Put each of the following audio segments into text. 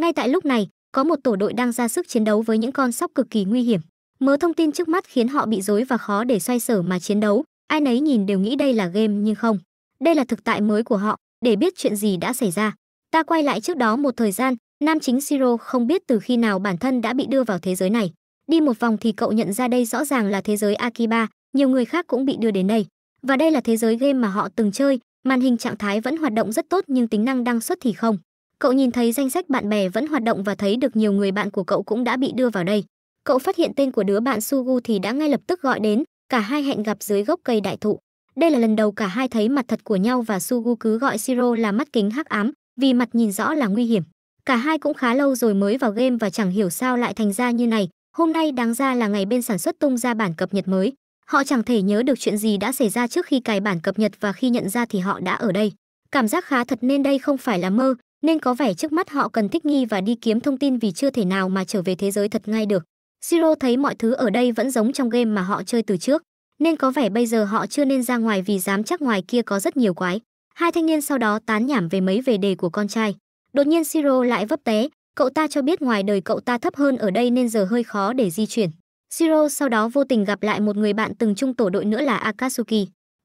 Ngay tại lúc này, có một tổ đội đang ra sức chiến đấu với những con sóc cực kỳ nguy hiểm. Mớ thông tin trước mắt khiến họ bị rối và khó để xoay sở mà chiến đấu, ai nấy nhìn đều nghĩ đây là game nhưng không. Đây là thực tại mới của họ, để biết chuyện gì đã xảy ra. Ta quay lại trước đó một thời gian, nam chính Siro không biết từ khi nào bản thân đã bị đưa vào thế giới này. Đi một vòng thì cậu nhận ra đây rõ ràng là thế giới Akiba, nhiều người khác cũng bị đưa đến đây. Và đây là thế giới game mà họ từng chơi, màn hình trạng thái vẫn hoạt động rất tốt nhưng tính năng đang xuất thì không. Cậu nhìn thấy danh sách bạn bè vẫn hoạt động và thấy được nhiều người bạn của cậu cũng đã bị đưa vào đây. Cậu phát hiện tên của đứa bạn Sugu thì đã ngay lập tức gọi đến, cả hai hẹn gặp dưới gốc cây đại thụ. Đây là lần đầu cả hai thấy mặt thật của nhau và Sugu cứ gọi Siro là mắt kính hắc ám, vì mặt nhìn rõ là nguy hiểm. Cả hai cũng khá lâu rồi mới vào game và chẳng hiểu sao lại thành ra như này. Hôm nay đáng ra là ngày bên sản xuất tung ra bản cập nhật mới. Họ chẳng thể nhớ được chuyện gì đã xảy ra trước khi cài bản cập nhật và khi nhận ra thì họ đã ở đây. Cảm giác khá thật nên đây không phải là mơ, nên có vẻ trước mắt họ cần thích nghi và đi kiếm thông tin vì chưa thể nào mà trở về thế giới thật ngay được. Siro thấy mọi thứ ở đây vẫn giống trong game mà họ chơi từ trước, nên có vẻ bây giờ họ chưa nên ra ngoài vì dám chắc ngoài kia có rất nhiều quái. Hai thanh niên sau đó tán nhảm về mấy về đề của con trai. Đột nhiên Siro lại vấp té, cậu ta cho biết ngoài đời cậu ta thấp hơn ở đây nên giờ hơi khó để di chuyển. Siro sau đó vô tình gặp lại một người bạn từng chung tổ đội nữa là Akatsuki,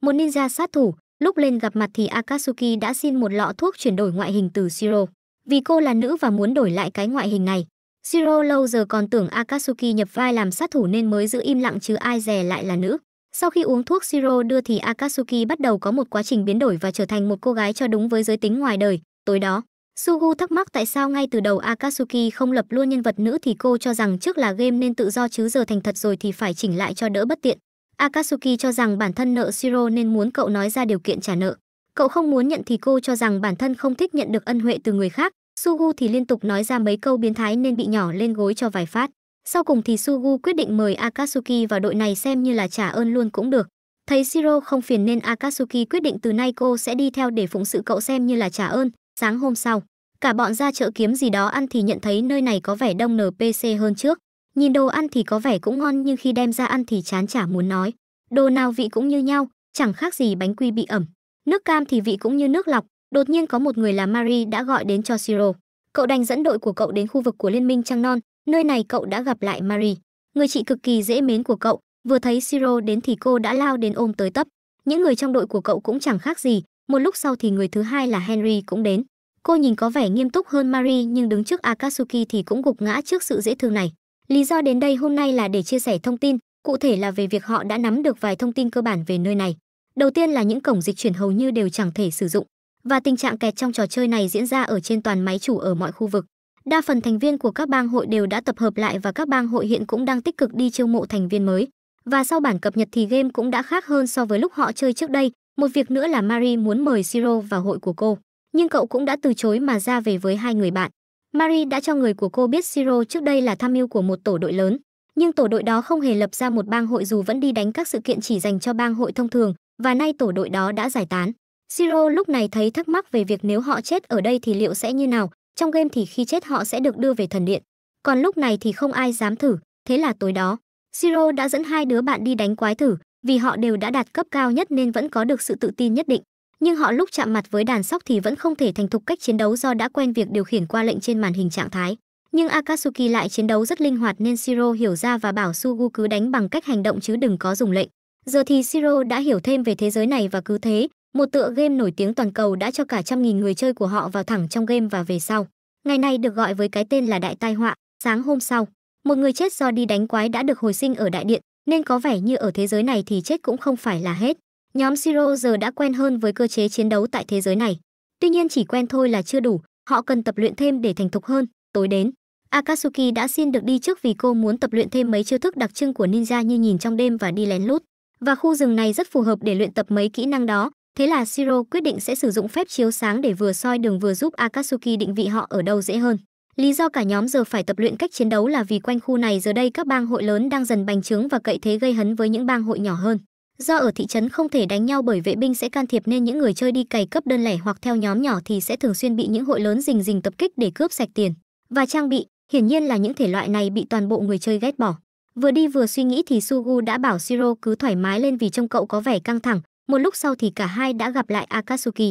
một ninja sát thủ, Lúc lên gặp mặt thì Akatsuki đã xin một lọ thuốc chuyển đổi ngoại hình từ Shiro. Vì cô là nữ và muốn đổi lại cái ngoại hình này. Shiro lâu giờ còn tưởng Akatsuki nhập vai làm sát thủ nên mới giữ im lặng chứ ai dè lại là nữ. Sau khi uống thuốc Shiro đưa thì Akatsuki bắt đầu có một quá trình biến đổi và trở thành một cô gái cho đúng với giới tính ngoài đời. Tối đó, Sugu thắc mắc tại sao ngay từ đầu Akatsuki không lập luôn nhân vật nữ thì cô cho rằng trước là game nên tự do chứ giờ thành thật rồi thì phải chỉnh lại cho đỡ bất tiện. Akatsuki cho rằng bản thân nợ Shiro nên muốn cậu nói ra điều kiện trả nợ. Cậu không muốn nhận thì cô cho rằng bản thân không thích nhận được ân huệ từ người khác. Sugu thì liên tục nói ra mấy câu biến thái nên bị nhỏ lên gối cho vài phát. Sau cùng thì Sugu quyết định mời Akatsuki vào đội này xem như là trả ơn luôn cũng được. Thấy Shiro không phiền nên Akatsuki quyết định từ nay cô sẽ đi theo để phụng sự cậu xem như là trả ơn. Sáng hôm sau, cả bọn ra chợ kiếm gì đó ăn thì nhận thấy nơi này có vẻ đông NPC hơn trước. Nhìn đồ ăn thì có vẻ cũng ngon nhưng khi đem ra ăn thì chán chả muốn nói. Đồ nào vị cũng như nhau, chẳng khác gì bánh quy bị ẩm. Nước cam thì vị cũng như nước lọc, đột nhiên có một người là Marie đã gọi đến cho Siro. Cậu đành dẫn đội của cậu đến khu vực của Liên minh Trăng Non, nơi này cậu đã gặp lại Marie. Người chị cực kỳ dễ mến của cậu, vừa thấy Siro đến thì cô đã lao đến ôm tới tấp. Những người trong đội của cậu cũng chẳng khác gì, một lúc sau thì người thứ hai là Henry cũng đến. Cô nhìn có vẻ nghiêm túc hơn Marie nhưng đứng trước Akatsuki thì cũng gục ngã trước sự dễ thương này. Lý do đến đây hôm nay là để chia sẻ thông tin, cụ thể là về việc họ đã nắm được vài thông tin cơ bản về nơi này. Đầu tiên là những cổng dịch chuyển hầu như đều chẳng thể sử dụng, và tình trạng kẹt trong trò chơi này diễn ra ở trên toàn máy chủ ở mọi khu vực. Đa phần thành viên của các bang hội đều đã tập hợp lại và các bang hội hiện cũng đang tích cực đi chiêu mộ thành viên mới. Và sau bản cập nhật thì game cũng đã khác hơn so với lúc họ chơi trước đây. Một việc nữa là Mary muốn mời Siro vào hội của cô, nhưng cậu cũng đã từ chối mà ra về với hai người bạn. Marie đã cho người của cô biết Siro trước đây là tham mưu của một tổ đội lớn, nhưng tổ đội đó không hề lập ra một bang hội dù vẫn đi đánh các sự kiện chỉ dành cho bang hội thông thường, và nay tổ đội đó đã giải tán. Siro lúc này thấy thắc mắc về việc nếu họ chết ở đây thì liệu sẽ như nào, trong game thì khi chết họ sẽ được đưa về thần điện. Còn lúc này thì không ai dám thử, thế là tối đó, Siro đã dẫn hai đứa bạn đi đánh quái thử, vì họ đều đã đạt cấp cao nhất nên vẫn có được sự tự tin nhất định nhưng họ lúc chạm mặt với đàn sóc thì vẫn không thể thành thục cách chiến đấu do đã quen việc điều khiển qua lệnh trên màn hình trạng thái nhưng akatsuki lại chiến đấu rất linh hoạt nên siro hiểu ra và bảo sugu cứ đánh bằng cách hành động chứ đừng có dùng lệnh giờ thì siro đã hiểu thêm về thế giới này và cứ thế một tựa game nổi tiếng toàn cầu đã cho cả trăm nghìn người chơi của họ vào thẳng trong game và về sau ngày này được gọi với cái tên là đại tai họa sáng hôm sau một người chết do đi đánh quái đã được hồi sinh ở đại điện nên có vẻ như ở thế giới này thì chết cũng không phải là hết Nhóm Siro giờ đã quen hơn với cơ chế chiến đấu tại thế giới này. Tuy nhiên chỉ quen thôi là chưa đủ, họ cần tập luyện thêm để thành thục hơn. Tối đến, Akatsuki đã xin được đi trước vì cô muốn tập luyện thêm mấy chiêu thức đặc trưng của ninja như nhìn trong đêm và đi lén lút. Và khu rừng này rất phù hợp để luyện tập mấy kỹ năng đó, thế là Siro quyết định sẽ sử dụng phép chiếu sáng để vừa soi đường vừa giúp Akatsuki định vị họ ở đâu dễ hơn. Lý do cả nhóm giờ phải tập luyện cách chiến đấu là vì quanh khu này giờ đây các bang hội lớn đang dần bành trướng và cậy thế gây hấn với những bang hội nhỏ hơn. Do ở thị trấn không thể đánh nhau bởi vệ binh sẽ can thiệp nên những người chơi đi cày cấp đơn lẻ hoặc theo nhóm nhỏ thì sẽ thường xuyên bị những hội lớn rình rình tập kích để cướp sạch tiền và trang bị, hiển nhiên là những thể loại này bị toàn bộ người chơi ghét bỏ. Vừa đi vừa suy nghĩ thì Sugu đã bảo Shiro cứ thoải mái lên vì trông cậu có vẻ căng thẳng, một lúc sau thì cả hai đã gặp lại Akatsuki.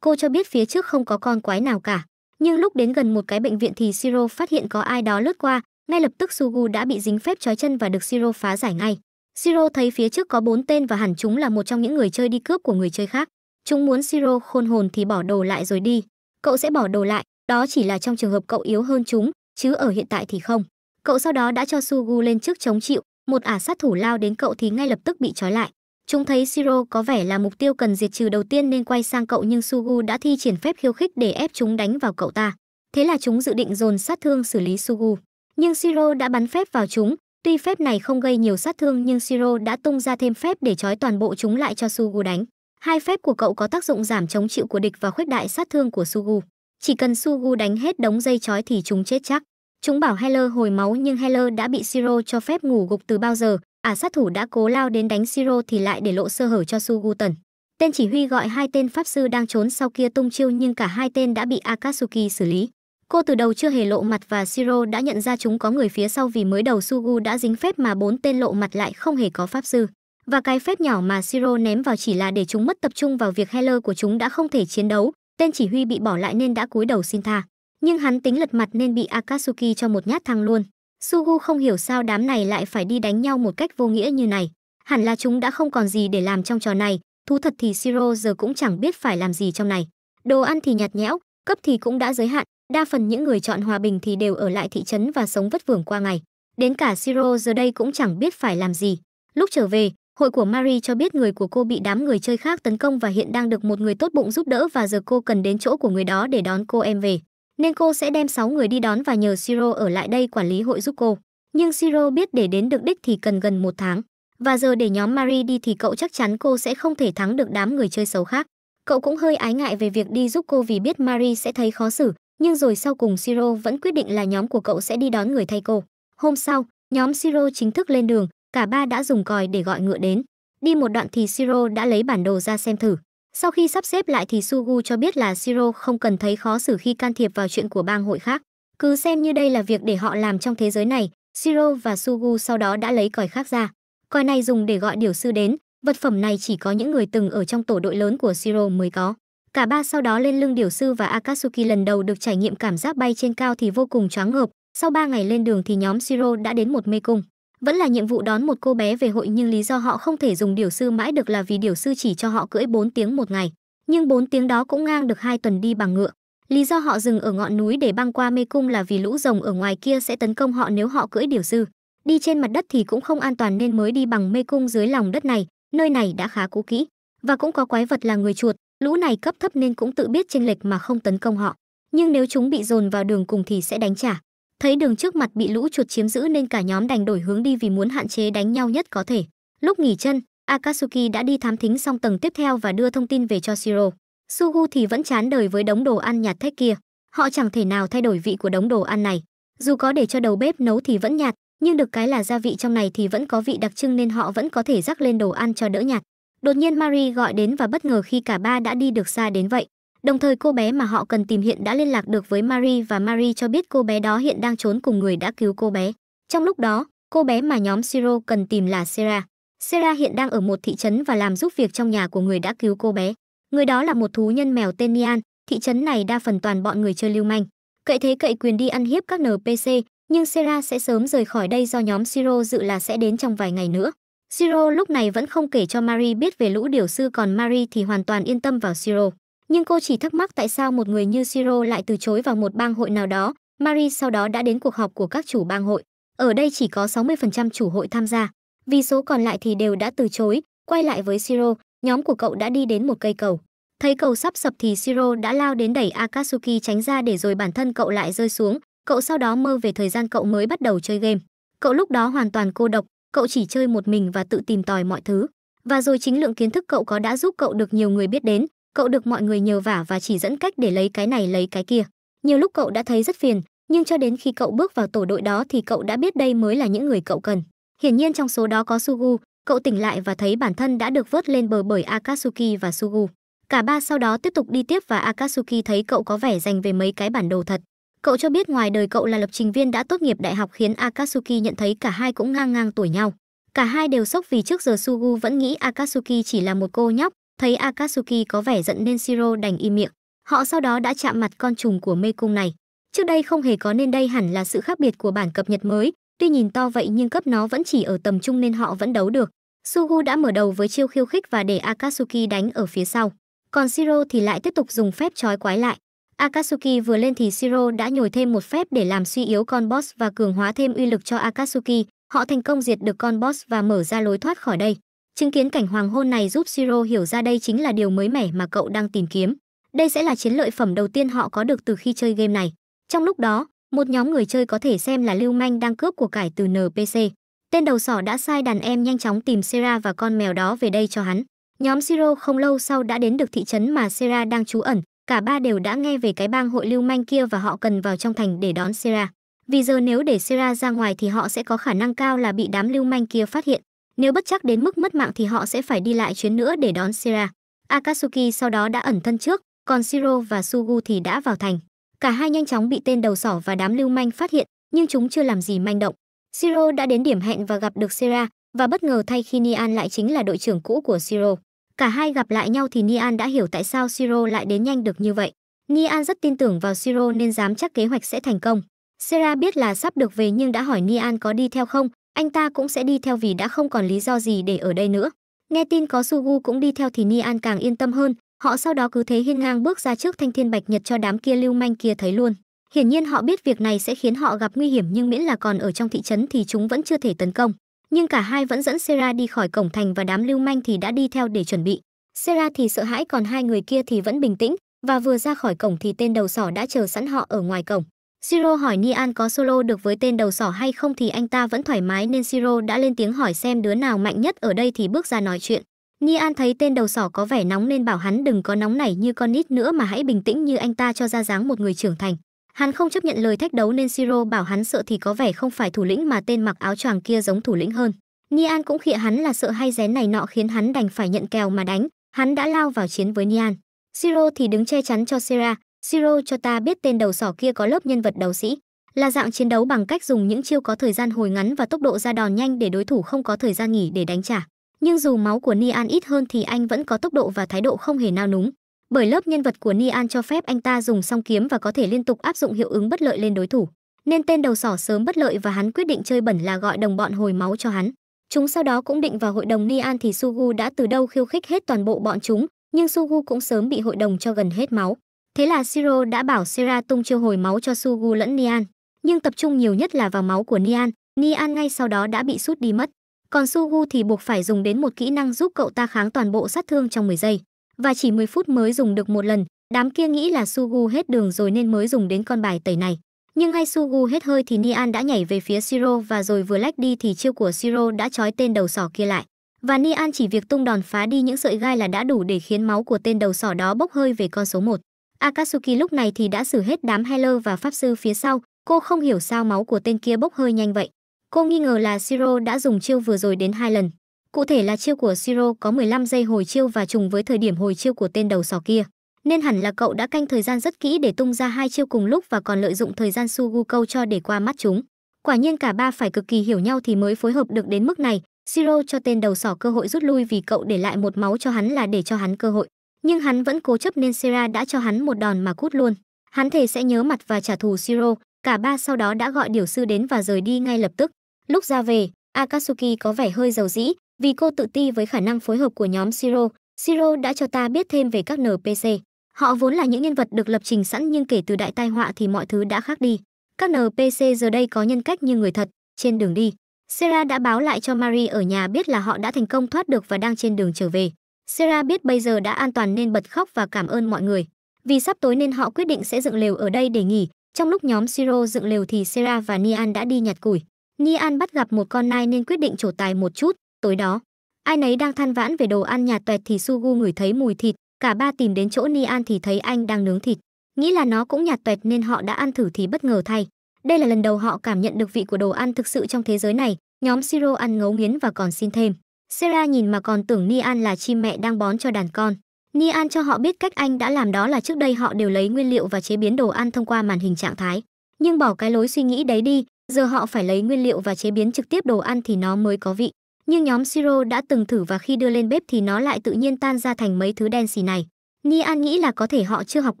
Cô cho biết phía trước không có con quái nào cả, nhưng lúc đến gần một cái bệnh viện thì Shiro phát hiện có ai đó lướt qua, ngay lập tức Sugu đã bị dính phép trói chân và được Shiro phá giải ngay. Siro thấy phía trước có bốn tên và hẳn chúng là một trong những người chơi đi cướp của người chơi khác. Chúng muốn Siro khôn hồn thì bỏ đồ lại rồi đi. Cậu sẽ bỏ đồ lại, đó chỉ là trong trường hợp cậu yếu hơn chúng, chứ ở hiện tại thì không. Cậu sau đó đã cho Sugu lên trước chống chịu, một ả sát thủ lao đến cậu thì ngay lập tức bị trói lại. Chúng thấy Siro có vẻ là mục tiêu cần diệt trừ đầu tiên nên quay sang cậu nhưng Sugu đã thi triển phép khiêu khích để ép chúng đánh vào cậu ta. Thế là chúng dự định dồn sát thương xử lý Sugu. Nhưng Siro đã bắn phép vào chúng, Tuy phép này không gây nhiều sát thương nhưng Siro đã tung ra thêm phép để trói toàn bộ chúng lại cho Sugu đánh. Hai phép của cậu có tác dụng giảm chống chịu của địch và khuếch đại sát thương của Sugu. Chỉ cần Sugu đánh hết đống dây trói thì chúng chết chắc. Chúng bảo Heller hồi máu nhưng Heller đã bị Siro cho phép ngủ gục từ bao giờ. À sát thủ đã cố lao đến đánh Siro thì lại để lộ sơ hở cho Sugu tần. Tên chỉ huy gọi hai tên pháp sư đang trốn sau kia tung chiêu nhưng cả hai tên đã bị Akatsuki xử lý. Cô từ đầu chưa hề lộ mặt và Siro đã nhận ra chúng có người phía sau vì mới đầu Sugu đã dính phép mà bốn tên lộ mặt lại không hề có pháp sư. Và cái phép nhỏ mà Siro ném vào chỉ là để chúng mất tập trung vào việc Heller của chúng đã không thể chiến đấu, tên chỉ huy bị bỏ lại nên đã cúi đầu xin tha. Nhưng hắn tính lật mặt nên bị Akatsuki cho một nhát thăng luôn. Sugu không hiểu sao đám này lại phải đi đánh nhau một cách vô nghĩa như này. Hẳn là chúng đã không còn gì để làm trong trò này, thú thật thì Siro giờ cũng chẳng biết phải làm gì trong này. Đồ ăn thì nhạt nhẽo, cấp thì cũng đã giới hạn, Đa phần những người chọn hòa bình thì đều ở lại thị trấn và sống vất vưởng qua ngày. Đến cả Siro giờ đây cũng chẳng biết phải làm gì. Lúc trở về, hội của Mary cho biết người của cô bị đám người chơi khác tấn công và hiện đang được một người tốt bụng giúp đỡ và giờ cô cần đến chỗ của người đó để đón cô em về. Nên cô sẽ đem 6 người đi đón và nhờ Siro ở lại đây quản lý hội giúp cô. Nhưng Siro biết để đến được đích thì cần gần một tháng. Và giờ để nhóm Mary đi thì cậu chắc chắn cô sẽ không thể thắng được đám người chơi xấu khác. Cậu cũng hơi ái ngại về việc đi giúp cô vì biết Mary sẽ thấy khó xử, nhưng rồi sau cùng Siro vẫn quyết định là nhóm của cậu sẽ đi đón người thay cô. Hôm sau, nhóm Siro chính thức lên đường, cả ba đã dùng còi để gọi ngựa đến. Đi một đoạn thì Siro đã lấy bản đồ ra xem thử. Sau khi sắp xếp lại thì Sugu cho biết là Siro không cần thấy khó xử khi can thiệp vào chuyện của bang hội khác. Cứ xem như đây là việc để họ làm trong thế giới này, Siro và Sugu sau đó đã lấy còi khác ra. Còi này dùng để gọi điều sư đến, vật phẩm này chỉ có những người từng ở trong tổ đội lớn của Siro mới có. Cả ba sau đó lên lưng điều sư và Akatsuki lần đầu được trải nghiệm cảm giác bay trên cao thì vô cùng choáng ngợp. Sau 3 ngày lên đường thì nhóm Siro đã đến một mê cung. Vẫn là nhiệm vụ đón một cô bé về hội nhưng lý do họ không thể dùng điều sư mãi được là vì điều sư chỉ cho họ cưỡi 4 tiếng một ngày. Nhưng 4 tiếng đó cũng ngang được 2 tuần đi bằng ngựa. Lý do họ dừng ở ngọn núi để băng qua mê cung là vì lũ rồng ở ngoài kia sẽ tấn công họ nếu họ cưỡi điều sư. Đi trên mặt đất thì cũng không an toàn nên mới đi bằng mê cung dưới lòng đất này, nơi này đã khá cũ kỹ. Và cũng có quái vật là người chuột, Lũ này cấp thấp nên cũng tự biết chênh lệch mà không tấn công họ, nhưng nếu chúng bị dồn vào đường cùng thì sẽ đánh trả. Thấy đường trước mặt bị lũ chuột chiếm giữ nên cả nhóm đành đổi hướng đi vì muốn hạn chế đánh nhau nhất có thể. Lúc nghỉ chân, Akatsuki đã đi thám thính xong tầng tiếp theo và đưa thông tin về cho Shiro. Sugu thì vẫn chán đời với đống đồ ăn nhạt thách kia. Họ chẳng thể nào thay đổi vị của đống đồ ăn này. Dù có để cho đầu bếp nấu thì vẫn nhạt, nhưng được cái là gia vị trong này thì vẫn có vị đặc trưng nên họ vẫn có thể rắc lên đồ ăn cho đỡ nhạt. Đột nhiên Marie gọi đến và bất ngờ khi cả ba đã đi được xa đến vậy. Đồng thời cô bé mà họ cần tìm hiện đã liên lạc được với Marie và Marie cho biết cô bé đó hiện đang trốn cùng người đã cứu cô bé. Trong lúc đó, cô bé mà nhóm Siro cần tìm là Sarah. Sarah hiện đang ở một thị trấn và làm giúp việc trong nhà của người đã cứu cô bé. Người đó là một thú nhân mèo tên Nian, thị trấn này đa phần toàn bọn người chơi lưu manh. Cậy thế cậy quyền đi ăn hiếp các NPC, nhưng Sarah sẽ sớm rời khỏi đây do nhóm Siro dự là sẽ đến trong vài ngày nữa. Siro lúc này vẫn không kể cho Marie biết về lũ điều sư còn Marie thì hoàn toàn yên tâm vào Siro. Nhưng cô chỉ thắc mắc tại sao một người như Siro lại từ chối vào một bang hội nào đó. Marie sau đó đã đến cuộc họp của các chủ bang hội. Ở đây chỉ có 60% chủ hội tham gia. Vì số còn lại thì đều đã từ chối. Quay lại với Siro, nhóm của cậu đã đi đến một cây cầu. Thấy cầu sắp sập thì Siro đã lao đến đẩy Akatsuki tránh ra để rồi bản thân cậu lại rơi xuống. Cậu sau đó mơ về thời gian cậu mới bắt đầu chơi game. Cậu lúc đó hoàn toàn cô độc, cậu chỉ chơi một mình và tự tìm tòi mọi thứ. Và rồi chính lượng kiến thức cậu có đã giúp cậu được nhiều người biết đến, cậu được mọi người nhờ vả và chỉ dẫn cách để lấy cái này lấy cái kia. Nhiều lúc cậu đã thấy rất phiền, nhưng cho đến khi cậu bước vào tổ đội đó thì cậu đã biết đây mới là những người cậu cần. Hiển nhiên trong số đó có Sugu, cậu tỉnh lại và thấy bản thân đã được vớt lên bờ bởi Akatsuki và Sugu. Cả ba sau đó tiếp tục đi tiếp và Akatsuki thấy cậu có vẻ dành về mấy cái bản đồ thật, Cậu cho biết ngoài đời cậu là lập trình viên đã tốt nghiệp đại học khiến Akatsuki nhận thấy cả hai cũng ngang ngang tuổi nhau. Cả hai đều sốc vì trước giờ Sugu vẫn nghĩ Akatsuki chỉ là một cô nhóc, thấy Akatsuki có vẻ giận nên Siro đành im miệng. Họ sau đó đã chạm mặt con trùng của mê cung này. Trước đây không hề có nên đây hẳn là sự khác biệt của bản cập nhật mới, tuy nhìn to vậy nhưng cấp nó vẫn chỉ ở tầm trung nên họ vẫn đấu được. Sugu đã mở đầu với chiêu khiêu khích và để Akatsuki đánh ở phía sau. Còn Siro thì lại tiếp tục dùng phép trói quái lại. Akatsuki vừa lên thì Shiro đã nhồi thêm một phép để làm suy yếu con boss và cường hóa thêm uy lực cho Akatsuki. Họ thành công diệt được con boss và mở ra lối thoát khỏi đây. Chứng kiến cảnh hoàng hôn này giúp Shiro hiểu ra đây chính là điều mới mẻ mà cậu đang tìm kiếm. Đây sẽ là chiến lợi phẩm đầu tiên họ có được từ khi chơi game này. Trong lúc đó, một nhóm người chơi có thể xem là lưu manh đang cướp của cải từ NPC. Tên đầu sỏ đã sai đàn em nhanh chóng tìm Sera và con mèo đó về đây cho hắn. Nhóm Siro không lâu sau đã đến được thị trấn mà Sera đang trú ẩn. Cả ba đều đã nghe về cái bang hội lưu manh kia và họ cần vào trong thành để đón Sera. Vì giờ nếu để Sera ra ngoài thì họ sẽ có khả năng cao là bị đám lưu manh kia phát hiện. Nếu bất chắc đến mức mất mạng thì họ sẽ phải đi lại chuyến nữa để đón Sera. Akatsuki sau đó đã ẩn thân trước, còn Shiro và Sugu thì đã vào thành. Cả hai nhanh chóng bị tên đầu sỏ và đám lưu manh phát hiện, nhưng chúng chưa làm gì manh động. Shiro đã đến điểm hẹn và gặp được Sera, và bất ngờ thay Kinian lại chính là đội trưởng cũ của Shiro. Cả hai gặp lại nhau thì Nian đã hiểu tại sao Siro lại đến nhanh được như vậy. Nian rất tin tưởng vào Siro nên dám chắc kế hoạch sẽ thành công. Sera biết là sắp được về nhưng đã hỏi Nian có đi theo không, anh ta cũng sẽ đi theo vì đã không còn lý do gì để ở đây nữa. Nghe tin có Sugu cũng đi theo thì Nian càng yên tâm hơn, họ sau đó cứ thế hiên ngang bước ra trước thanh thiên bạch nhật cho đám kia lưu manh kia thấy luôn. Hiển nhiên họ biết việc này sẽ khiến họ gặp nguy hiểm nhưng miễn là còn ở trong thị trấn thì chúng vẫn chưa thể tấn công nhưng cả hai vẫn dẫn Sera đi khỏi cổng thành và đám lưu manh thì đã đi theo để chuẩn bị. Sera thì sợ hãi còn hai người kia thì vẫn bình tĩnh và vừa ra khỏi cổng thì tên đầu sỏ đã chờ sẵn họ ở ngoài cổng. Siro hỏi Nian có solo được với tên đầu sỏ hay không thì anh ta vẫn thoải mái nên Siro đã lên tiếng hỏi xem đứa nào mạnh nhất ở đây thì bước ra nói chuyện. Nian thấy tên đầu sỏ có vẻ nóng nên bảo hắn đừng có nóng nảy như con nít nữa mà hãy bình tĩnh như anh ta cho ra dáng một người trưởng thành. Hắn không chấp nhận lời thách đấu nên Siro bảo hắn sợ thì có vẻ không phải thủ lĩnh mà tên mặc áo choàng kia giống thủ lĩnh hơn. Nian cũng khịa hắn là sợ hay rén này nọ khiến hắn đành phải nhận kèo mà đánh, hắn đã lao vào chiến với Nian. Siro thì đứng che chắn cho Sera, Siro cho ta biết tên đầu sỏ kia có lớp nhân vật đấu sĩ, là dạng chiến đấu bằng cách dùng những chiêu có thời gian hồi ngắn và tốc độ ra đòn nhanh để đối thủ không có thời gian nghỉ để đánh trả. Nhưng dù máu của Nian ít hơn thì anh vẫn có tốc độ và thái độ không hề nao núng bởi lớp nhân vật của Nian cho phép anh ta dùng song kiếm và có thể liên tục áp dụng hiệu ứng bất lợi lên đối thủ. Nên tên đầu sỏ sớm bất lợi và hắn quyết định chơi bẩn là gọi đồng bọn hồi máu cho hắn. Chúng sau đó cũng định vào hội đồng Nian thì Sugu đã từ đâu khiêu khích hết toàn bộ bọn chúng, nhưng Sugu cũng sớm bị hội đồng cho gần hết máu. Thế là Siro đã bảo Sera tung chiêu hồi máu cho Sugu lẫn Nian, nhưng tập trung nhiều nhất là vào máu của Nian. Nian ngay sau đó đã bị sút đi mất. Còn Sugu thì buộc phải dùng đến một kỹ năng giúp cậu ta kháng toàn bộ sát thương trong 10 giây và chỉ 10 phút mới dùng được một lần, đám kia nghĩ là Sugu hết đường rồi nên mới dùng đến con bài tẩy này. Nhưng ngay Sugu hết hơi thì Nian đã nhảy về phía Siro và rồi vừa lách đi thì chiêu của Siro đã trói tên đầu sỏ kia lại. Và Nian chỉ việc tung đòn phá đi những sợi gai là đã đủ để khiến máu của tên đầu sỏ đó bốc hơi về con số 1. Akatsuki lúc này thì đã xử hết đám Heller và Pháp Sư phía sau, cô không hiểu sao máu của tên kia bốc hơi nhanh vậy. Cô nghi ngờ là Siro đã dùng chiêu vừa rồi đến hai lần. Cụ thể là chiêu của Siro có 15 giây hồi chiêu và trùng với thời điểm hồi chiêu của tên đầu sò kia. Nên hẳn là cậu đã canh thời gian rất kỹ để tung ra hai chiêu cùng lúc và còn lợi dụng thời gian Sugu câu cho để qua mắt chúng. Quả nhiên cả ba phải cực kỳ hiểu nhau thì mới phối hợp được đến mức này. Siro cho tên đầu sỏ cơ hội rút lui vì cậu để lại một máu cho hắn là để cho hắn cơ hội. Nhưng hắn vẫn cố chấp nên Sera đã cho hắn một đòn mà cút luôn. Hắn thề sẽ nhớ mặt và trả thù Siro. Cả ba sau đó đã gọi điều sư đến và rời đi ngay lập tức. Lúc ra về, Akatsuki có vẻ hơi giàu dĩ, vì cô tự ti với khả năng phối hợp của nhóm Siro, Siro đã cho ta biết thêm về các NPC. Họ vốn là những nhân vật được lập trình sẵn nhưng kể từ đại tai họa thì mọi thứ đã khác đi. Các NPC giờ đây có nhân cách như người thật, trên đường đi. Sera đã báo lại cho Marie ở nhà biết là họ đã thành công thoát được và đang trên đường trở về. Sera biết bây giờ đã an toàn nên bật khóc và cảm ơn mọi người. Vì sắp tối nên họ quyết định sẽ dựng lều ở đây để nghỉ. Trong lúc nhóm Siro dựng lều thì Sera và Nian đã đi nhặt củi. Nian bắt gặp một con nai nên quyết định trổ tài một chút. Tối đó, ai nấy đang than vãn về đồ ăn nhà toẹt thì Sugu ngửi thấy mùi thịt, cả ba tìm đến chỗ Nian thì thấy anh đang nướng thịt. Nghĩ là nó cũng nhạt toẹt nên họ đã ăn thử thì bất ngờ thay. Đây là lần đầu họ cảm nhận được vị của đồ ăn thực sự trong thế giới này, nhóm Siro ăn ngấu nghiến và còn xin thêm. Sera nhìn mà còn tưởng Nian là chim mẹ đang bón cho đàn con. Nian cho họ biết cách anh đã làm đó là trước đây họ đều lấy nguyên liệu và chế biến đồ ăn thông qua màn hình trạng thái. Nhưng bỏ cái lối suy nghĩ đấy đi, giờ họ phải lấy nguyên liệu và chế biến trực tiếp đồ ăn thì nó mới có vị. Nhưng nhóm siro đã từng thử và khi đưa lên bếp thì nó lại tự nhiên tan ra thành mấy thứ đen xì này. Ni An nghĩ là có thể họ chưa học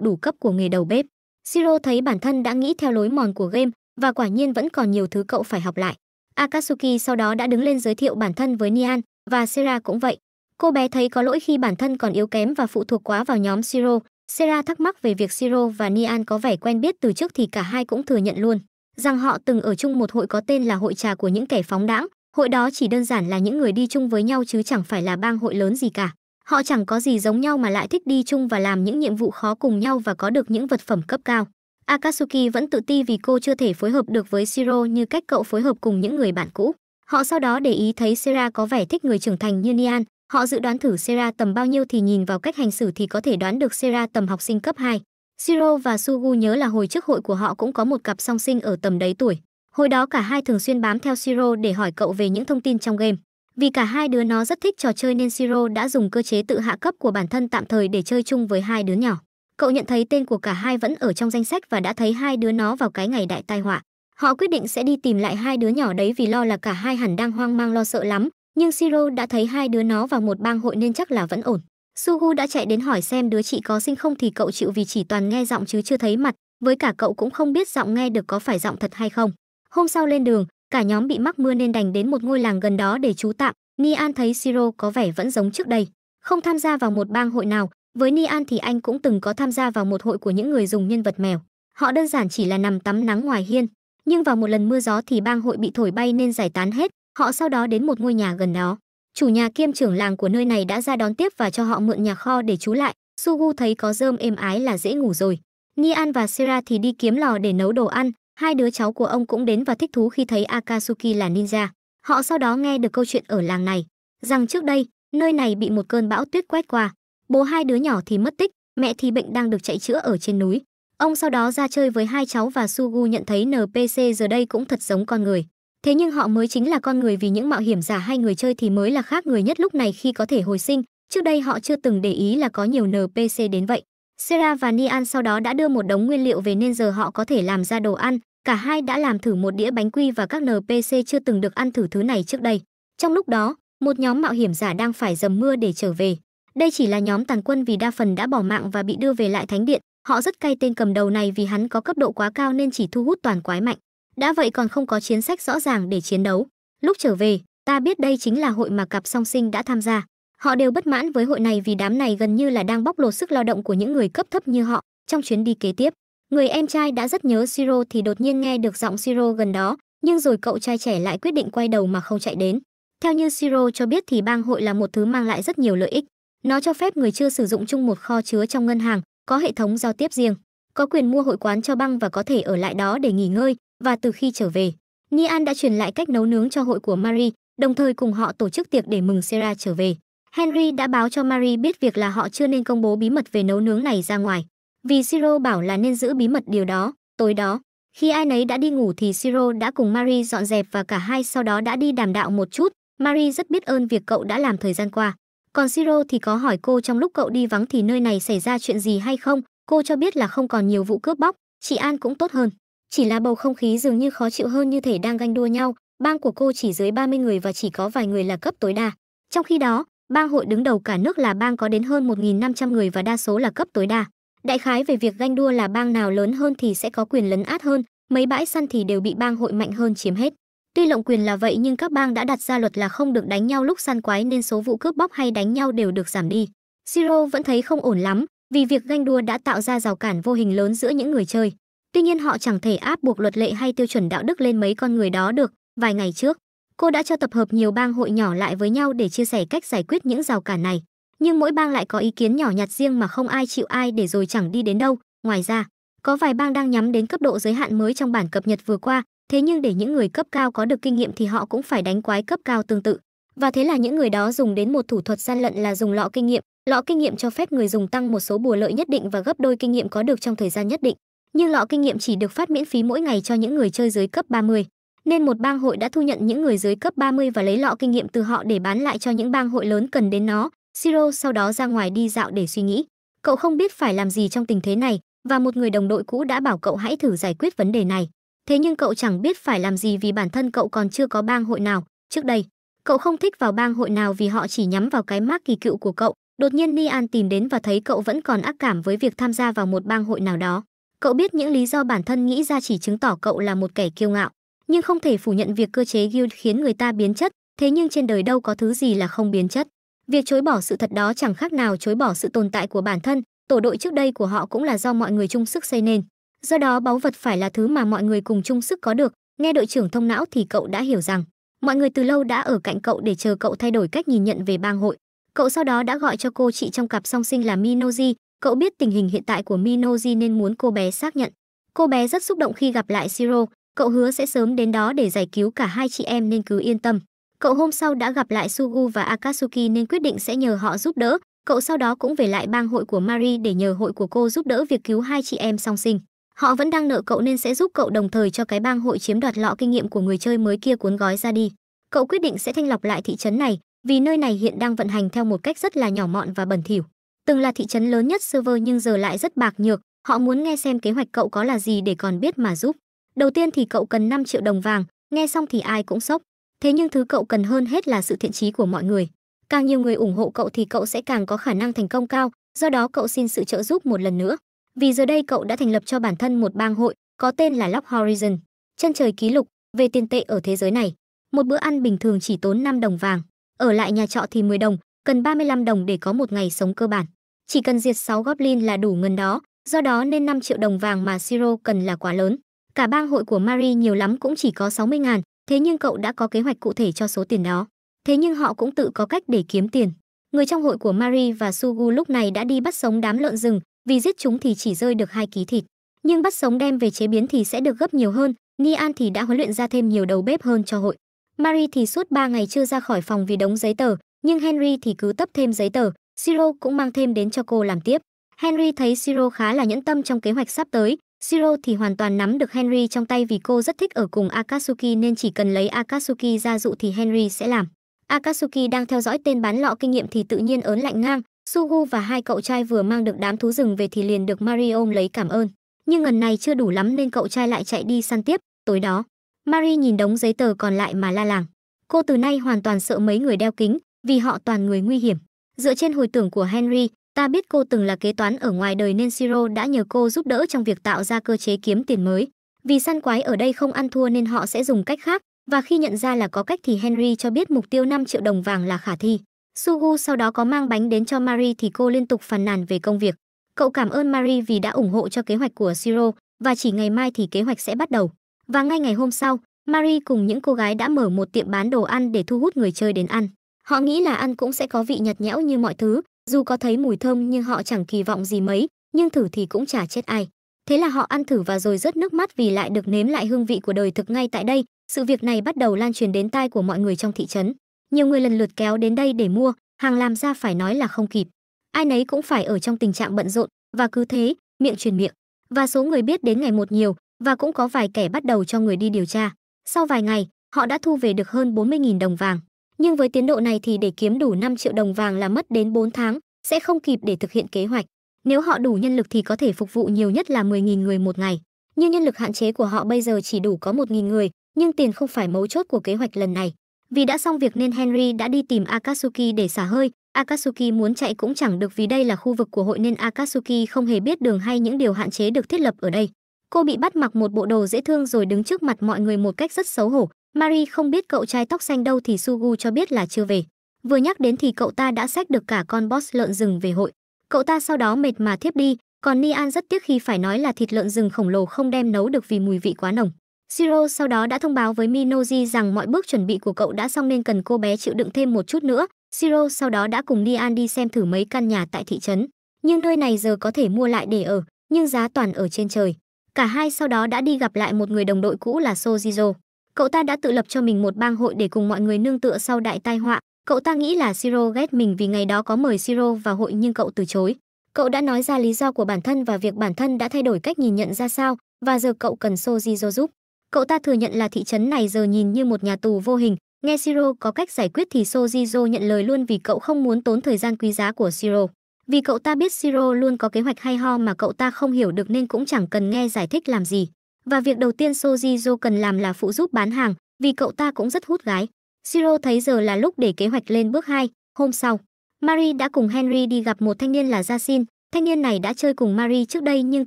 đủ cấp của nghề đầu bếp. Siro thấy bản thân đã nghĩ theo lối mòn của game và quả nhiên vẫn còn nhiều thứ cậu phải học lại. Akatsuki sau đó đã đứng lên giới thiệu bản thân với Nian và Sera cũng vậy. Cô bé thấy có lỗi khi bản thân còn yếu kém và phụ thuộc quá vào nhóm Siro. Sera thắc mắc về việc Siro và Nian có vẻ quen biết từ trước thì cả hai cũng thừa nhận luôn rằng họ từng ở chung một hội có tên là hội trà của những kẻ phóng đãng hội đó chỉ đơn giản là những người đi chung với nhau chứ chẳng phải là bang hội lớn gì cả họ chẳng có gì giống nhau mà lại thích đi chung và làm những nhiệm vụ khó cùng nhau và có được những vật phẩm cấp cao akatsuki vẫn tự ti vì cô chưa thể phối hợp được với siro như cách cậu phối hợp cùng những người bạn cũ họ sau đó để ý thấy sera có vẻ thích người trưởng thành như nian họ dự đoán thử sera tầm bao nhiêu thì nhìn vào cách hành xử thì có thể đoán được sera tầm học sinh cấp 2. siro và sugu nhớ là hồi trước hội của họ cũng có một cặp song sinh ở tầm đấy tuổi Hồi đó cả hai thường xuyên bám theo Siro để hỏi cậu về những thông tin trong game. Vì cả hai đứa nó rất thích trò chơi nên Siro đã dùng cơ chế tự hạ cấp của bản thân tạm thời để chơi chung với hai đứa nhỏ. Cậu nhận thấy tên của cả hai vẫn ở trong danh sách và đã thấy hai đứa nó vào cái ngày đại tai họa. Họ quyết định sẽ đi tìm lại hai đứa nhỏ đấy vì lo là cả hai hẳn đang hoang mang lo sợ lắm, nhưng Siro đã thấy hai đứa nó vào một bang hội nên chắc là vẫn ổn. Sugu đã chạy đến hỏi xem đứa chị có sinh không thì cậu chịu vì chỉ toàn nghe giọng chứ chưa thấy mặt, với cả cậu cũng không biết giọng nghe được có phải giọng thật hay không. Hôm sau lên đường, cả nhóm bị mắc mưa nên đành đến một ngôi làng gần đó để trú tạm. Ni An thấy Siro có vẻ vẫn giống trước đây, không tham gia vào một bang hội nào. Với Ni An thì anh cũng từng có tham gia vào một hội của những người dùng nhân vật mèo. Họ đơn giản chỉ là nằm tắm nắng ngoài hiên. Nhưng vào một lần mưa gió thì bang hội bị thổi bay nên giải tán hết. Họ sau đó đến một ngôi nhà gần đó. Chủ nhà kiêm trưởng làng của nơi này đã ra đón tiếp và cho họ mượn nhà kho để trú lại. Sugu thấy có rơm êm ái là dễ ngủ rồi. Ni An và Sera thì đi kiếm lò để nấu đồ ăn, Hai đứa cháu của ông cũng đến và thích thú khi thấy Akatsuki là ninja. Họ sau đó nghe được câu chuyện ở làng này, rằng trước đây, nơi này bị một cơn bão tuyết quét qua. Bố hai đứa nhỏ thì mất tích, mẹ thì bệnh đang được chạy chữa ở trên núi. Ông sau đó ra chơi với hai cháu và Sugu nhận thấy NPC giờ đây cũng thật giống con người. Thế nhưng họ mới chính là con người vì những mạo hiểm giả hay người chơi thì mới là khác người nhất lúc này khi có thể hồi sinh. Trước đây họ chưa từng để ý là có nhiều NPC đến vậy. Sera và Nian sau đó đã đưa một đống nguyên liệu về nên giờ họ có thể làm ra đồ ăn. Cả hai đã làm thử một đĩa bánh quy và các NPC chưa từng được ăn thử thứ này trước đây. Trong lúc đó, một nhóm mạo hiểm giả đang phải dầm mưa để trở về. Đây chỉ là nhóm tàn quân vì đa phần đã bỏ mạng và bị đưa về lại thánh điện. Họ rất cay tên cầm đầu này vì hắn có cấp độ quá cao nên chỉ thu hút toàn quái mạnh. Đã vậy còn không có chiến sách rõ ràng để chiến đấu. Lúc trở về, ta biết đây chính là hội mà cặp song sinh đã tham gia. Họ đều bất mãn với hội này vì đám này gần như là đang bóc lột sức lao động của những người cấp thấp như họ. Trong chuyến đi kế tiếp, người em trai đã rất nhớ Siro thì đột nhiên nghe được giọng Siro gần đó, nhưng rồi cậu trai trẻ lại quyết định quay đầu mà không chạy đến. Theo như Siro cho biết thì bang hội là một thứ mang lại rất nhiều lợi ích. Nó cho phép người chưa sử dụng chung một kho chứa trong ngân hàng, có hệ thống giao tiếp riêng, có quyền mua hội quán cho băng và có thể ở lại đó để nghỉ ngơi và từ khi trở về. Nian đã truyền lại cách nấu nướng cho hội của Marie, đồng thời cùng họ tổ chức tiệc để mừng Sera trở về. Henry đã báo cho Marie biết việc là họ chưa nên công bố bí mật về nấu nướng này ra ngoài. Vì Siro bảo là nên giữ bí mật điều đó, tối đó. Khi ai nấy đã đi ngủ thì Siro đã cùng Marie dọn dẹp và cả hai sau đó đã đi đàm đạo một chút. Marie rất biết ơn việc cậu đã làm thời gian qua. Còn Siro thì có hỏi cô trong lúc cậu đi vắng thì nơi này xảy ra chuyện gì hay không. Cô cho biết là không còn nhiều vụ cướp bóc, chị An cũng tốt hơn. Chỉ là bầu không khí dường như khó chịu hơn như thể đang ganh đua nhau. Bang của cô chỉ dưới 30 người và chỉ có vài người là cấp tối đa. Trong khi đó, Bang hội đứng đầu cả nước là bang có đến hơn 1.500 người và đa số là cấp tối đa. Đại khái về việc ganh đua là bang nào lớn hơn thì sẽ có quyền lấn át hơn, mấy bãi săn thì đều bị bang hội mạnh hơn chiếm hết. Tuy lộng quyền là vậy nhưng các bang đã đặt ra luật là không được đánh nhau lúc săn quái nên số vụ cướp bóc hay đánh nhau đều được giảm đi. Siro vẫn thấy không ổn lắm, vì việc ganh đua đã tạo ra rào cản vô hình lớn giữa những người chơi. Tuy nhiên họ chẳng thể áp buộc luật lệ hay tiêu chuẩn đạo đức lên mấy con người đó được. Vài ngày trước, Cô đã cho tập hợp nhiều bang hội nhỏ lại với nhau để chia sẻ cách giải quyết những rào cản này, nhưng mỗi bang lại có ý kiến nhỏ nhặt riêng mà không ai chịu ai để rồi chẳng đi đến đâu. Ngoài ra, có vài bang đang nhắm đến cấp độ giới hạn mới trong bản cập nhật vừa qua, thế nhưng để những người cấp cao có được kinh nghiệm thì họ cũng phải đánh quái cấp cao tương tự. Và thế là những người đó dùng đến một thủ thuật gian lận là dùng lọ kinh nghiệm. Lọ kinh nghiệm cho phép người dùng tăng một số bùa lợi nhất định và gấp đôi kinh nghiệm có được trong thời gian nhất định. Nhưng lọ kinh nghiệm chỉ được phát miễn phí mỗi ngày cho những người chơi dưới cấp 30 nên một bang hội đã thu nhận những người dưới cấp 30 và lấy lọ kinh nghiệm từ họ để bán lại cho những bang hội lớn cần đến nó. Siro sau đó ra ngoài đi dạo để suy nghĩ. Cậu không biết phải làm gì trong tình thế này và một người đồng đội cũ đã bảo cậu hãy thử giải quyết vấn đề này. Thế nhưng cậu chẳng biết phải làm gì vì bản thân cậu còn chưa có bang hội nào. Trước đây, cậu không thích vào bang hội nào vì họ chỉ nhắm vào cái mác kỳ cựu của cậu. Đột nhiên Nian tìm đến và thấy cậu vẫn còn ác cảm với việc tham gia vào một bang hội nào đó. Cậu biết những lý do bản thân nghĩ ra chỉ chứng tỏ cậu là một kẻ kiêu ngạo nhưng không thể phủ nhận việc cơ chế guild khiến người ta biến chất, thế nhưng trên đời đâu có thứ gì là không biến chất. Việc chối bỏ sự thật đó chẳng khác nào chối bỏ sự tồn tại của bản thân, tổ đội trước đây của họ cũng là do mọi người chung sức xây nên. Do đó báu vật phải là thứ mà mọi người cùng chung sức có được, nghe đội trưởng thông não thì cậu đã hiểu rằng, mọi người từ lâu đã ở cạnh cậu để chờ cậu thay đổi cách nhìn nhận về bang hội. Cậu sau đó đã gọi cho cô chị trong cặp song sinh là Minoji, cậu biết tình hình hiện tại của Minoji nên muốn cô bé xác nhận. Cô bé rất xúc động khi gặp lại Siro, Cậu hứa sẽ sớm đến đó để giải cứu cả hai chị em nên cứ yên tâm. Cậu hôm sau đã gặp lại Sugu và Akatsuki nên quyết định sẽ nhờ họ giúp đỡ. Cậu sau đó cũng về lại bang hội của Mari để nhờ hội của cô giúp đỡ việc cứu hai chị em song sinh. Họ vẫn đang nợ cậu nên sẽ giúp cậu đồng thời cho cái bang hội chiếm đoạt lọ kinh nghiệm của người chơi mới kia cuốn gói ra đi. Cậu quyết định sẽ thanh lọc lại thị trấn này, vì nơi này hiện đang vận hành theo một cách rất là nhỏ mọn và bẩn thỉu. Từng là thị trấn lớn nhất server nhưng giờ lại rất bạc nhược, họ muốn nghe xem kế hoạch cậu có là gì để còn biết mà giúp. Đầu tiên thì cậu cần 5 triệu đồng vàng, nghe xong thì ai cũng sốc. Thế nhưng thứ cậu cần hơn hết là sự thiện chí của mọi người. Càng nhiều người ủng hộ cậu thì cậu sẽ càng có khả năng thành công cao, do đó cậu xin sự trợ giúp một lần nữa. Vì giờ đây cậu đã thành lập cho bản thân một bang hội có tên là Lock Horizon, chân trời ký lục về tiền tệ ở thế giới này. Một bữa ăn bình thường chỉ tốn 5 đồng vàng, ở lại nhà trọ thì 10 đồng, cần 35 đồng để có một ngày sống cơ bản. Chỉ cần diệt 6 goblin là đủ ngân đó, do đó nên 5 triệu đồng vàng mà Siro cần là quá lớn. Cả bang hội của Mary nhiều lắm cũng chỉ có 60 ngàn, thế nhưng cậu đã có kế hoạch cụ thể cho số tiền đó. Thế nhưng họ cũng tự có cách để kiếm tiền. Người trong hội của Mary và Sugu lúc này đã đi bắt sống đám lợn rừng, vì giết chúng thì chỉ rơi được hai ký thịt. Nhưng bắt sống đem về chế biến thì sẽ được gấp nhiều hơn, Nian thì đã huấn luyện ra thêm nhiều đầu bếp hơn cho hội. Mary thì suốt 3 ngày chưa ra khỏi phòng vì đống giấy tờ, nhưng Henry thì cứ tấp thêm giấy tờ, Siro cũng mang thêm đến cho cô làm tiếp. Henry thấy Siro khá là nhẫn tâm trong kế hoạch sắp tới, Zero thì hoàn toàn nắm được Henry trong tay vì cô rất thích ở cùng Akatsuki nên chỉ cần lấy Akatsuki ra dụ thì Henry sẽ làm. Akatsuki đang theo dõi tên bán lọ kinh nghiệm thì tự nhiên ớn lạnh ngang, Sugu và hai cậu trai vừa mang được đám thú rừng về thì liền được Mari lấy cảm ơn. Nhưng ngần này chưa đủ lắm nên cậu trai lại chạy đi săn tiếp, tối đó. Mari nhìn đống giấy tờ còn lại mà la làng. Cô từ nay hoàn toàn sợ mấy người đeo kính, vì họ toàn người nguy hiểm. Dựa trên hồi tưởng của Henry, Ta biết cô từng là kế toán ở ngoài đời nên Siro đã nhờ cô giúp đỡ trong việc tạo ra cơ chế kiếm tiền mới. Vì săn quái ở đây không ăn thua nên họ sẽ dùng cách khác, và khi nhận ra là có cách thì Henry cho biết mục tiêu 5 triệu đồng vàng là khả thi. Sugu sau đó có mang bánh đến cho Marie thì cô liên tục phàn nàn về công việc. Cậu cảm ơn Marie vì đã ủng hộ cho kế hoạch của Siro và chỉ ngày mai thì kế hoạch sẽ bắt đầu. Và ngay ngày hôm sau, Marie cùng những cô gái đã mở một tiệm bán đồ ăn để thu hút người chơi đến ăn. Họ nghĩ là ăn cũng sẽ có vị nhạt nhẽo như mọi thứ, dù có thấy mùi thơm nhưng họ chẳng kỳ vọng gì mấy, nhưng thử thì cũng chả chết ai. Thế là họ ăn thử và rồi rớt nước mắt vì lại được nếm lại hương vị của đời thực ngay tại đây. Sự việc này bắt đầu lan truyền đến tai của mọi người trong thị trấn. Nhiều người lần lượt kéo đến đây để mua, hàng làm ra phải nói là không kịp. Ai nấy cũng phải ở trong tình trạng bận rộn và cứ thế, miệng truyền miệng. Và số người biết đến ngày một nhiều và cũng có vài kẻ bắt đầu cho người đi điều tra. Sau vài ngày, họ đã thu về được hơn 40.000 đồng vàng nhưng với tiến độ này thì để kiếm đủ 5 triệu đồng vàng là mất đến 4 tháng, sẽ không kịp để thực hiện kế hoạch. Nếu họ đủ nhân lực thì có thể phục vụ nhiều nhất là 10.000 người một ngày. Nhưng nhân lực hạn chế của họ bây giờ chỉ đủ có 1.000 người, nhưng tiền không phải mấu chốt của kế hoạch lần này. Vì đã xong việc nên Henry đã đi tìm Akatsuki để xả hơi. Akatsuki muốn chạy cũng chẳng được vì đây là khu vực của hội nên Akatsuki không hề biết đường hay những điều hạn chế được thiết lập ở đây. Cô bị bắt mặc một bộ đồ dễ thương rồi đứng trước mặt mọi người một cách rất xấu hổ, Mary không biết cậu trai tóc xanh đâu thì Sugu cho biết là chưa về. Vừa nhắc đến thì cậu ta đã xách được cả con boss lợn rừng về hội. Cậu ta sau đó mệt mà thiếp đi, còn Nian rất tiếc khi phải nói là thịt lợn rừng khổng lồ không đem nấu được vì mùi vị quá nồng. Siro sau đó đã thông báo với Minoji rằng mọi bước chuẩn bị của cậu đã xong nên cần cô bé chịu đựng thêm một chút nữa. Siro sau đó đã cùng Nian đi xem thử mấy căn nhà tại thị trấn. Nhưng nơi này giờ có thể mua lại để ở, nhưng giá toàn ở trên trời. Cả hai sau đó đã đi gặp lại một người đồng đội cũ là Sojizo. Cậu ta đã tự lập cho mình một bang hội để cùng mọi người nương tựa sau đại tai họa. Cậu ta nghĩ là Siro ghét mình vì ngày đó có mời Siro vào hội nhưng cậu từ chối. Cậu đã nói ra lý do của bản thân và việc bản thân đã thay đổi cách nhìn nhận ra sao, và giờ cậu cần Sojizo giúp. Cậu ta thừa nhận là thị trấn này giờ nhìn như một nhà tù vô hình, nghe Siro có cách giải quyết thì Sojizo nhận lời luôn vì cậu không muốn tốn thời gian quý giá của Siro. Vì cậu ta biết Siro luôn có kế hoạch hay ho mà cậu ta không hiểu được nên cũng chẳng cần nghe giải thích làm gì. Và việc đầu tiên Sojizo cần làm là phụ giúp bán hàng, vì cậu ta cũng rất hút gái. Siro thấy giờ là lúc để kế hoạch lên bước 2, hôm sau. Marie đã cùng Henry đi gặp một thanh niên là Jacin. Thanh niên này đã chơi cùng Marie trước đây nhưng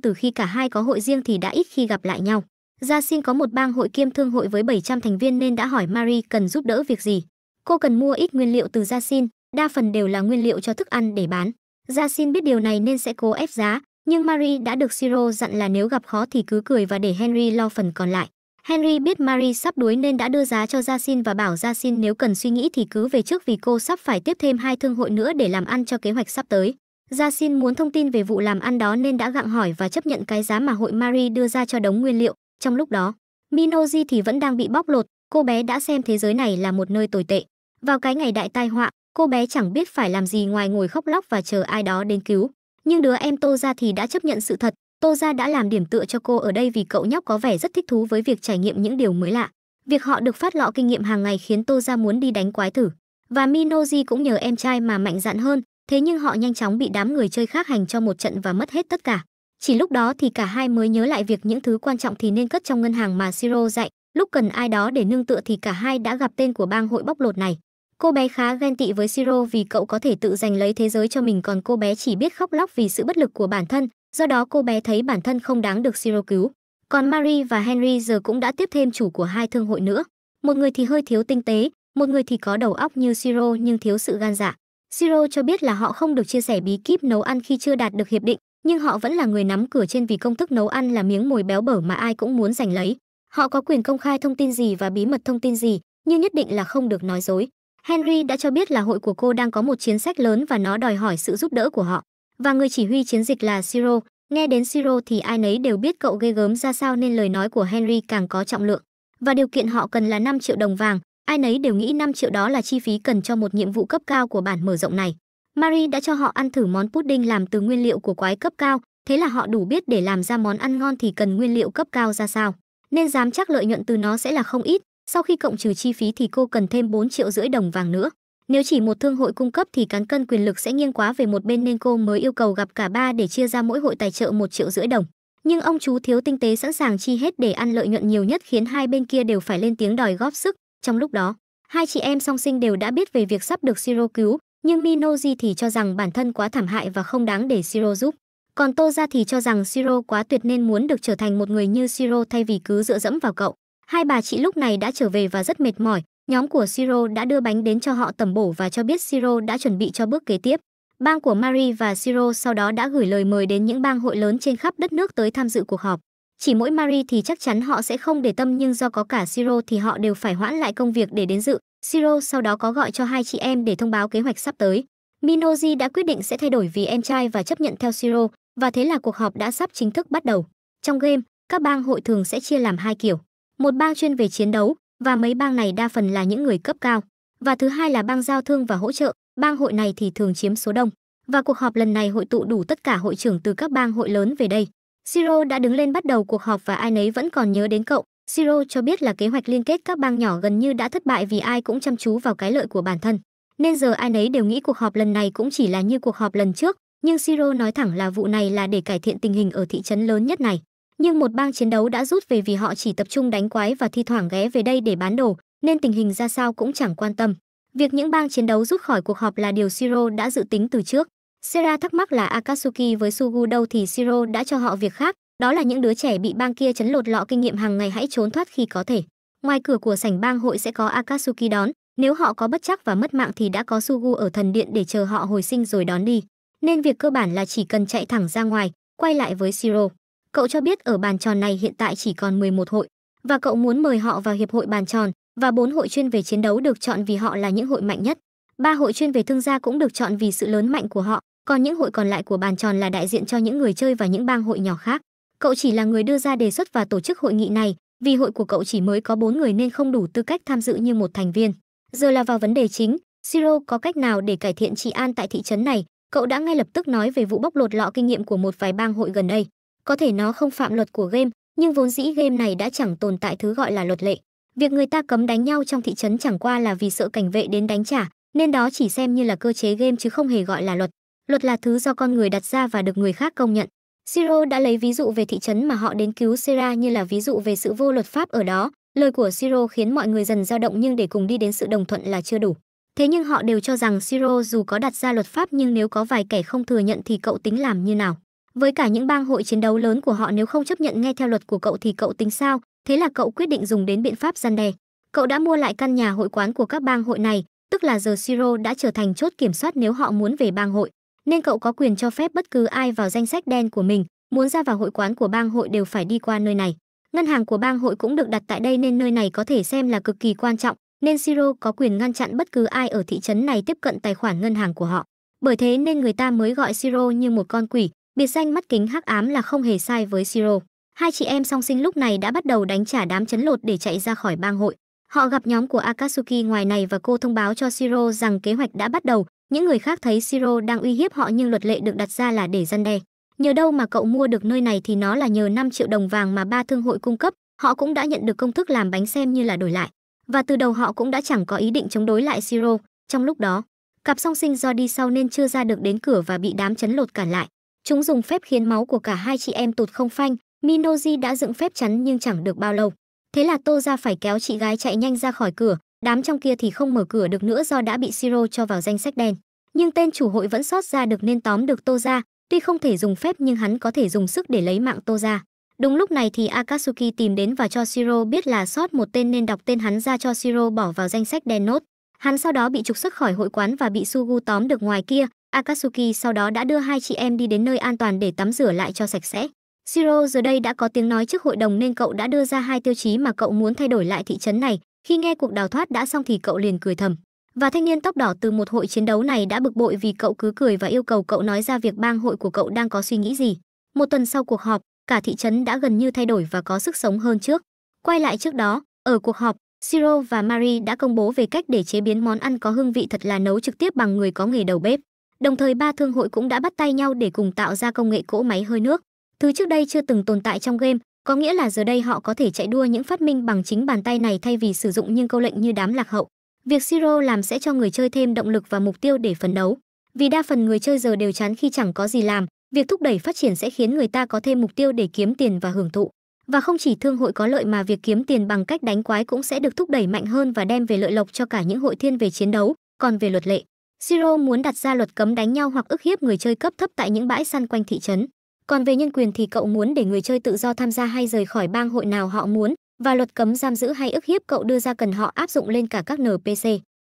từ khi cả hai có hội riêng thì đã ít khi gặp lại nhau. Jacin có một bang hội kiêm thương hội với 700 thành viên nên đã hỏi Marie cần giúp đỡ việc gì. Cô cần mua ít nguyên liệu từ Jacin, đa phần đều là nguyên liệu cho thức ăn để bán. Jacin biết điều này nên sẽ cố ép giá, nhưng Marie đã được Siro dặn là nếu gặp khó thì cứ cười và để Henry lo phần còn lại. Henry biết Marie sắp đuối nên đã đưa giá cho Jacin và bảo Jacin nếu cần suy nghĩ thì cứ về trước vì cô sắp phải tiếp thêm hai thương hội nữa để làm ăn cho kế hoạch sắp tới. Jacin muốn thông tin về vụ làm ăn đó nên đã gặng hỏi và chấp nhận cái giá mà hội Marie đưa ra cho đống nguyên liệu. Trong lúc đó, Minoji thì vẫn đang bị bóc lột, cô bé đã xem thế giới này là một nơi tồi tệ. Vào cái ngày đại tai họa, cô bé chẳng biết phải làm gì ngoài ngồi khóc lóc và chờ ai đó đến cứu nhưng đứa em Tô Gia thì đã chấp nhận sự thật, Tô Gia đã làm điểm tựa cho cô ở đây vì cậu nhóc có vẻ rất thích thú với việc trải nghiệm những điều mới lạ. Việc họ được phát lọ kinh nghiệm hàng ngày khiến Tô Gia muốn đi đánh quái thử. Và Minoji cũng nhờ em trai mà mạnh dạn hơn, thế nhưng họ nhanh chóng bị đám người chơi khác hành cho một trận và mất hết tất cả. Chỉ lúc đó thì cả hai mới nhớ lại việc những thứ quan trọng thì nên cất trong ngân hàng mà Siro dạy, lúc cần ai đó để nương tựa thì cả hai đã gặp tên của bang hội bóc lột này. Cô bé khá ghen tị với Siro vì cậu có thể tự giành lấy thế giới cho mình còn cô bé chỉ biết khóc lóc vì sự bất lực của bản thân, do đó cô bé thấy bản thân không đáng được Siro cứu. Còn Mary và Henry giờ cũng đã tiếp thêm chủ của hai thương hội nữa. Một người thì hơi thiếu tinh tế, một người thì có đầu óc như Siro nhưng thiếu sự gan dạ. Siro cho biết là họ không được chia sẻ bí kíp nấu ăn khi chưa đạt được hiệp định, nhưng họ vẫn là người nắm cửa trên vì công thức nấu ăn là miếng mồi béo bở mà ai cũng muốn giành lấy. Họ có quyền công khai thông tin gì và bí mật thông tin gì, nhưng nhất định là không được nói dối. Henry đã cho biết là hội của cô đang có một chiến sách lớn và nó đòi hỏi sự giúp đỡ của họ. Và người chỉ huy chiến dịch là Siro. Nghe đến Siro thì ai nấy đều biết cậu ghê gớm ra sao nên lời nói của Henry càng có trọng lượng. Và điều kiện họ cần là 5 triệu đồng vàng. Ai nấy đều nghĩ 5 triệu đó là chi phí cần cho một nhiệm vụ cấp cao của bản mở rộng này. Marie đã cho họ ăn thử món pudding làm từ nguyên liệu của quái cấp cao, thế là họ đủ biết để làm ra món ăn ngon thì cần nguyên liệu cấp cao ra sao. Nên dám chắc lợi nhuận từ nó sẽ là không ít, sau khi cộng trừ chi phí thì cô cần thêm 4 triệu rưỡi đồng vàng nữa. Nếu chỉ một thương hội cung cấp thì cán cân quyền lực sẽ nghiêng quá về một bên nên cô mới yêu cầu gặp cả ba để chia ra mỗi hội tài trợ một triệu rưỡi đồng. Nhưng ông chú thiếu tinh tế sẵn sàng chi hết để ăn lợi nhuận nhiều nhất khiến hai bên kia đều phải lên tiếng đòi góp sức. Trong lúc đó, hai chị em song sinh đều đã biết về việc sắp được Siro cứu, nhưng Minoji thì cho rằng bản thân quá thảm hại và không đáng để Siro giúp. Còn Tô thì cho rằng Siro quá tuyệt nên muốn được trở thành một người như Siro thay vì cứ dựa dẫm vào cậu. Hai bà chị lúc này đã trở về và rất mệt mỏi, nhóm của Siro đã đưa bánh đến cho họ tẩm bổ và cho biết Siro đã chuẩn bị cho bước kế tiếp. Bang của Marie và Siro sau đó đã gửi lời mời đến những bang hội lớn trên khắp đất nước tới tham dự cuộc họp. Chỉ mỗi Marie thì chắc chắn họ sẽ không để tâm nhưng do có cả Siro thì họ đều phải hoãn lại công việc để đến dự. Siro sau đó có gọi cho hai chị em để thông báo kế hoạch sắp tới. Minoji đã quyết định sẽ thay đổi vì em trai và chấp nhận theo Siro, và thế là cuộc họp đã sắp chính thức bắt đầu. Trong game, các bang hội thường sẽ chia làm hai kiểu một bang chuyên về chiến đấu và mấy bang này đa phần là những người cấp cao và thứ hai là bang giao thương và hỗ trợ bang hội này thì thường chiếm số đông và cuộc họp lần này hội tụ đủ tất cả hội trưởng từ các bang hội lớn về đây siro đã đứng lên bắt đầu cuộc họp và ai nấy vẫn còn nhớ đến cậu siro cho biết là kế hoạch liên kết các bang nhỏ gần như đã thất bại vì ai cũng chăm chú vào cái lợi của bản thân nên giờ ai nấy đều nghĩ cuộc họp lần này cũng chỉ là như cuộc họp lần trước nhưng siro nói thẳng là vụ này là để cải thiện tình hình ở thị trấn lớn nhất này nhưng một bang chiến đấu đã rút về vì họ chỉ tập trung đánh quái và thi thoảng ghé về đây để bán đồ, nên tình hình ra sao cũng chẳng quan tâm. Việc những bang chiến đấu rút khỏi cuộc họp là điều Siro đã dự tính từ trước. Sera thắc mắc là Akatsuki với Sugu đâu thì Siro đã cho họ việc khác, đó là những đứa trẻ bị bang kia chấn lột lọ kinh nghiệm hàng ngày hãy trốn thoát khi có thể. Ngoài cửa của sảnh bang hội sẽ có Akatsuki đón, nếu họ có bất chắc và mất mạng thì đã có Sugu ở thần điện để chờ họ hồi sinh rồi đón đi. Nên việc cơ bản là chỉ cần chạy thẳng ra ngoài, quay lại với Siro. Cậu cho biết ở bàn tròn này hiện tại chỉ còn 11 hội và cậu muốn mời họ vào hiệp hội bàn tròn và bốn hội chuyên về chiến đấu được chọn vì họ là những hội mạnh nhất. Ba hội chuyên về thương gia cũng được chọn vì sự lớn mạnh của họ, còn những hội còn lại của bàn tròn là đại diện cho những người chơi và những bang hội nhỏ khác. Cậu chỉ là người đưa ra đề xuất và tổ chức hội nghị này, vì hội của cậu chỉ mới có 4 người nên không đủ tư cách tham dự như một thành viên. Giờ là vào vấn đề chính, Siro có cách nào để cải thiện trị an tại thị trấn này? Cậu đã ngay lập tức nói về vụ bóc lột lọ kinh nghiệm của một vài bang hội gần đây. Có thể nó không phạm luật của game, nhưng vốn dĩ game này đã chẳng tồn tại thứ gọi là luật lệ. Việc người ta cấm đánh nhau trong thị trấn chẳng qua là vì sợ cảnh vệ đến đánh trả, nên đó chỉ xem như là cơ chế game chứ không hề gọi là luật. Luật là thứ do con người đặt ra và được người khác công nhận. Siro đã lấy ví dụ về thị trấn mà họ đến cứu Sera như là ví dụ về sự vô luật pháp ở đó. Lời của Siro khiến mọi người dần dao động nhưng để cùng đi đến sự đồng thuận là chưa đủ. Thế nhưng họ đều cho rằng Siro dù có đặt ra luật pháp nhưng nếu có vài kẻ không thừa nhận thì cậu tính làm như nào? Với cả những bang hội chiến đấu lớn của họ nếu không chấp nhận nghe theo luật của cậu thì cậu tính sao? Thế là cậu quyết định dùng đến biện pháp gian đe. Cậu đã mua lại căn nhà hội quán của các bang hội này, tức là giờ Siro đã trở thành chốt kiểm soát nếu họ muốn về bang hội, nên cậu có quyền cho phép bất cứ ai vào danh sách đen của mình, muốn ra vào hội quán của bang hội đều phải đi qua nơi này. Ngân hàng của bang hội cũng được đặt tại đây nên nơi này có thể xem là cực kỳ quan trọng, nên Siro có quyền ngăn chặn bất cứ ai ở thị trấn này tiếp cận tài khoản ngân hàng của họ. Bởi thế nên người ta mới gọi Siro như một con quỷ, biệt danh mắt kính hắc ám là không hề sai với Siro. Hai chị em song sinh lúc này đã bắt đầu đánh trả đám chấn lột để chạy ra khỏi bang hội. Họ gặp nhóm của Akatsuki ngoài này và cô thông báo cho Siro rằng kế hoạch đã bắt đầu. Những người khác thấy Siro đang uy hiếp họ nhưng luật lệ được đặt ra là để răn đe. Nhờ đâu mà cậu mua được nơi này thì nó là nhờ 5 triệu đồng vàng mà ba thương hội cung cấp, họ cũng đã nhận được công thức làm bánh xem như là đổi lại. Và từ đầu họ cũng đã chẳng có ý định chống đối lại Siro. Trong lúc đó, cặp song sinh do đi sau nên chưa ra được đến cửa và bị đám chấn lột cản lại. Chúng dùng phép khiến máu của cả hai chị em tụt không phanh, Minoji đã dựng phép chắn nhưng chẳng được bao lâu. Thế là Tô ra phải kéo chị gái chạy nhanh ra khỏi cửa, đám trong kia thì không mở cửa được nữa do đã bị Siro cho vào danh sách đen. Nhưng tên chủ hội vẫn sót ra được nên tóm được Tô ra, tuy không thể dùng phép nhưng hắn có thể dùng sức để lấy mạng Tô ra. Đúng lúc này thì Akatsuki tìm đến và cho Siro biết là sót một tên nên đọc tên hắn ra cho Siro bỏ vào danh sách đen nốt. Hắn sau đó bị trục xuất khỏi hội quán và bị Sugu tóm được ngoài kia, Akatsuki sau đó đã đưa hai chị em đi đến nơi an toàn để tắm rửa lại cho sạch sẽ. Siro giờ đây đã có tiếng nói trước hội đồng nên cậu đã đưa ra hai tiêu chí mà cậu muốn thay đổi lại thị trấn này. Khi nghe cuộc đào thoát đã xong thì cậu liền cười thầm. Và thanh niên tóc đỏ từ một hội chiến đấu này đã bực bội vì cậu cứ cười và yêu cầu cậu nói ra việc bang hội của cậu đang có suy nghĩ gì. Một tuần sau cuộc họp, cả thị trấn đã gần như thay đổi và có sức sống hơn trước. Quay lại trước đó, ở cuộc họp, Siro và Marie đã công bố về cách để chế biến món ăn có hương vị thật là nấu trực tiếp bằng người có nghề đầu bếp. Đồng thời ba thương hội cũng đã bắt tay nhau để cùng tạo ra công nghệ cỗ máy hơi nước, thứ trước đây chưa từng tồn tại trong game, có nghĩa là giờ đây họ có thể chạy đua những phát minh bằng chính bàn tay này thay vì sử dụng những câu lệnh như đám lạc hậu. Việc Siro làm sẽ cho người chơi thêm động lực và mục tiêu để phấn đấu. Vì đa phần người chơi giờ đều chán khi chẳng có gì làm, việc thúc đẩy phát triển sẽ khiến người ta có thêm mục tiêu để kiếm tiền và hưởng thụ. Và không chỉ thương hội có lợi mà việc kiếm tiền bằng cách đánh quái cũng sẽ được thúc đẩy mạnh hơn và đem về lợi lộc cho cả những hội thiên về chiến đấu, còn về luật lệ Siro muốn đặt ra luật cấm đánh nhau hoặc ức hiếp người chơi cấp thấp tại những bãi săn quanh thị trấn. Còn về nhân quyền thì cậu muốn để người chơi tự do tham gia hay rời khỏi bang hội nào họ muốn và luật cấm giam giữ hay ức hiếp cậu đưa ra cần họ áp dụng lên cả các NPC.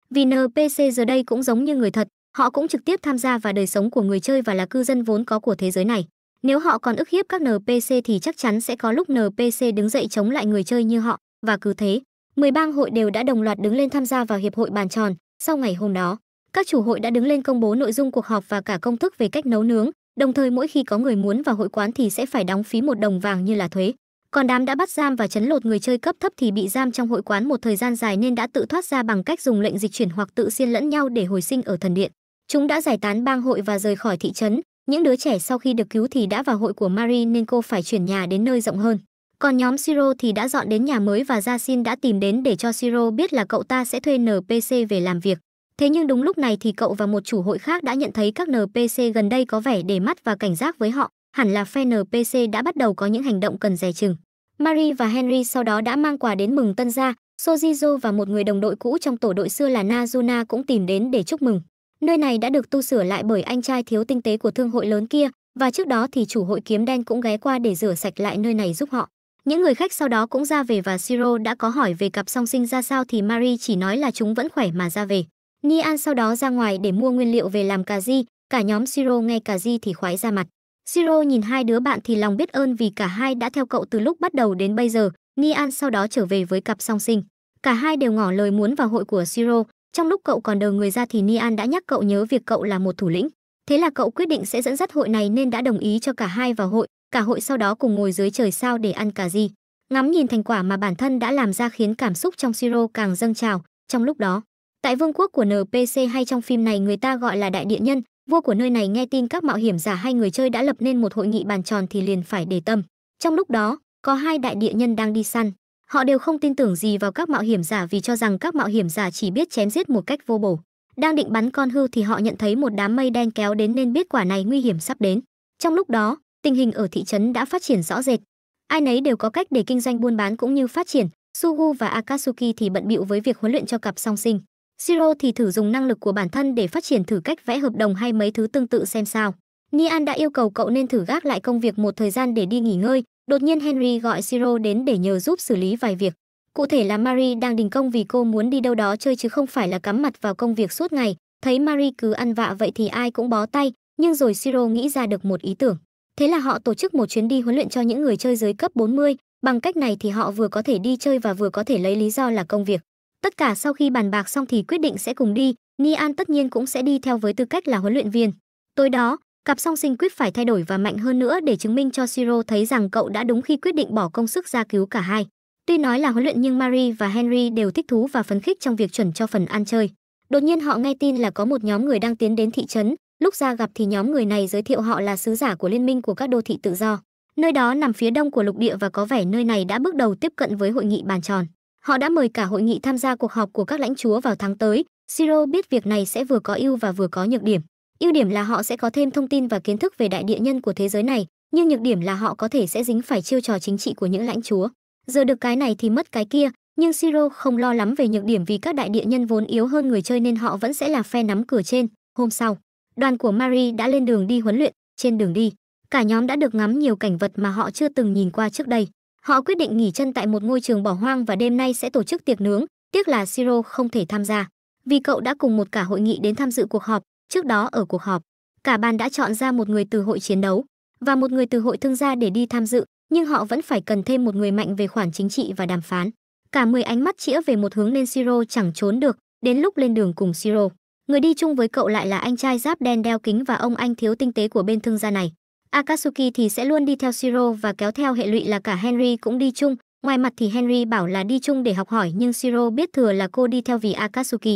Vì NPC giờ đây cũng giống như người thật, họ cũng trực tiếp tham gia vào đời sống của người chơi và là cư dân vốn có của thế giới này. Nếu họ còn ức hiếp các NPC thì chắc chắn sẽ có lúc NPC đứng dậy chống lại người chơi như họ và cứ thế, 10 bang hội đều đã đồng loạt đứng lên tham gia vào hiệp hội bàn tròn sau ngày hôm đó các chủ hội đã đứng lên công bố nội dung cuộc họp và cả công thức về cách nấu nướng, đồng thời mỗi khi có người muốn vào hội quán thì sẽ phải đóng phí một đồng vàng như là thuế. Còn đám đã bắt giam và chấn lột người chơi cấp thấp thì bị giam trong hội quán một thời gian dài nên đã tự thoát ra bằng cách dùng lệnh dịch chuyển hoặc tự xiên lẫn nhau để hồi sinh ở thần điện. Chúng đã giải tán bang hội và rời khỏi thị trấn. Những đứa trẻ sau khi được cứu thì đã vào hội của Marie nên cô phải chuyển nhà đến nơi rộng hơn. Còn nhóm Siro thì đã dọn đến nhà mới và Xin đã tìm đến để cho Siro biết là cậu ta sẽ thuê NPC về làm việc. Thế nhưng đúng lúc này thì cậu và một chủ hội khác đã nhận thấy các NPC gần đây có vẻ để mắt và cảnh giác với họ, hẳn là phe NPC đã bắt đầu có những hành động cần dè chừng. Mary và Henry sau đó đã mang quà đến mừng tân gia, Sojizo và một người đồng đội cũ trong tổ đội xưa là Nazuna cũng tìm đến để chúc mừng. Nơi này đã được tu sửa lại bởi anh trai thiếu tinh tế của thương hội lớn kia, và trước đó thì chủ hội kiếm đen cũng ghé qua để rửa sạch lại nơi này giúp họ. Những người khách sau đó cũng ra về và Siro đã có hỏi về cặp song sinh ra sao thì Mary chỉ nói là chúng vẫn khỏe mà ra về. Ni An sau đó ra ngoài để mua nguyên liệu về làm cà ri, cả nhóm Siro nghe cà ri thì khoái ra mặt. Siro nhìn hai đứa bạn thì lòng biết ơn vì cả hai đã theo cậu từ lúc bắt đầu đến bây giờ. Ni An sau đó trở về với cặp song sinh. Cả hai đều ngỏ lời muốn vào hội của Siro. Trong lúc cậu còn đờ người ra thì Ni An đã nhắc cậu nhớ việc cậu là một thủ lĩnh. Thế là cậu quyết định sẽ dẫn dắt hội này nên đã đồng ý cho cả hai vào hội. Cả hội sau đó cùng ngồi dưới trời sao để ăn cà ri. Ngắm nhìn thành quả mà bản thân đã làm ra khiến cảm xúc trong Siro càng dâng trào. Trong lúc đó, Tại vương quốc của NPC hay trong phim này người ta gọi là đại địa nhân, vua của nơi này nghe tin các mạo hiểm giả hay người chơi đã lập nên một hội nghị bàn tròn thì liền phải để tâm. Trong lúc đó, có hai đại địa nhân đang đi săn. Họ đều không tin tưởng gì vào các mạo hiểm giả vì cho rằng các mạo hiểm giả chỉ biết chém giết một cách vô bổ. Đang định bắn con hưu thì họ nhận thấy một đám mây đen kéo đến nên biết quả này nguy hiểm sắp đến. Trong lúc đó, tình hình ở thị trấn đã phát triển rõ rệt. Ai nấy đều có cách để kinh doanh buôn bán cũng như phát triển, Sugu và Akatsuki thì bận bịu với việc huấn luyện cho cặp song sinh. Siro thì thử dùng năng lực của bản thân để phát triển thử cách vẽ hợp đồng hay mấy thứ tương tự xem sao. Nian đã yêu cầu cậu nên thử gác lại công việc một thời gian để đi nghỉ ngơi, đột nhiên Henry gọi Siro đến để nhờ giúp xử lý vài việc. Cụ thể là Marie đang đình công vì cô muốn đi đâu đó chơi chứ không phải là cắm mặt vào công việc suốt ngày. Thấy Marie cứ ăn vạ vậy thì ai cũng bó tay, nhưng rồi Siro nghĩ ra được một ý tưởng. Thế là họ tổ chức một chuyến đi huấn luyện cho những người chơi dưới cấp 40, bằng cách này thì họ vừa có thể đi chơi và vừa có thể lấy lý do là công việc. Tất cả sau khi bàn bạc xong thì quyết định sẽ cùng đi, Nian tất nhiên cũng sẽ đi theo với tư cách là huấn luyện viên. Tối đó, cặp song sinh quyết phải thay đổi và mạnh hơn nữa để chứng minh cho Siro thấy rằng cậu đã đúng khi quyết định bỏ công sức ra cứu cả hai. Tuy nói là huấn luyện nhưng Marie và Henry đều thích thú và phấn khích trong việc chuẩn cho phần ăn chơi. Đột nhiên họ nghe tin là có một nhóm người đang tiến đến thị trấn, lúc ra gặp thì nhóm người này giới thiệu họ là sứ giả của liên minh của các đô thị tự do. Nơi đó nằm phía đông của lục địa và có vẻ nơi này đã bước đầu tiếp cận với hội nghị bàn tròn. Họ đã mời cả hội nghị tham gia cuộc họp của các lãnh chúa vào tháng tới. Siro biết việc này sẽ vừa có ưu và vừa có nhược điểm. Ưu điểm là họ sẽ có thêm thông tin và kiến thức về đại địa nhân của thế giới này, nhưng nhược điểm là họ có thể sẽ dính phải chiêu trò chính trị của những lãnh chúa. Giờ được cái này thì mất cái kia, nhưng Siro không lo lắm về nhược điểm vì các đại địa nhân vốn yếu hơn người chơi nên họ vẫn sẽ là phe nắm cửa trên. Hôm sau, đoàn của Mary đã lên đường đi huấn luyện, trên đường đi, cả nhóm đã được ngắm nhiều cảnh vật mà họ chưa từng nhìn qua trước đây. Họ quyết định nghỉ chân tại một ngôi trường bỏ hoang và đêm nay sẽ tổ chức tiệc nướng, tiếc là Siro không thể tham gia, vì cậu đã cùng một cả hội nghị đến tham dự cuộc họp, trước đó ở cuộc họp, cả bàn đã chọn ra một người từ hội chiến đấu và một người từ hội thương gia để đi tham dự, nhưng họ vẫn phải cần thêm một người mạnh về khoản chính trị và đàm phán. Cả 10 ánh mắt chĩa về một hướng nên Siro chẳng trốn được, đến lúc lên đường cùng Siro. Người đi chung với cậu lại là anh trai giáp đen đeo kính và ông anh thiếu tinh tế của bên thương gia này. Akatsuki thì sẽ luôn đi theo Siro và kéo theo hệ lụy là cả Henry cũng đi chung. Ngoài mặt thì Henry bảo là đi chung để học hỏi nhưng Siro biết thừa là cô đi theo vì Akatsuki.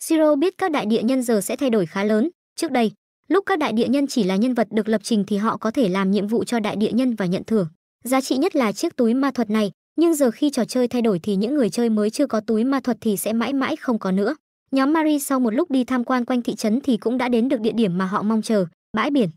Siro biết các đại địa nhân giờ sẽ thay đổi khá lớn. Trước đây, lúc các đại địa nhân chỉ là nhân vật được lập trình thì họ có thể làm nhiệm vụ cho đại địa nhân và nhận thưởng. Giá trị nhất là chiếc túi ma thuật này, nhưng giờ khi trò chơi thay đổi thì những người chơi mới chưa có túi ma thuật thì sẽ mãi mãi không có nữa. Nhóm Mary sau một lúc đi tham quan quanh thị trấn thì cũng đã đến được địa điểm mà họ mong chờ, bãi biển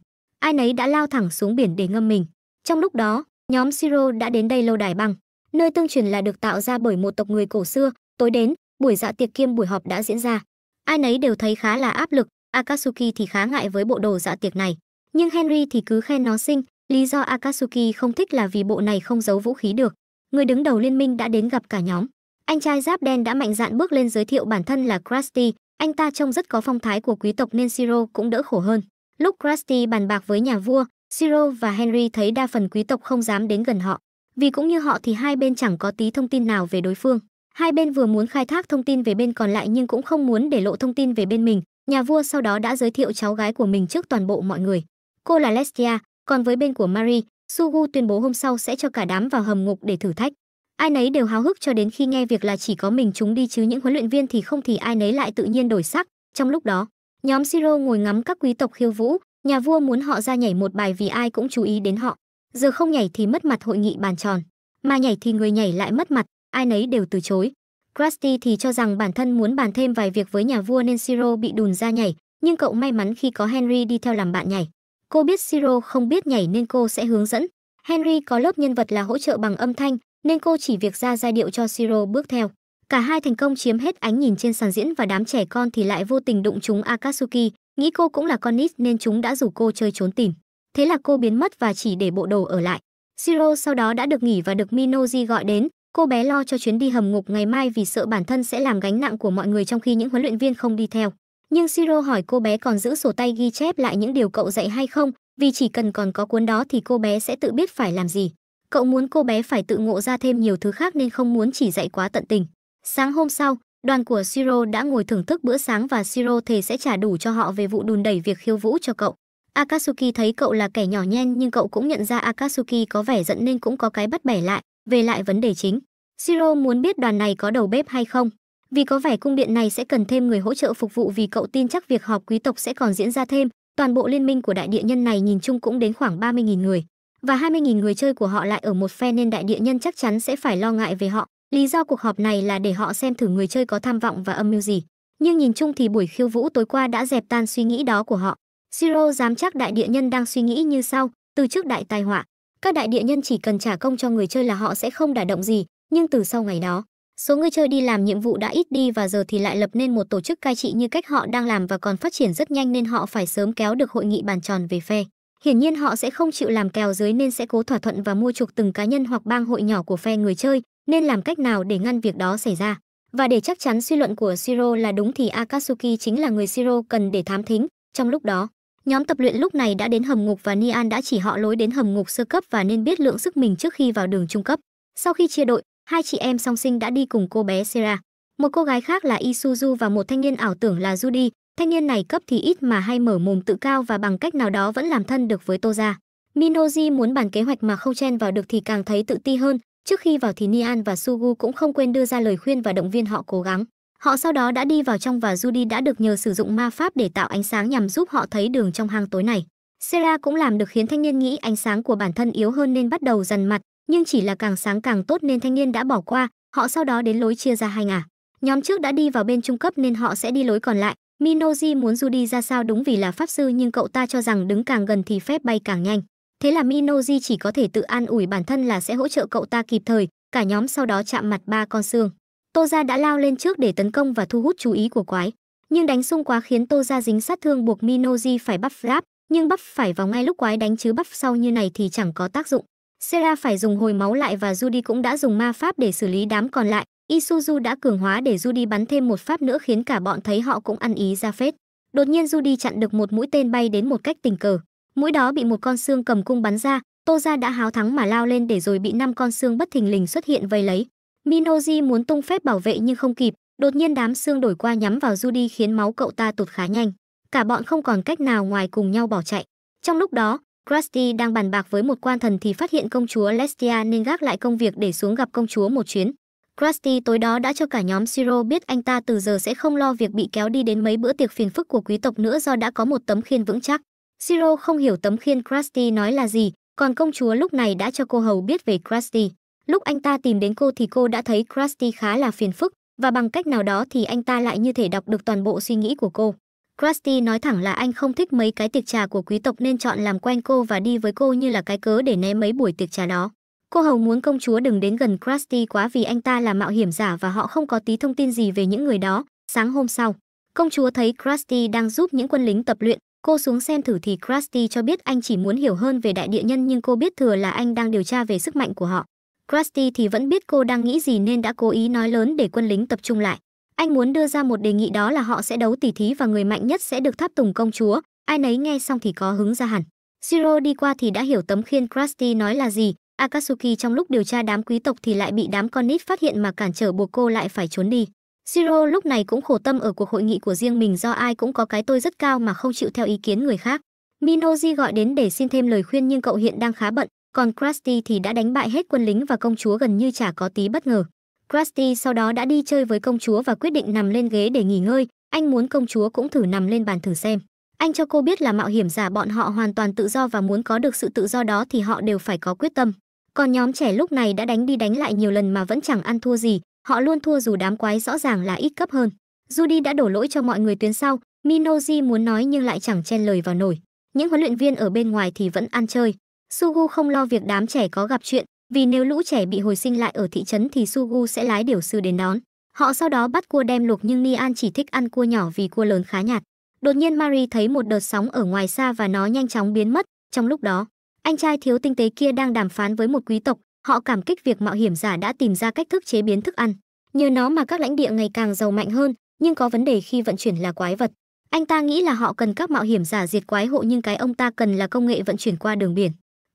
ai nấy đã lao thẳng xuống biển để ngâm mình. Trong lúc đó, nhóm Siro đã đến đây lâu đài băng, nơi tương truyền là được tạo ra bởi một tộc người cổ xưa, tối đến, buổi dạ tiệc kiêm buổi họp đã diễn ra. Ai nấy đều thấy khá là áp lực, Akatsuki thì khá ngại với bộ đồ dạ tiệc này, nhưng Henry thì cứ khen nó xinh, lý do Akatsuki không thích là vì bộ này không giấu vũ khí được. Người đứng đầu liên minh đã đến gặp cả nhóm. Anh trai giáp đen đã mạnh dạn bước lên giới thiệu bản thân là Krusty, anh ta trông rất có phong thái của quý tộc nên Siro cũng đỡ khổ hơn. Lúc Krusty bàn bạc với nhà vua, Siro và Henry thấy đa phần quý tộc không dám đến gần họ, vì cũng như họ thì hai bên chẳng có tí thông tin nào về đối phương. Hai bên vừa muốn khai thác thông tin về bên còn lại nhưng cũng không muốn để lộ thông tin về bên mình. Nhà vua sau đó đã giới thiệu cháu gái của mình trước toàn bộ mọi người. Cô là Lestia, còn với bên của Marie, Sugu tuyên bố hôm sau sẽ cho cả đám vào hầm ngục để thử thách. Ai nấy đều háo hức cho đến khi nghe việc là chỉ có mình chúng đi chứ những huấn luyện viên thì không thì ai nấy lại tự nhiên đổi sắc. Trong lúc đó, Nhóm Siro ngồi ngắm các quý tộc khiêu vũ, nhà vua muốn họ ra nhảy một bài vì ai cũng chú ý đến họ. Giờ không nhảy thì mất mặt hội nghị bàn tròn, mà nhảy thì người nhảy lại mất mặt, ai nấy đều từ chối. Krusty thì cho rằng bản thân muốn bàn thêm vài việc với nhà vua nên Siro bị đùn ra nhảy, nhưng cậu may mắn khi có Henry đi theo làm bạn nhảy. Cô biết Siro không biết nhảy nên cô sẽ hướng dẫn. Henry có lớp nhân vật là hỗ trợ bằng âm thanh, nên cô chỉ việc ra giai điệu cho Siro bước theo. Cả hai thành công chiếm hết ánh nhìn trên sàn diễn và đám trẻ con thì lại vô tình đụng chúng Akatsuki, nghĩ cô cũng là con nít nên chúng đã rủ cô chơi trốn tìm. Thế là cô biến mất và chỉ để bộ đồ ở lại. Siro sau đó đã được nghỉ và được Minoji gọi đến, cô bé lo cho chuyến đi hầm ngục ngày mai vì sợ bản thân sẽ làm gánh nặng của mọi người trong khi những huấn luyện viên không đi theo. Nhưng Siro hỏi cô bé còn giữ sổ tay ghi chép lại những điều cậu dạy hay không, vì chỉ cần còn có cuốn đó thì cô bé sẽ tự biết phải làm gì. Cậu muốn cô bé phải tự ngộ ra thêm nhiều thứ khác nên không muốn chỉ dạy quá tận tình. Sáng hôm sau, đoàn của Siro đã ngồi thưởng thức bữa sáng và Siro thề sẽ trả đủ cho họ về vụ đùn đẩy việc khiêu vũ cho cậu. Akatsuki thấy cậu là kẻ nhỏ nhen nhưng cậu cũng nhận ra Akatsuki có vẻ giận nên cũng có cái bắt bẻ lại, về lại vấn đề chính. Siro muốn biết đoàn này có đầu bếp hay không. Vì có vẻ cung điện này sẽ cần thêm người hỗ trợ phục vụ vì cậu tin chắc việc họp quý tộc sẽ còn diễn ra thêm, toàn bộ liên minh của đại địa nhân này nhìn chung cũng đến khoảng 30.000 người. Và 20.000 người chơi của họ lại ở một phe nên đại địa nhân chắc chắn sẽ phải lo ngại về họ, Lý do cuộc họp này là để họ xem thử người chơi có tham vọng và âm mưu gì. Nhưng nhìn chung thì buổi khiêu vũ tối qua đã dẹp tan suy nghĩ đó của họ. Zero dám chắc đại địa nhân đang suy nghĩ như sau, từ trước đại tai họa, các đại địa nhân chỉ cần trả công cho người chơi là họ sẽ không đả động gì, nhưng từ sau ngày đó, số người chơi đi làm nhiệm vụ đã ít đi và giờ thì lại lập nên một tổ chức cai trị như cách họ đang làm và còn phát triển rất nhanh nên họ phải sớm kéo được hội nghị bàn tròn về phe. Hiển nhiên họ sẽ không chịu làm kèo dưới nên sẽ cố thỏa thuận và mua chuộc từng cá nhân hoặc bang hội nhỏ của phe người chơi, nên làm cách nào để ngăn việc đó xảy ra. Và để chắc chắn suy luận của Shiro là đúng thì Akatsuki chính là người Shiro cần để thám thính. Trong lúc đó, nhóm tập luyện lúc này đã đến hầm ngục và Nian đã chỉ họ lối đến hầm ngục sơ cấp và nên biết lượng sức mình trước khi vào đường trung cấp. Sau khi chia đội, hai chị em song sinh đã đi cùng cô bé Sera. Một cô gái khác là Isuzu và một thanh niên ảo tưởng là Judy. Thanh niên này cấp thì ít mà hay mở mồm tự cao và bằng cách nào đó vẫn làm thân được với Toza. Minoji muốn bàn kế hoạch mà không chen vào được thì càng thấy tự ti hơn, Trước khi vào thì Nian và Sugu cũng không quên đưa ra lời khuyên và động viên họ cố gắng. Họ sau đó đã đi vào trong và Judy đã được nhờ sử dụng ma pháp để tạo ánh sáng nhằm giúp họ thấy đường trong hang tối này. Sera cũng làm được khiến thanh niên nghĩ ánh sáng của bản thân yếu hơn nên bắt đầu dần mặt, nhưng chỉ là càng sáng càng tốt nên thanh niên đã bỏ qua, họ sau đó đến lối chia ra hai ngả. Nhóm trước đã đi vào bên trung cấp nên họ sẽ đi lối còn lại. Minoji muốn Judy ra sao đúng vì là pháp sư nhưng cậu ta cho rằng đứng càng gần thì phép bay càng nhanh. Thế là Minoji chỉ có thể tự an ủi bản thân là sẽ hỗ trợ cậu ta kịp thời, cả nhóm sau đó chạm mặt ba con xương. Tô đã lao lên trước để tấn công và thu hút chú ý của quái, nhưng đánh xung quá khiến Tô dính sát thương buộc Minoji phải bắp ráp, nhưng bắp phải vào ngay lúc quái đánh chứ bắp sau như này thì chẳng có tác dụng. Sera phải dùng hồi máu lại và Judy cũng đã dùng ma pháp để xử lý đám còn lại. Isuzu đã cường hóa để Judy bắn thêm một pháp nữa khiến cả bọn thấy họ cũng ăn ý ra phết. Đột nhiên Judy chặn được một mũi tên bay đến một cách tình cờ mũi đó bị một con xương cầm cung bắn ra tô ra đã háo thắng mà lao lên để rồi bị năm con xương bất thình lình xuất hiện vây lấy minoji muốn tung phép bảo vệ nhưng không kịp đột nhiên đám xương đổi qua nhắm vào judy khiến máu cậu ta tụt khá nhanh cả bọn không còn cách nào ngoài cùng nhau bỏ chạy trong lúc đó Krusty đang bàn bạc với một quan thần thì phát hiện công chúa Lestia nên gác lại công việc để xuống gặp công chúa một chuyến. Krusty tối đó đã cho cả nhóm Siro biết anh ta từ giờ sẽ không lo việc bị kéo đi đến mấy bữa tiệc phiền phức của quý tộc nữa do đã có một tấm khiên vững chắc. Siro không hiểu tấm khiên Krusty nói là gì, còn công chúa lúc này đã cho cô hầu biết về Krusty. Lúc anh ta tìm đến cô thì cô đã thấy Krusty khá là phiền phức, và bằng cách nào đó thì anh ta lại như thể đọc được toàn bộ suy nghĩ của cô. Krusty nói thẳng là anh không thích mấy cái tiệc trà của quý tộc nên chọn làm quen cô và đi với cô như là cái cớ để né mấy buổi tiệc trà đó. Cô hầu muốn công chúa đừng đến gần Krusty quá vì anh ta là mạo hiểm giả và họ không có tí thông tin gì về những người đó. Sáng hôm sau, công chúa thấy Krusty đang giúp những quân lính tập luyện, Cô xuống xem thử thì Krusty cho biết anh chỉ muốn hiểu hơn về đại địa nhân nhưng cô biết thừa là anh đang điều tra về sức mạnh của họ. Krusty thì vẫn biết cô đang nghĩ gì nên đã cố ý nói lớn để quân lính tập trung lại. Anh muốn đưa ra một đề nghị đó là họ sẽ đấu tỉ thí và người mạnh nhất sẽ được tháp tùng công chúa. Ai nấy nghe xong thì có hứng ra hẳn. Siro đi qua thì đã hiểu tấm khiên Krusty nói là gì. Akatsuki trong lúc điều tra đám quý tộc thì lại bị đám con nít phát hiện mà cản trở buộc cô lại phải trốn đi. Siro lúc này cũng khổ tâm ở cuộc hội nghị của riêng mình do ai cũng có cái tôi rất cao mà không chịu theo ý kiến người khác. Minoji gọi đến để xin thêm lời khuyên nhưng cậu hiện đang khá bận, còn Krusty thì đã đánh bại hết quân lính và công chúa gần như chả có tí bất ngờ. Krusty sau đó đã đi chơi với công chúa và quyết định nằm lên ghế để nghỉ ngơi, anh muốn công chúa cũng thử nằm lên bàn thử xem. Anh cho cô biết là mạo hiểm giả bọn họ hoàn toàn tự do và muốn có được sự tự do đó thì họ đều phải có quyết tâm. Còn nhóm trẻ lúc này đã đánh đi đánh lại nhiều lần mà vẫn chẳng ăn thua gì, họ luôn thua dù đám quái rõ ràng là ít cấp hơn. Judy đã đổ lỗi cho mọi người tuyến sau, Minoji muốn nói nhưng lại chẳng chen lời vào nổi. Những huấn luyện viên ở bên ngoài thì vẫn ăn chơi. Sugu không lo việc đám trẻ có gặp chuyện, vì nếu lũ trẻ bị hồi sinh lại ở thị trấn thì Sugu sẽ lái điều sư đến đón. Họ sau đó bắt cua đem luộc nhưng Nian chỉ thích ăn cua nhỏ vì cua lớn khá nhạt. Đột nhiên Mary thấy một đợt sóng ở ngoài xa và nó nhanh chóng biến mất. Trong lúc đó, anh trai thiếu tinh tế kia đang đàm phán với một quý tộc, Họ cảm kích việc mạo hiểm giả đã tìm ra cách thức chế biến thức ăn. Nhờ nó mà các lãnh địa ngày càng giàu mạnh hơn, nhưng có vấn đề khi vận chuyển là quái vật. Anh ta nghĩ là họ cần các mạo hiểm giả diệt quái hộ nhưng cái ông ta cần là công nghệ vận chuyển qua đường biển.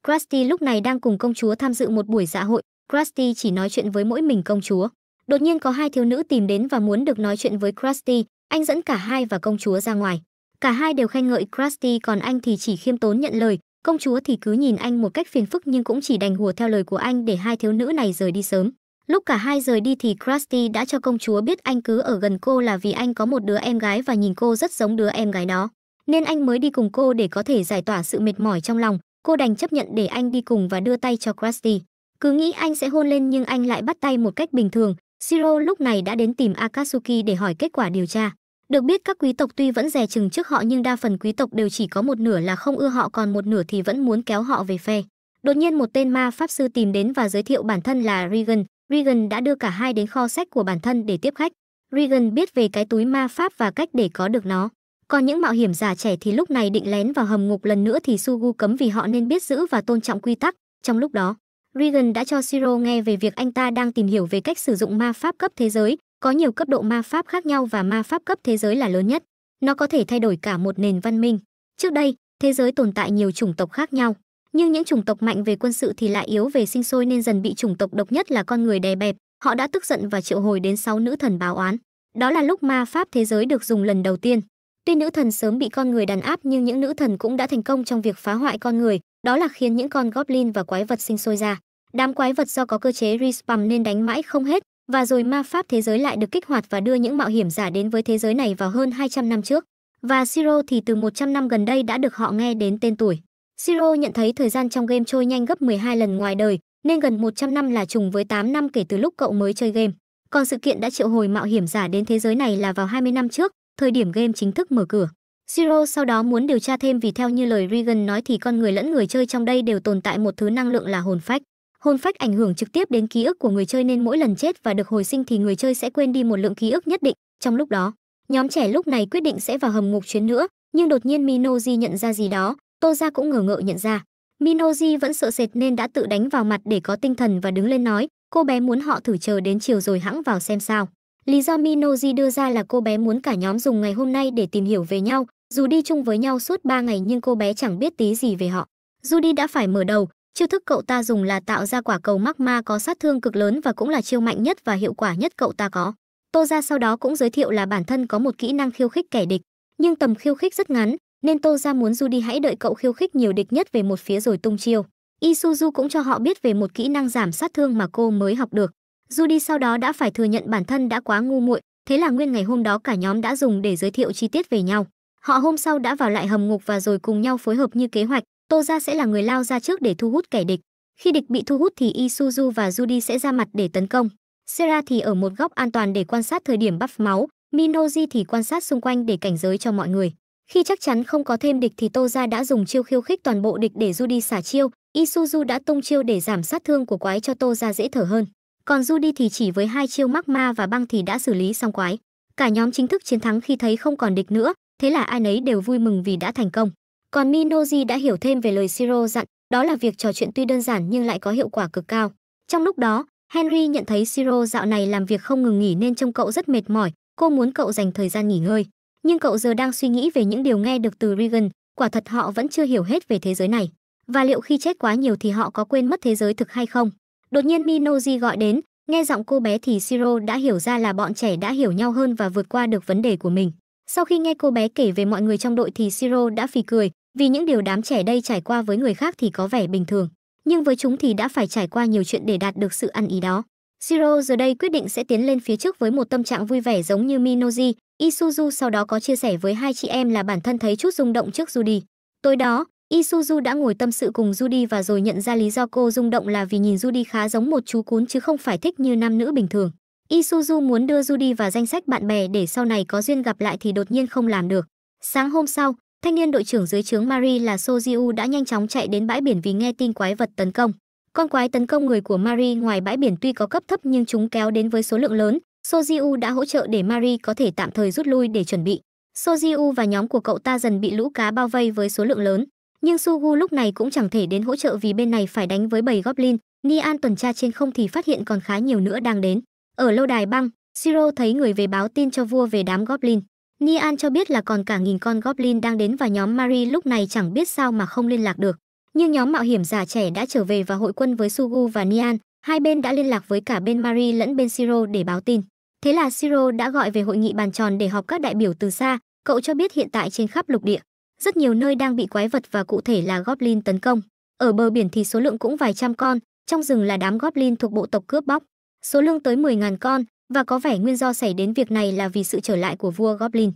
Krusty lúc này đang cùng công chúa tham dự một buổi dạ hội, Krusty chỉ nói chuyện với mỗi mình công chúa. Đột nhiên có hai thiếu nữ tìm đến và muốn được nói chuyện với Krusty, anh dẫn cả hai và công chúa ra ngoài. Cả hai đều khen ngợi Krusty còn anh thì chỉ khiêm tốn nhận lời, Công chúa thì cứ nhìn anh một cách phiền phức nhưng cũng chỉ đành hùa theo lời của anh để hai thiếu nữ này rời đi sớm. Lúc cả hai rời đi thì Krusty đã cho công chúa biết anh cứ ở gần cô là vì anh có một đứa em gái và nhìn cô rất giống đứa em gái đó. Nên anh mới đi cùng cô để có thể giải tỏa sự mệt mỏi trong lòng. Cô đành chấp nhận để anh đi cùng và đưa tay cho Krusty. Cứ nghĩ anh sẽ hôn lên nhưng anh lại bắt tay một cách bình thường. Siro lúc này đã đến tìm Akatsuki để hỏi kết quả điều tra. Được biết các quý tộc tuy vẫn rẻ chừng trước họ nhưng đa phần quý tộc đều chỉ có một nửa là không ưa họ còn một nửa thì vẫn muốn kéo họ về phe. Đột nhiên một tên ma pháp sư tìm đến và giới thiệu bản thân là Regan. Regan đã đưa cả hai đến kho sách của bản thân để tiếp khách. Regan biết về cái túi ma pháp và cách để có được nó. Còn những mạo hiểm giả trẻ thì lúc này định lén vào hầm ngục lần nữa thì Sugu cấm vì họ nên biết giữ và tôn trọng quy tắc. Trong lúc đó, Regan đã cho Siro nghe về việc anh ta đang tìm hiểu về cách sử dụng ma pháp cấp thế giới có nhiều cấp độ ma pháp khác nhau và ma pháp cấp thế giới là lớn nhất. Nó có thể thay đổi cả một nền văn minh. Trước đây, thế giới tồn tại nhiều chủng tộc khác nhau, nhưng những chủng tộc mạnh về quân sự thì lại yếu về sinh sôi nên dần bị chủng tộc độc nhất là con người đè bẹp. Họ đã tức giận và triệu hồi đến sáu nữ thần báo oán. Đó là lúc ma pháp thế giới được dùng lần đầu tiên. Tuy nữ thần sớm bị con người đàn áp nhưng những nữ thần cũng đã thành công trong việc phá hoại con người, đó là khiến những con goblin và quái vật sinh sôi ra. Đám quái vật do có cơ chế respawn nên đánh mãi không hết, và rồi ma pháp thế giới lại được kích hoạt và đưa những mạo hiểm giả đến với thế giới này vào hơn 200 năm trước. Và Siro thì từ 100 năm gần đây đã được họ nghe đến tên tuổi. Siro nhận thấy thời gian trong game trôi nhanh gấp 12 lần ngoài đời, nên gần 100 năm là trùng với 8 năm kể từ lúc cậu mới chơi game. Còn sự kiện đã triệu hồi mạo hiểm giả đến thế giới này là vào 20 năm trước, thời điểm game chính thức mở cửa. Siro sau đó muốn điều tra thêm vì theo như lời Regan nói thì con người lẫn người chơi trong đây đều tồn tại một thứ năng lượng là hồn phách hôn phách ảnh hưởng trực tiếp đến ký ức của người chơi nên mỗi lần chết và được hồi sinh thì người chơi sẽ quên đi một lượng ký ức nhất định trong lúc đó nhóm trẻ lúc này quyết định sẽ vào hầm ngục chuyến nữa nhưng đột nhiên minoji nhận ra gì đó tô cũng ngờ ngợ nhận ra minoji vẫn sợ sệt nên đã tự đánh vào mặt để có tinh thần và đứng lên nói cô bé muốn họ thử chờ đến chiều rồi hãng vào xem sao lý do minoji đưa ra là cô bé muốn cả nhóm dùng ngày hôm nay để tìm hiểu về nhau dù đi chung với nhau suốt 3 ngày nhưng cô bé chẳng biết tí gì về họ judy đã phải mở đầu Chiêu thức cậu ta dùng là tạo ra quả cầu magma có sát thương cực lớn và cũng là chiêu mạnh nhất và hiệu quả nhất cậu ta có. Tô Gia sau đó cũng giới thiệu là bản thân có một kỹ năng khiêu khích kẻ địch, nhưng tầm khiêu khích rất ngắn, nên Tô Gia muốn Du đi hãy đợi cậu khiêu khích nhiều địch nhất về một phía rồi tung chiêu. Isuzu cũng cho họ biết về một kỹ năng giảm sát thương mà cô mới học được. Judy sau đó đã phải thừa nhận bản thân đã quá ngu muội, thế là nguyên ngày hôm đó cả nhóm đã dùng để giới thiệu chi tiết về nhau. Họ hôm sau đã vào lại hầm ngục và rồi cùng nhau phối hợp như kế hoạch, Tô Gia sẽ là người lao ra trước để thu hút kẻ địch. Khi địch bị thu hút thì Isuzu và Judy sẽ ra mặt để tấn công. Sera thì ở một góc an toàn để quan sát thời điểm bắp máu, Minoji thì quan sát xung quanh để cảnh giới cho mọi người. Khi chắc chắn không có thêm địch thì Tô Gia đã dùng chiêu khiêu khích toàn bộ địch để Judy xả chiêu, Isuzu đã tung chiêu để giảm sát thương của quái cho Tô Gia dễ thở hơn. Còn Judy thì chỉ với hai chiêu mắc ma và băng thì đã xử lý xong quái. Cả nhóm chính thức chiến thắng khi thấy không còn địch nữa, thế là ai nấy đều vui mừng vì đã thành công. Còn Minoji đã hiểu thêm về lời Siro dặn, đó là việc trò chuyện tuy đơn giản nhưng lại có hiệu quả cực cao. Trong lúc đó, Henry nhận thấy Siro dạo này làm việc không ngừng nghỉ nên trông cậu rất mệt mỏi, cô muốn cậu dành thời gian nghỉ ngơi. Nhưng cậu giờ đang suy nghĩ về những điều nghe được từ Regan, quả thật họ vẫn chưa hiểu hết về thế giới này. Và liệu khi chết quá nhiều thì họ có quên mất thế giới thực hay không? Đột nhiên Minoji gọi đến, nghe giọng cô bé thì Siro đã hiểu ra là bọn trẻ đã hiểu nhau hơn và vượt qua được vấn đề của mình. Sau khi nghe cô bé kể về mọi người trong đội thì Siro đã phì cười, vì những điều đám trẻ đây trải qua với người khác thì có vẻ bình thường nhưng với chúng thì đã phải trải qua nhiều chuyện để đạt được sự ăn ý đó Zero giờ đây quyết định sẽ tiến lên phía trước với một tâm trạng vui vẻ giống như Minoji. Isuzu sau đó có chia sẻ với hai chị em là bản thân thấy chút rung động trước Judy. Tối đó, Isuzu đã ngồi tâm sự cùng Judy và rồi nhận ra lý do cô rung động là vì nhìn Judy khá giống một chú cún chứ không phải thích như nam nữ bình thường. Isuzu muốn đưa Judy vào danh sách bạn bè để sau này có duyên gặp lại thì đột nhiên không làm được. Sáng hôm sau, Thanh niên đội trưởng dưới trướng Mari là Sojiu đã nhanh chóng chạy đến bãi biển vì nghe tin quái vật tấn công. Con quái tấn công người của Mari ngoài bãi biển tuy có cấp thấp nhưng chúng kéo đến với số lượng lớn, Sojiu đã hỗ trợ để Mari có thể tạm thời rút lui để chuẩn bị. Sojiu và nhóm của cậu ta dần bị lũ cá bao vây với số lượng lớn, nhưng Sugu lúc này cũng chẳng thể đến hỗ trợ vì bên này phải đánh với bầy goblin, Nian tuần tra trên không thì phát hiện còn khá nhiều nữa đang đến. Ở lâu đài băng, Siro thấy người về báo tin cho vua về đám goblin. Nian cho biết là còn cả nghìn con goblin đang đến và nhóm Marie lúc này chẳng biết sao mà không liên lạc được. Nhưng nhóm mạo hiểm giả trẻ đã trở về và hội quân với Sugu và Nian, hai bên đã liên lạc với cả bên Marie lẫn bên Siro để báo tin. Thế là Siro đã gọi về hội nghị bàn tròn để họp các đại biểu từ xa, cậu cho biết hiện tại trên khắp lục địa, rất nhiều nơi đang bị quái vật và cụ thể là goblin tấn công. Ở bờ biển thì số lượng cũng vài trăm con, trong rừng là đám goblin thuộc bộ tộc cướp bóc, số lượng tới 10.000 con, và có vẻ nguyên do xảy đến việc này là vì sự trở lại của vua Goblin.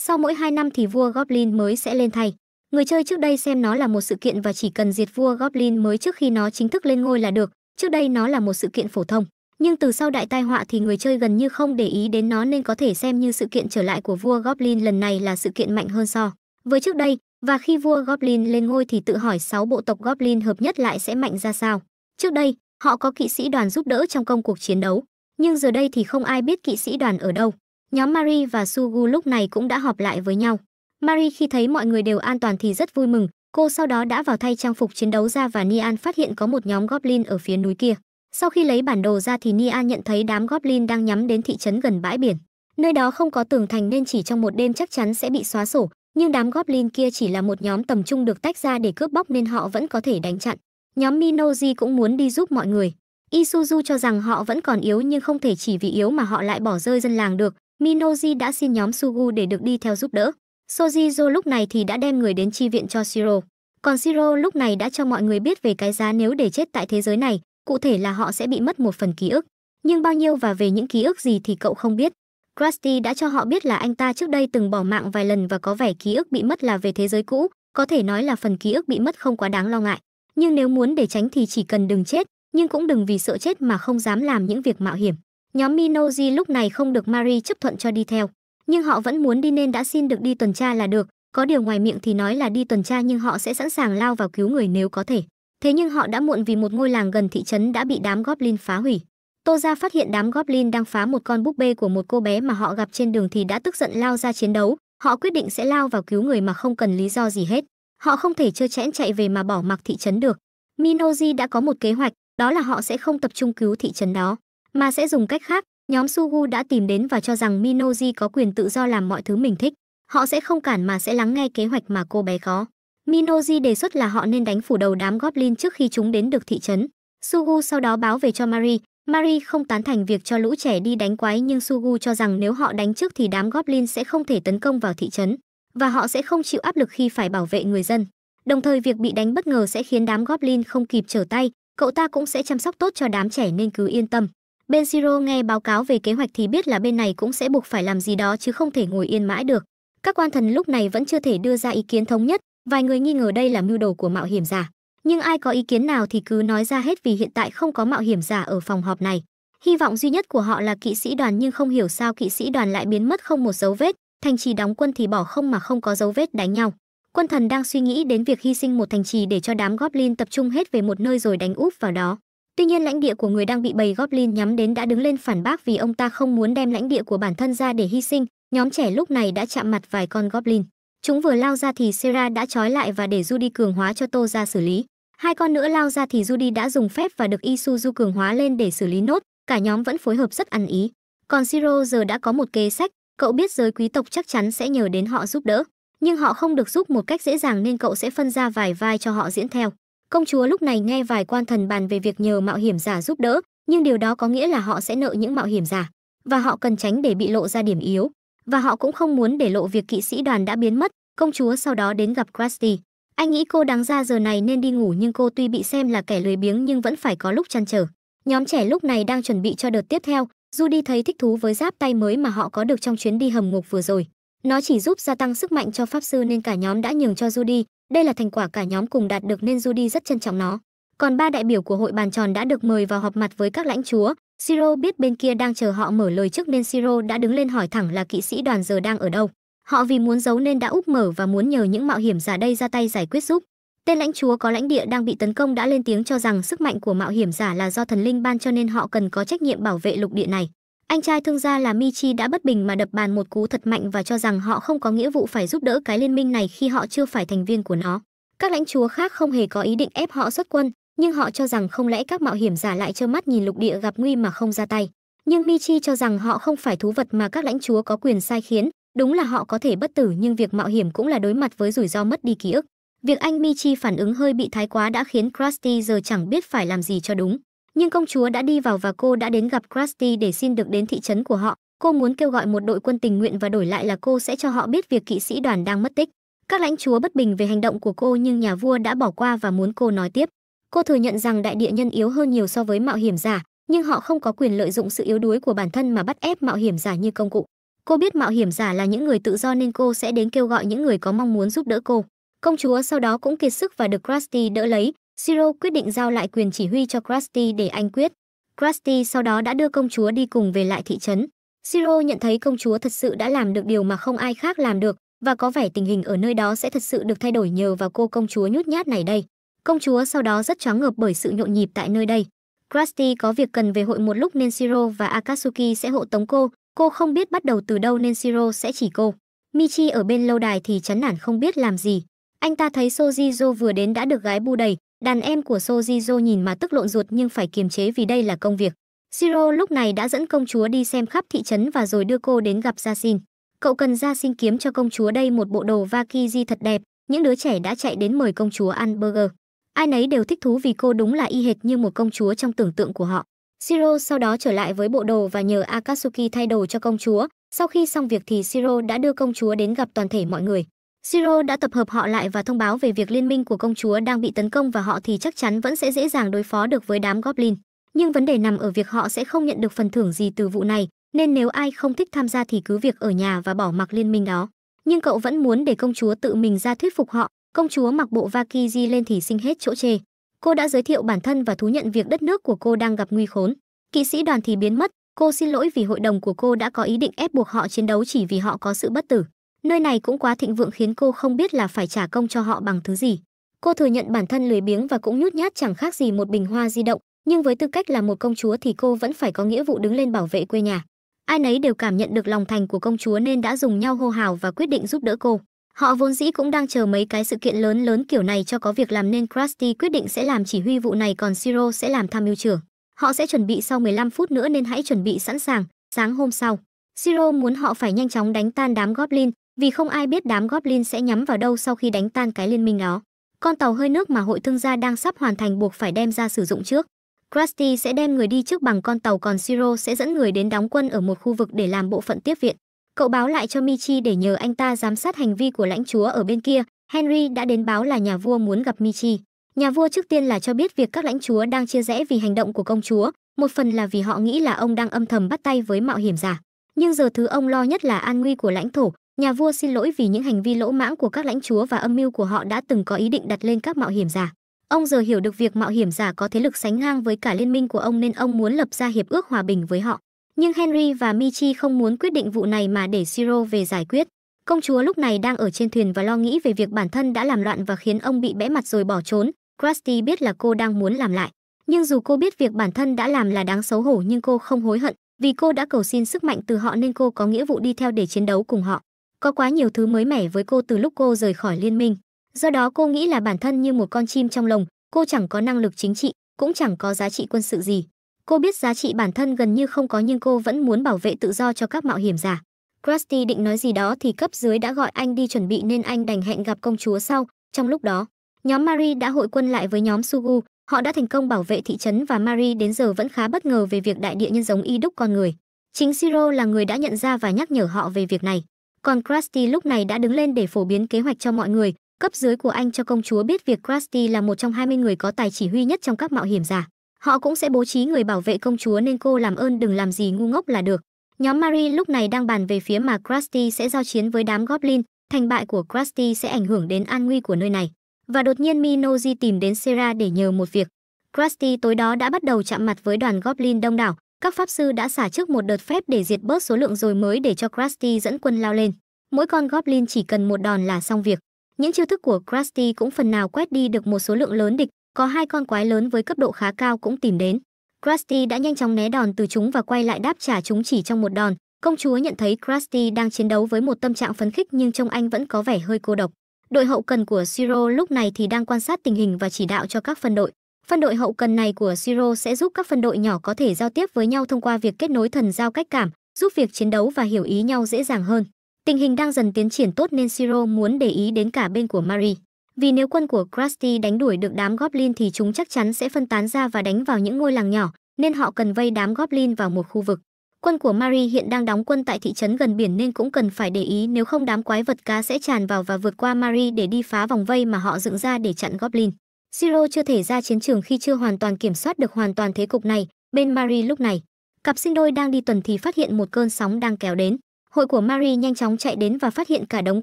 Sau mỗi 2 năm thì vua Goblin mới sẽ lên thay. Người chơi trước đây xem nó là một sự kiện và chỉ cần diệt vua Goblin mới trước khi nó chính thức lên ngôi là được, trước đây nó là một sự kiện phổ thông. Nhưng từ sau đại tai họa thì người chơi gần như không để ý đến nó nên có thể xem như sự kiện trở lại của vua Goblin lần này là sự kiện mạnh hơn so. Với trước đây, và khi vua Goblin lên ngôi thì tự hỏi 6 bộ tộc Goblin hợp nhất lại sẽ mạnh ra sao. Trước đây, họ có kỵ sĩ đoàn giúp đỡ trong công cuộc chiến đấu, nhưng giờ đây thì không ai biết kỵ sĩ đoàn ở đâu. Nhóm Mary và Sugu lúc này cũng đã họp lại với nhau. Mary khi thấy mọi người đều an toàn thì rất vui mừng, cô sau đó đã vào thay trang phục chiến đấu ra và Nian phát hiện có một nhóm Goblin ở phía núi kia. Sau khi lấy bản đồ ra thì Nian nhận thấy đám Goblin đang nhắm đến thị trấn gần bãi biển. Nơi đó không có tường thành nên chỉ trong một đêm chắc chắn sẽ bị xóa sổ, nhưng đám Goblin kia chỉ là một nhóm tầm trung được tách ra để cướp bóc nên họ vẫn có thể đánh chặn. Nhóm Minoji cũng muốn đi giúp mọi người, Isuzu cho rằng họ vẫn còn yếu nhưng không thể chỉ vì yếu mà họ lại bỏ rơi dân làng được. Minoji đã xin nhóm Sugu để được đi theo giúp đỡ. Sojizo lúc này thì đã đem người đến chi viện cho Shiro. Còn Shiro lúc này đã cho mọi người biết về cái giá nếu để chết tại thế giới này, cụ thể là họ sẽ bị mất một phần ký ức. Nhưng bao nhiêu và về những ký ức gì thì cậu không biết. Krusty đã cho họ biết là anh ta trước đây từng bỏ mạng vài lần và có vẻ ký ức bị mất là về thế giới cũ, có thể nói là phần ký ức bị mất không quá đáng lo ngại. Nhưng nếu muốn để tránh thì chỉ cần đừng chết, nhưng cũng đừng vì sợ chết mà không dám làm những việc mạo hiểm. Nhóm Minoji lúc này không được Marie chấp thuận cho đi theo, nhưng họ vẫn muốn đi nên đã xin được đi tuần tra là được, có điều ngoài miệng thì nói là đi tuần tra nhưng họ sẽ sẵn sàng lao vào cứu người nếu có thể. Thế nhưng họ đã muộn vì một ngôi làng gần thị trấn đã bị đám goblin phá hủy. Tô Gia phát hiện đám goblin đang phá một con búp bê của một cô bé mà họ gặp trên đường thì đã tức giận lao ra chiến đấu, họ quyết định sẽ lao vào cứu người mà không cần lý do gì hết. Họ không thể chơi chẽn chạy về mà bỏ mặc thị trấn được. Minoji đã có một kế hoạch, đó là họ sẽ không tập trung cứu thị trấn đó, mà sẽ dùng cách khác. Nhóm Sugu đã tìm đến và cho rằng Minoji có quyền tự do làm mọi thứ mình thích. Họ sẽ không cản mà sẽ lắng nghe kế hoạch mà cô bé có. Minoji đề xuất là họ nên đánh phủ đầu đám Goblin trước khi chúng đến được thị trấn. Sugu sau đó báo về cho Mary. Mary không tán thành việc cho lũ trẻ đi đánh quái nhưng Sugu cho rằng nếu họ đánh trước thì đám Goblin sẽ không thể tấn công vào thị trấn và họ sẽ không chịu áp lực khi phải bảo vệ người dân. Đồng thời việc bị đánh bất ngờ sẽ khiến đám Goblin không kịp trở tay, cậu ta cũng sẽ chăm sóc tốt cho đám trẻ nên cứ yên tâm. Benjiro nghe báo cáo về kế hoạch thì biết là bên này cũng sẽ buộc phải làm gì đó chứ không thể ngồi yên mãi được. Các quan thần lúc này vẫn chưa thể đưa ra ý kiến thống nhất, vài người nghi ngờ đây là mưu đồ của mạo hiểm giả. Nhưng ai có ý kiến nào thì cứ nói ra hết vì hiện tại không có mạo hiểm giả ở phòng họp này. Hy vọng duy nhất của họ là kỵ sĩ đoàn nhưng không hiểu sao kỵ sĩ đoàn lại biến mất không một dấu vết, thành trì đóng quân thì bỏ không mà không có dấu vết đánh nhau quân thần đang suy nghĩ đến việc hy sinh một thành trì để cho đám goblin tập trung hết về một nơi rồi đánh úp vào đó. Tuy nhiên lãnh địa của người đang bị bầy goblin nhắm đến đã đứng lên phản bác vì ông ta không muốn đem lãnh địa của bản thân ra để hy sinh. Nhóm trẻ lúc này đã chạm mặt vài con goblin. Chúng vừa lao ra thì Sera đã trói lại và để Judy cường hóa cho Tô ra xử lý. Hai con nữa lao ra thì Judy đã dùng phép và được Isu du cường hóa lên để xử lý nốt. Cả nhóm vẫn phối hợp rất ăn ý. Còn Siro giờ đã có một kế sách, cậu biết giới quý tộc chắc chắn sẽ nhờ đến họ giúp đỡ nhưng họ không được giúp một cách dễ dàng nên cậu sẽ phân ra vài vai cho họ diễn theo. Công chúa lúc này nghe vài quan thần bàn về việc nhờ mạo hiểm giả giúp đỡ, nhưng điều đó có nghĩa là họ sẽ nợ những mạo hiểm giả và họ cần tránh để bị lộ ra điểm yếu và họ cũng không muốn để lộ việc kỵ sĩ đoàn đã biến mất. Công chúa sau đó đến gặp Krusty. Anh nghĩ cô đáng ra giờ này nên đi ngủ nhưng cô tuy bị xem là kẻ lười biếng nhưng vẫn phải có lúc chăn trở. Nhóm trẻ lúc này đang chuẩn bị cho đợt tiếp theo, Judy thấy thích thú với giáp tay mới mà họ có được trong chuyến đi hầm ngục vừa rồi. Nó chỉ giúp gia tăng sức mạnh cho pháp sư nên cả nhóm đã nhường cho Judy, đây là thành quả cả nhóm cùng đạt được nên Judy rất trân trọng nó. Còn ba đại biểu của hội bàn tròn đã được mời vào họp mặt với các lãnh chúa, Siro biết bên kia đang chờ họ mở lời trước nên Siro đã đứng lên hỏi thẳng là kỵ sĩ đoàn giờ đang ở đâu. Họ vì muốn giấu nên đã úp mở và muốn nhờ những mạo hiểm giả đây ra tay giải quyết giúp. Tên lãnh chúa có lãnh địa đang bị tấn công đã lên tiếng cho rằng sức mạnh của mạo hiểm giả là do thần linh ban cho nên họ cần có trách nhiệm bảo vệ lục địa này. Anh trai thương gia là Michi đã bất bình mà đập bàn một cú thật mạnh và cho rằng họ không có nghĩa vụ phải giúp đỡ cái liên minh này khi họ chưa phải thành viên của nó. Các lãnh chúa khác không hề có ý định ép họ xuất quân, nhưng họ cho rằng không lẽ các mạo hiểm giả lại trơ mắt nhìn lục địa gặp nguy mà không ra tay. Nhưng Michi cho rằng họ không phải thú vật mà các lãnh chúa có quyền sai khiến, đúng là họ có thể bất tử nhưng việc mạo hiểm cũng là đối mặt với rủi ro mất đi ký ức. Việc anh Michi phản ứng hơi bị thái quá đã khiến Krusty giờ chẳng biết phải làm gì cho đúng nhưng công chúa đã đi vào và cô đã đến gặp Krusty để xin được đến thị trấn của họ. Cô muốn kêu gọi một đội quân tình nguyện và đổi lại là cô sẽ cho họ biết việc kỵ sĩ đoàn đang mất tích. Các lãnh chúa bất bình về hành động của cô nhưng nhà vua đã bỏ qua và muốn cô nói tiếp. Cô thừa nhận rằng đại địa nhân yếu hơn nhiều so với mạo hiểm giả, nhưng họ không có quyền lợi dụng sự yếu đuối của bản thân mà bắt ép mạo hiểm giả như công cụ. Cô biết mạo hiểm giả là những người tự do nên cô sẽ đến kêu gọi những người có mong muốn giúp đỡ cô. Công chúa sau đó cũng kiệt sức và được Krusty đỡ lấy, Siro quyết định giao lại quyền chỉ huy cho Krusty để anh quyết. Krusty sau đó đã đưa công chúa đi cùng về lại thị trấn. Siro nhận thấy công chúa thật sự đã làm được điều mà không ai khác làm được và có vẻ tình hình ở nơi đó sẽ thật sự được thay đổi nhờ vào cô công chúa nhút nhát này đây. Công chúa sau đó rất choáng ngợp bởi sự nhộn nhịp tại nơi đây. Krusty có việc cần về hội một lúc nên Siro và Akatsuki sẽ hộ tống cô. Cô không biết bắt đầu từ đâu nên Siro sẽ chỉ cô. Michi ở bên lâu đài thì chán nản không biết làm gì. Anh ta thấy Sojizo vừa đến đã được gái bu đầy, Đàn em của Sojizo nhìn mà tức lộn ruột nhưng phải kiềm chế vì đây là công việc. Siro lúc này đã dẫn công chúa đi xem khắp thị trấn và rồi đưa cô đến gặp Jasin. Cậu cần Jasin kiếm cho công chúa đây một bộ đồ Vakiji thật đẹp, những đứa trẻ đã chạy đến mời công chúa ăn burger. Ai nấy đều thích thú vì cô đúng là y hệt như một công chúa trong tưởng tượng của họ. Siro sau đó trở lại với bộ đồ và nhờ Akatsuki thay đồ cho công chúa. Sau khi xong việc thì Siro đã đưa công chúa đến gặp toàn thể mọi người. Siro đã tập hợp họ lại và thông báo về việc liên minh của công chúa đang bị tấn công và họ thì chắc chắn vẫn sẽ dễ dàng đối phó được với đám goblin. Nhưng vấn đề nằm ở việc họ sẽ không nhận được phần thưởng gì từ vụ này, nên nếu ai không thích tham gia thì cứ việc ở nhà và bỏ mặc liên minh đó. Nhưng cậu vẫn muốn để công chúa tự mình ra thuyết phục họ. Công chúa mặc bộ Vakiji lên thì sinh hết chỗ chê. Cô đã giới thiệu bản thân và thú nhận việc đất nước của cô đang gặp nguy khốn. Kỵ sĩ đoàn thì biến mất, cô xin lỗi vì hội đồng của cô đã có ý định ép buộc họ chiến đấu chỉ vì họ có sự bất tử. Nơi này cũng quá thịnh vượng khiến cô không biết là phải trả công cho họ bằng thứ gì. Cô thừa nhận bản thân lười biếng và cũng nhút nhát chẳng khác gì một bình hoa di động, nhưng với tư cách là một công chúa thì cô vẫn phải có nghĩa vụ đứng lên bảo vệ quê nhà. Ai nấy đều cảm nhận được lòng thành của công chúa nên đã dùng nhau hô hào và quyết định giúp đỡ cô. Họ vốn dĩ cũng đang chờ mấy cái sự kiện lớn lớn kiểu này cho có việc làm nên Krusty quyết định sẽ làm chỉ huy vụ này còn Siro sẽ làm tham mưu trưởng. Họ sẽ chuẩn bị sau 15 phút nữa nên hãy chuẩn bị sẵn sàng, sáng hôm sau. Siro muốn họ phải nhanh chóng đánh tan đám Goblin, vì không ai biết đám goblin sẽ nhắm vào đâu sau khi đánh tan cái liên minh đó. Con tàu hơi nước mà hội thương gia đang sắp hoàn thành buộc phải đem ra sử dụng trước. Krusty sẽ đem người đi trước bằng con tàu còn Siro sẽ dẫn người đến đóng quân ở một khu vực để làm bộ phận tiếp viện. Cậu báo lại cho Michi để nhờ anh ta giám sát hành vi của lãnh chúa ở bên kia. Henry đã đến báo là nhà vua muốn gặp Michi. Nhà vua trước tiên là cho biết việc các lãnh chúa đang chia rẽ vì hành động của công chúa, một phần là vì họ nghĩ là ông đang âm thầm bắt tay với mạo hiểm giả. Nhưng giờ thứ ông lo nhất là an nguy của lãnh thổ, Nhà vua xin lỗi vì những hành vi lỗ mãng của các lãnh chúa và âm mưu của họ đã từng có ý định đặt lên các mạo hiểm giả. Ông giờ hiểu được việc mạo hiểm giả có thế lực sánh ngang với cả liên minh của ông nên ông muốn lập ra hiệp ước hòa bình với họ. Nhưng Henry và Michi không muốn quyết định vụ này mà để Siro về giải quyết. Công chúa lúc này đang ở trên thuyền và lo nghĩ về việc bản thân đã làm loạn và khiến ông bị bẽ mặt rồi bỏ trốn. Krusty biết là cô đang muốn làm lại. Nhưng dù cô biết việc bản thân đã làm là đáng xấu hổ nhưng cô không hối hận, vì cô đã cầu xin sức mạnh từ họ nên cô có nghĩa vụ đi theo để chiến đấu cùng họ. Có quá nhiều thứ mới mẻ với cô từ lúc cô rời khỏi liên minh. Do đó cô nghĩ là bản thân như một con chim trong lồng, cô chẳng có năng lực chính trị, cũng chẳng có giá trị quân sự gì. Cô biết giá trị bản thân gần như không có nhưng cô vẫn muốn bảo vệ tự do cho các mạo hiểm giả. Krusty định nói gì đó thì cấp dưới đã gọi anh đi chuẩn bị nên anh đành hẹn gặp công chúa sau. Trong lúc đó, nhóm Marie đã hội quân lại với nhóm Sugu. Họ đã thành công bảo vệ thị trấn và Marie đến giờ vẫn khá bất ngờ về việc đại địa nhân giống y đúc con người. Chính Siro là người đã nhận ra và nhắc nhở họ về việc này. Còn Krusty lúc này đã đứng lên để phổ biến kế hoạch cho mọi người, cấp dưới của anh cho công chúa biết việc Krusty là một trong 20 người có tài chỉ huy nhất trong các mạo hiểm giả. Họ cũng sẽ bố trí người bảo vệ công chúa nên cô làm ơn đừng làm gì ngu ngốc là được. Nhóm Marie lúc này đang bàn về phía mà Krusty sẽ giao chiến với đám Goblin, thành bại của Krusty sẽ ảnh hưởng đến an nguy của nơi này. Và đột nhiên Minoji tìm đến Sera để nhờ một việc. Krusty tối đó đã bắt đầu chạm mặt với đoàn Goblin đông đảo, các pháp sư đã xả trước một đợt phép để diệt bớt số lượng rồi mới để cho Krusty dẫn quân lao lên. Mỗi con goblin chỉ cần một đòn là xong việc. Những chiêu thức của Krusty cũng phần nào quét đi được một số lượng lớn địch, có hai con quái lớn với cấp độ khá cao cũng tìm đến. Krusty đã nhanh chóng né đòn từ chúng và quay lại đáp trả chúng chỉ trong một đòn. Công chúa nhận thấy Krusty đang chiến đấu với một tâm trạng phấn khích nhưng trông anh vẫn có vẻ hơi cô độc. Đội hậu cần của Siro lúc này thì đang quan sát tình hình và chỉ đạo cho các phân đội. Phân đội hậu cần này của Siro sẽ giúp các phân đội nhỏ có thể giao tiếp với nhau thông qua việc kết nối thần giao cách cảm, giúp việc chiến đấu và hiểu ý nhau dễ dàng hơn. Tình hình đang dần tiến triển tốt nên Siro muốn để ý đến cả bên của Mary. Vì nếu quân của Krusty đánh đuổi được đám Goblin thì chúng chắc chắn sẽ phân tán ra và đánh vào những ngôi làng nhỏ, nên họ cần vây đám Goblin vào một khu vực. Quân của Mary hiện đang đóng quân tại thị trấn gần biển nên cũng cần phải để ý nếu không đám quái vật cá sẽ tràn vào và vượt qua Mary để đi phá vòng vây mà họ dựng ra để chặn Goblin. Siro chưa thể ra chiến trường khi chưa hoàn toàn kiểm soát được hoàn toàn thế cục này. Bên Mary lúc này, cặp sinh đôi đang đi tuần thì phát hiện một cơn sóng đang kéo đến. Hội của Mary nhanh chóng chạy đến và phát hiện cả đống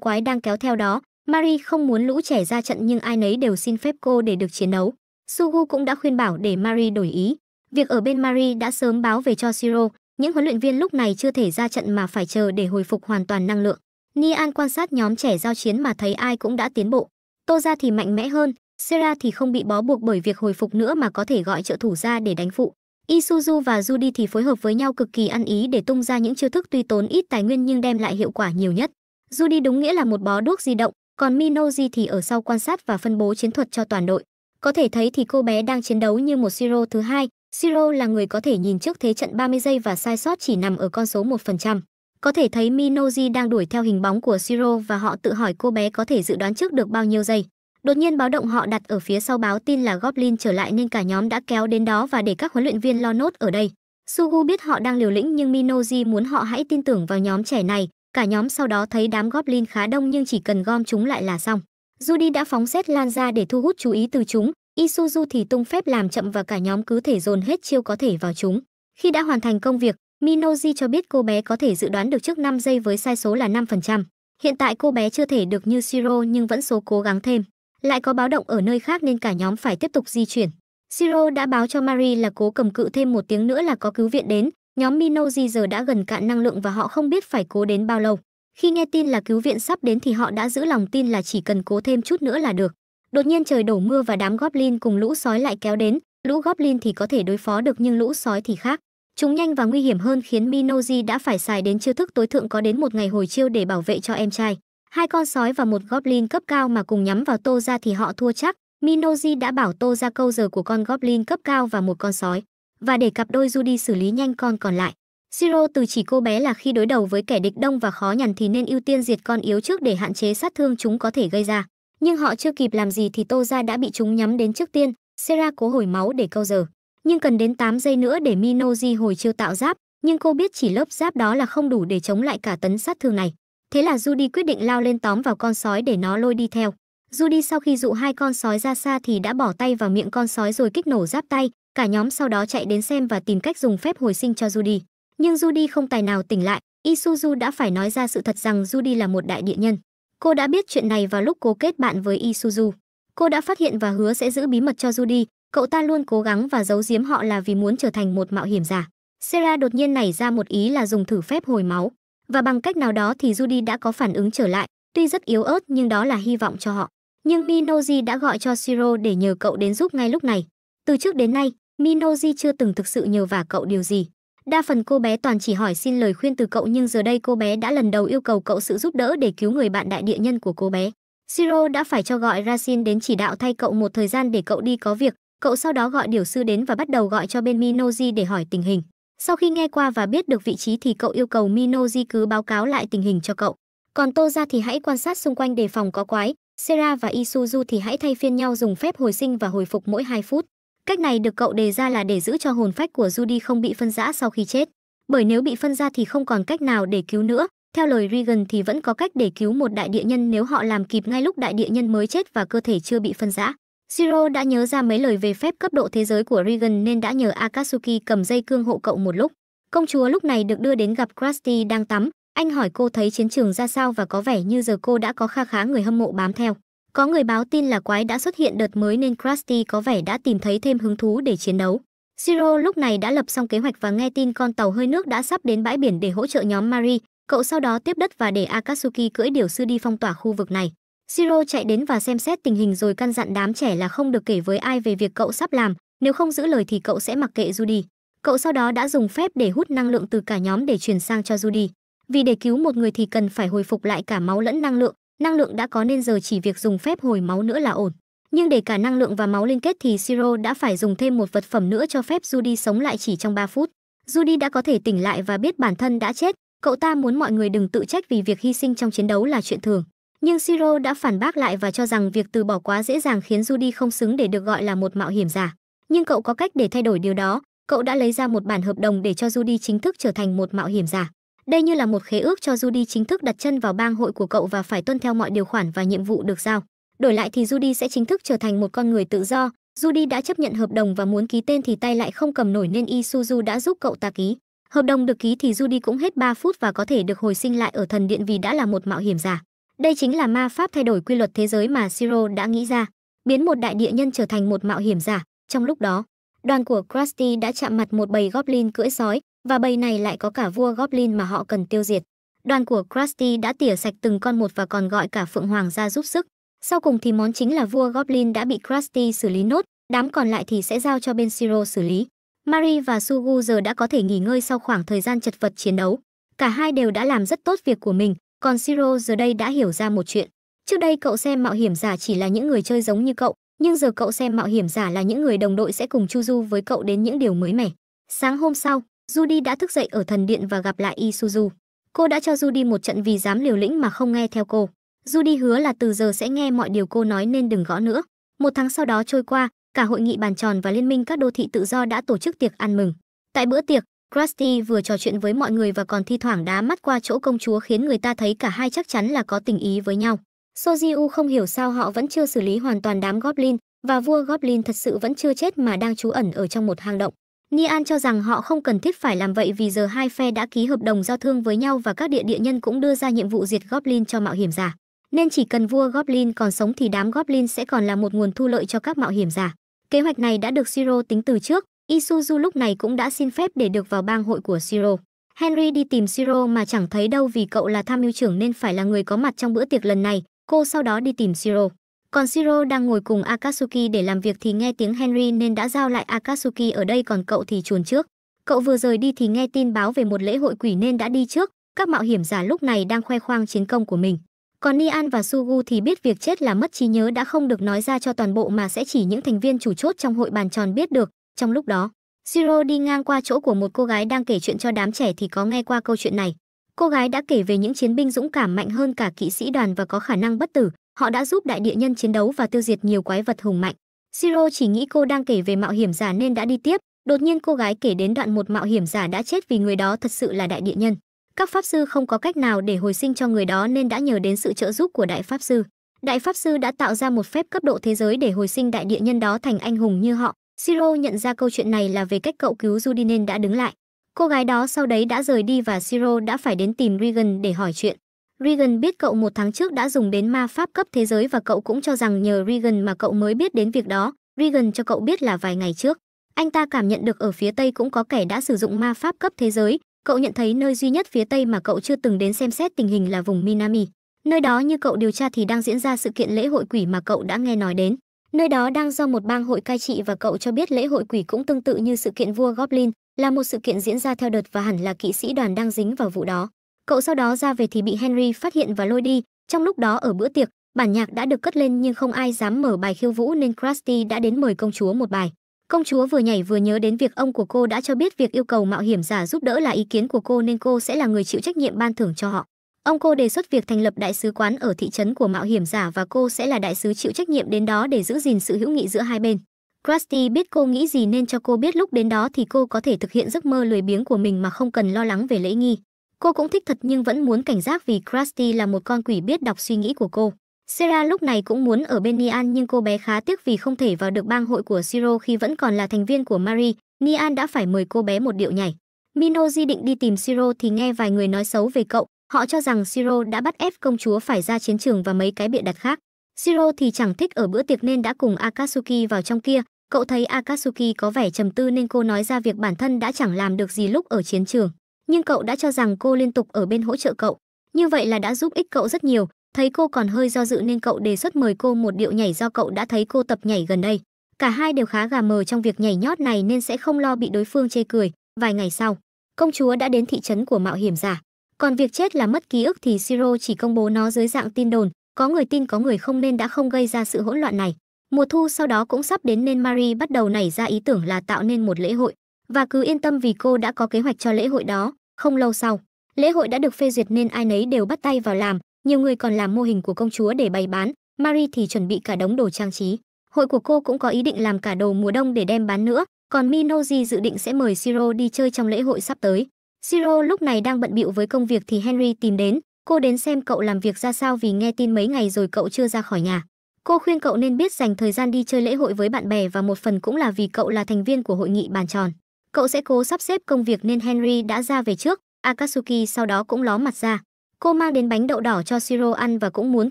quái đang kéo theo đó. Mary không muốn lũ trẻ ra trận nhưng ai nấy đều xin phép cô để được chiến đấu. Sugu cũng đã khuyên bảo để Mary đổi ý. Việc ở bên Mary đã sớm báo về cho Siro, những huấn luyện viên lúc này chưa thể ra trận mà phải chờ để hồi phục hoàn toàn năng lượng. Nian quan sát nhóm trẻ giao chiến mà thấy ai cũng đã tiến bộ. Tô ra thì mạnh mẽ hơn, Sera thì không bị bó buộc bởi việc hồi phục nữa mà có thể gọi trợ thủ ra để đánh phụ. Isuzu và Judy thì phối hợp với nhau cực kỳ ăn ý để tung ra những chiêu thức tuy tốn ít tài nguyên nhưng đem lại hiệu quả nhiều nhất. Judy đúng nghĩa là một bó đuốc di động, còn Minoji thì ở sau quan sát và phân bố chiến thuật cho toàn đội. Có thể thấy thì cô bé đang chiến đấu như một Siro thứ hai. Siro là người có thể nhìn trước thế trận 30 giây và sai sót chỉ nằm ở con số 1%. Có thể thấy Minoji đang đuổi theo hình bóng của Siro và họ tự hỏi cô bé có thể dự đoán trước được bao nhiêu giây. Đột nhiên báo động họ đặt ở phía sau báo tin là Goblin trở lại nên cả nhóm đã kéo đến đó và để các huấn luyện viên lo nốt ở đây. Sugu biết họ đang liều lĩnh nhưng Minoji muốn họ hãy tin tưởng vào nhóm trẻ này. Cả nhóm sau đó thấy đám Goblin khá đông nhưng chỉ cần gom chúng lại là xong. Judy đã phóng xét lan ra để thu hút chú ý từ chúng. Isuzu thì tung phép làm chậm và cả nhóm cứ thể dồn hết chiêu có thể vào chúng. Khi đã hoàn thành công việc, Minoji cho biết cô bé có thể dự đoán được trước 5 giây với sai số là 5%. Hiện tại cô bé chưa thể được như Siro nhưng vẫn số cố gắng thêm lại có báo động ở nơi khác nên cả nhóm phải tiếp tục di chuyển. Siro đã báo cho Mary là cố cầm cự thêm một tiếng nữa là có cứu viện đến, nhóm Minoji giờ đã gần cạn năng lượng và họ không biết phải cố đến bao lâu. Khi nghe tin là cứu viện sắp đến thì họ đã giữ lòng tin là chỉ cần cố thêm chút nữa là được. Đột nhiên trời đổ mưa và đám goblin cùng lũ sói lại kéo đến, lũ goblin thì có thể đối phó được nhưng lũ sói thì khác. Chúng nhanh và nguy hiểm hơn khiến Minoji đã phải xài đến chiêu thức tối thượng có đến một ngày hồi chiêu để bảo vệ cho em trai hai con sói và một goblin cấp cao mà cùng nhắm vào Tô ra thì họ thua chắc. Minoji đã bảo Tô ra câu giờ của con goblin cấp cao và một con sói, và để cặp đôi Judy xử lý nhanh con còn lại. Siro từ chỉ cô bé là khi đối đầu với kẻ địch đông và khó nhằn thì nên ưu tiên diệt con yếu trước để hạn chế sát thương chúng có thể gây ra. Nhưng họ chưa kịp làm gì thì Tô ra đã bị chúng nhắm đến trước tiên. Sera cố hồi máu để câu giờ, nhưng cần đến 8 giây nữa để Minoji hồi chiêu tạo giáp, nhưng cô biết chỉ lớp giáp đó là không đủ để chống lại cả tấn sát thương này. Thế là Judy quyết định lao lên tóm vào con sói để nó lôi đi theo. Judy sau khi dụ hai con sói ra xa thì đã bỏ tay vào miệng con sói rồi kích nổ giáp tay, cả nhóm sau đó chạy đến xem và tìm cách dùng phép hồi sinh cho Judy. Nhưng Judy không tài nào tỉnh lại, Isuzu đã phải nói ra sự thật rằng Judy là một đại địa nhân. Cô đã biết chuyện này vào lúc cô kết bạn với Isuzu. Cô đã phát hiện và hứa sẽ giữ bí mật cho Judy, cậu ta luôn cố gắng và giấu giếm họ là vì muốn trở thành một mạo hiểm giả. Sera đột nhiên nảy ra một ý là dùng thử phép hồi máu. Và bằng cách nào đó thì Judy đã có phản ứng trở lại, tuy rất yếu ớt nhưng đó là hy vọng cho họ. Nhưng Minoji đã gọi cho Shiro để nhờ cậu đến giúp ngay lúc này. Từ trước đến nay, Minoji chưa từng thực sự nhờ vả cậu điều gì. Đa phần cô bé toàn chỉ hỏi xin lời khuyên từ cậu nhưng giờ đây cô bé đã lần đầu yêu cầu cậu sự giúp đỡ để cứu người bạn đại địa nhân của cô bé. Shiro đã phải cho gọi Rasin đến chỉ đạo thay cậu một thời gian để cậu đi có việc. Cậu sau đó gọi điều sư đến và bắt đầu gọi cho bên Minoji để hỏi tình hình. Sau khi nghe qua và biết được vị trí thì cậu yêu cầu Mino di cứ báo cáo lại tình hình cho cậu. Còn Tô ra thì hãy quan sát xung quanh đề phòng có quái, Sera và Isuzu thì hãy thay phiên nhau dùng phép hồi sinh và hồi phục mỗi 2 phút. Cách này được cậu đề ra là để giữ cho hồn phách của Judy không bị phân rã sau khi chết. Bởi nếu bị phân ra thì không còn cách nào để cứu nữa. Theo lời Regan thì vẫn có cách để cứu một đại địa nhân nếu họ làm kịp ngay lúc đại địa nhân mới chết và cơ thể chưa bị phân rã. Siro đã nhớ ra mấy lời về phép cấp độ thế giới của Regan nên đã nhờ Akatsuki cầm dây cương hộ cậu một lúc. Công chúa lúc này được đưa đến gặp Krusty đang tắm, anh hỏi cô thấy chiến trường ra sao và có vẻ như giờ cô đã có kha khá người hâm mộ bám theo. Có người báo tin là quái đã xuất hiện đợt mới nên Krusty có vẻ đã tìm thấy thêm hứng thú để chiến đấu. Siro lúc này đã lập xong kế hoạch và nghe tin con tàu hơi nước đã sắp đến bãi biển để hỗ trợ nhóm Mari. Cậu sau đó tiếp đất và để Akatsuki cưỡi điều sư đi phong tỏa khu vực này. Siro chạy đến và xem xét tình hình rồi căn dặn đám trẻ là không được kể với ai về việc cậu sắp làm, nếu không giữ lời thì cậu sẽ mặc kệ Judy. Cậu sau đó đã dùng phép để hút năng lượng từ cả nhóm để truyền sang cho Judy. Vì để cứu một người thì cần phải hồi phục lại cả máu lẫn năng lượng, năng lượng đã có nên giờ chỉ việc dùng phép hồi máu nữa là ổn. Nhưng để cả năng lượng và máu liên kết thì Siro đã phải dùng thêm một vật phẩm nữa cho phép Judy sống lại chỉ trong 3 phút. Judy đã có thể tỉnh lại và biết bản thân đã chết, cậu ta muốn mọi người đừng tự trách vì việc hy sinh trong chiến đấu là chuyện thường. Nhưng Siro đã phản bác lại và cho rằng việc từ bỏ quá dễ dàng khiến Judy không xứng để được gọi là một mạo hiểm giả. Nhưng cậu có cách để thay đổi điều đó, cậu đã lấy ra một bản hợp đồng để cho Judy chính thức trở thành một mạo hiểm giả. Đây như là một khế ước cho Judy chính thức đặt chân vào bang hội của cậu và phải tuân theo mọi điều khoản và nhiệm vụ được giao. Đổi lại thì Judy sẽ chính thức trở thành một con người tự do. Judy đã chấp nhận hợp đồng và muốn ký tên thì tay lại không cầm nổi nên Isuzu đã giúp cậu ta ký. Hợp đồng được ký thì Judy cũng hết 3 phút và có thể được hồi sinh lại ở thần điện vì đã là một mạo hiểm giả. Đây chính là ma pháp thay đổi quy luật thế giới mà Siro đã nghĩ ra, biến một đại địa nhân trở thành một mạo hiểm giả. Trong lúc đó, đoàn của Krusty đã chạm mặt một bầy goblin cưỡi sói, và bầy này lại có cả vua goblin mà họ cần tiêu diệt. Đoàn của Krusty đã tỉa sạch từng con một và còn gọi cả Phượng Hoàng ra giúp sức. Sau cùng thì món chính là vua goblin đã bị Krusty xử lý nốt, đám còn lại thì sẽ giao cho bên Siro xử lý. Mary và Sugu giờ đã có thể nghỉ ngơi sau khoảng thời gian chật vật chiến đấu. Cả hai đều đã làm rất tốt việc của mình, còn Siro giờ đây đã hiểu ra một chuyện. Trước đây cậu xem mạo hiểm giả chỉ là những người chơi giống như cậu, nhưng giờ cậu xem mạo hiểm giả là những người đồng đội sẽ cùng chu du với cậu đến những điều mới mẻ. Sáng hôm sau, Judy đã thức dậy ở thần điện và gặp lại Isuzu. Cô đã cho Judy một trận vì dám liều lĩnh mà không nghe theo cô. Judy hứa là từ giờ sẽ nghe mọi điều cô nói nên đừng gõ nữa. Một tháng sau đó trôi qua, cả hội nghị bàn tròn và liên minh các đô thị tự do đã tổ chức tiệc ăn mừng. Tại bữa tiệc, Krusty vừa trò chuyện với mọi người và còn thi thoảng đá mắt qua chỗ công chúa khiến người ta thấy cả hai chắc chắn là có tình ý với nhau. Sojiu không hiểu sao họ vẫn chưa xử lý hoàn toàn đám Goblin, và vua Goblin thật sự vẫn chưa chết mà đang trú ẩn ở trong một hang động. Nian cho rằng họ không cần thiết phải làm vậy vì giờ hai phe đã ký hợp đồng giao thương với nhau và các địa địa nhân cũng đưa ra nhiệm vụ diệt Goblin cho mạo hiểm giả. Nên chỉ cần vua Goblin còn sống thì đám Goblin sẽ còn là một nguồn thu lợi cho các mạo hiểm giả. Kế hoạch này đã được Siro tính từ trước, Isuzu lúc này cũng đã xin phép để được vào bang hội của Siro. Henry đi tìm Siro mà chẳng thấy đâu vì cậu là tham mưu trưởng nên phải là người có mặt trong bữa tiệc lần này. Cô sau đó đi tìm Siro. Còn Siro đang ngồi cùng Akatsuki để làm việc thì nghe tiếng Henry nên đã giao lại Akatsuki ở đây còn cậu thì chuồn trước. Cậu vừa rời đi thì nghe tin báo về một lễ hội quỷ nên đã đi trước. Các mạo hiểm giả lúc này đang khoe khoang chiến công của mình. Còn Nian và Sugu thì biết việc chết là mất trí nhớ đã không được nói ra cho toàn bộ mà sẽ chỉ những thành viên chủ chốt trong hội bàn tròn biết được. Trong lúc đó, Siro đi ngang qua chỗ của một cô gái đang kể chuyện cho đám trẻ thì có nghe qua câu chuyện này. Cô gái đã kể về những chiến binh dũng cảm mạnh hơn cả kỵ sĩ đoàn và có khả năng bất tử, họ đã giúp đại địa nhân chiến đấu và tiêu diệt nhiều quái vật hùng mạnh. Siro chỉ nghĩ cô đang kể về mạo hiểm giả nên đã đi tiếp, đột nhiên cô gái kể đến đoạn một mạo hiểm giả đã chết vì người đó thật sự là đại địa nhân. Các pháp sư không có cách nào để hồi sinh cho người đó nên đã nhờ đến sự trợ giúp của đại pháp sư. Đại pháp sư đã tạo ra một phép cấp độ thế giới để hồi sinh đại địa nhân đó thành anh hùng như họ. Siro nhận ra câu chuyện này là về cách cậu cứu Judy nên đã đứng lại. Cô gái đó sau đấy đã rời đi và Siro đã phải đến tìm Regan để hỏi chuyện. Regan biết cậu một tháng trước đã dùng đến ma pháp cấp thế giới và cậu cũng cho rằng nhờ Regan mà cậu mới biết đến việc đó. Regan cho cậu biết là vài ngày trước, anh ta cảm nhận được ở phía Tây cũng có kẻ đã sử dụng ma pháp cấp thế giới. Cậu nhận thấy nơi duy nhất phía Tây mà cậu chưa từng đến xem xét tình hình là vùng Minami. Nơi đó như cậu điều tra thì đang diễn ra sự kiện lễ hội quỷ mà cậu đã nghe nói đến. Nơi đó đang do một bang hội cai trị và cậu cho biết lễ hội quỷ cũng tương tự như sự kiện vua Goblin, là một sự kiện diễn ra theo đợt và hẳn là kỵ sĩ đoàn đang dính vào vụ đó. Cậu sau đó ra về thì bị Henry phát hiện và lôi đi. Trong lúc đó ở bữa tiệc, bản nhạc đã được cất lên nhưng không ai dám mở bài khiêu vũ nên Krusty đã đến mời công chúa một bài. Công chúa vừa nhảy vừa nhớ đến việc ông của cô đã cho biết việc yêu cầu mạo hiểm giả giúp đỡ là ý kiến của cô nên cô sẽ là người chịu trách nhiệm ban thưởng cho họ. Ông cô đề xuất việc thành lập đại sứ quán ở thị trấn của mạo hiểm giả và cô sẽ là đại sứ chịu trách nhiệm đến đó để giữ gìn sự hữu nghị giữa hai bên. Krusty biết cô nghĩ gì nên cho cô biết lúc đến đó thì cô có thể thực hiện giấc mơ lười biếng của mình mà không cần lo lắng về lễ nghi. Cô cũng thích thật nhưng vẫn muốn cảnh giác vì Krusty là một con quỷ biết đọc suy nghĩ của cô. Sarah lúc này cũng muốn ở bên Nian nhưng cô bé khá tiếc vì không thể vào được bang hội của Siro khi vẫn còn là thành viên của Marie. Nian đã phải mời cô bé một điệu nhảy. Mino di định đi tìm Siro thì nghe vài người nói xấu về cậu, Họ cho rằng Siro đã bắt ép công chúa phải ra chiến trường và mấy cái bịa đặt khác. Siro thì chẳng thích ở bữa tiệc nên đã cùng Akatsuki vào trong kia. Cậu thấy Akatsuki có vẻ trầm tư nên cô nói ra việc bản thân đã chẳng làm được gì lúc ở chiến trường. Nhưng cậu đã cho rằng cô liên tục ở bên hỗ trợ cậu. Như vậy là đã giúp ích cậu rất nhiều. Thấy cô còn hơi do dự nên cậu đề xuất mời cô một điệu nhảy do cậu đã thấy cô tập nhảy gần đây. Cả hai đều khá gà mờ trong việc nhảy nhót này nên sẽ không lo bị đối phương chê cười. Vài ngày sau, công chúa đã đến thị trấn của mạo hiểm giả. Còn việc chết là mất ký ức thì Siro chỉ công bố nó dưới dạng tin đồn, có người tin có người không nên đã không gây ra sự hỗn loạn này. Mùa thu sau đó cũng sắp đến nên Marie bắt đầu nảy ra ý tưởng là tạo nên một lễ hội. Và cứ yên tâm vì cô đã có kế hoạch cho lễ hội đó. Không lâu sau, lễ hội đã được phê duyệt nên ai nấy đều bắt tay vào làm. Nhiều người còn làm mô hình của công chúa để bày bán. Marie thì chuẩn bị cả đống đồ trang trí. Hội của cô cũng có ý định làm cả đồ mùa đông để đem bán nữa. Còn Minoji dự định sẽ mời Siro đi chơi trong lễ hội sắp tới. Siro lúc này đang bận bịu với công việc thì Henry tìm đến, cô đến xem cậu làm việc ra sao vì nghe tin mấy ngày rồi cậu chưa ra khỏi nhà. Cô khuyên cậu nên biết dành thời gian đi chơi lễ hội với bạn bè và một phần cũng là vì cậu là thành viên của hội nghị bàn tròn. Cậu sẽ cố sắp xếp công việc nên Henry đã ra về trước, Akatsuki sau đó cũng ló mặt ra. Cô mang đến bánh đậu đỏ cho Siro ăn và cũng muốn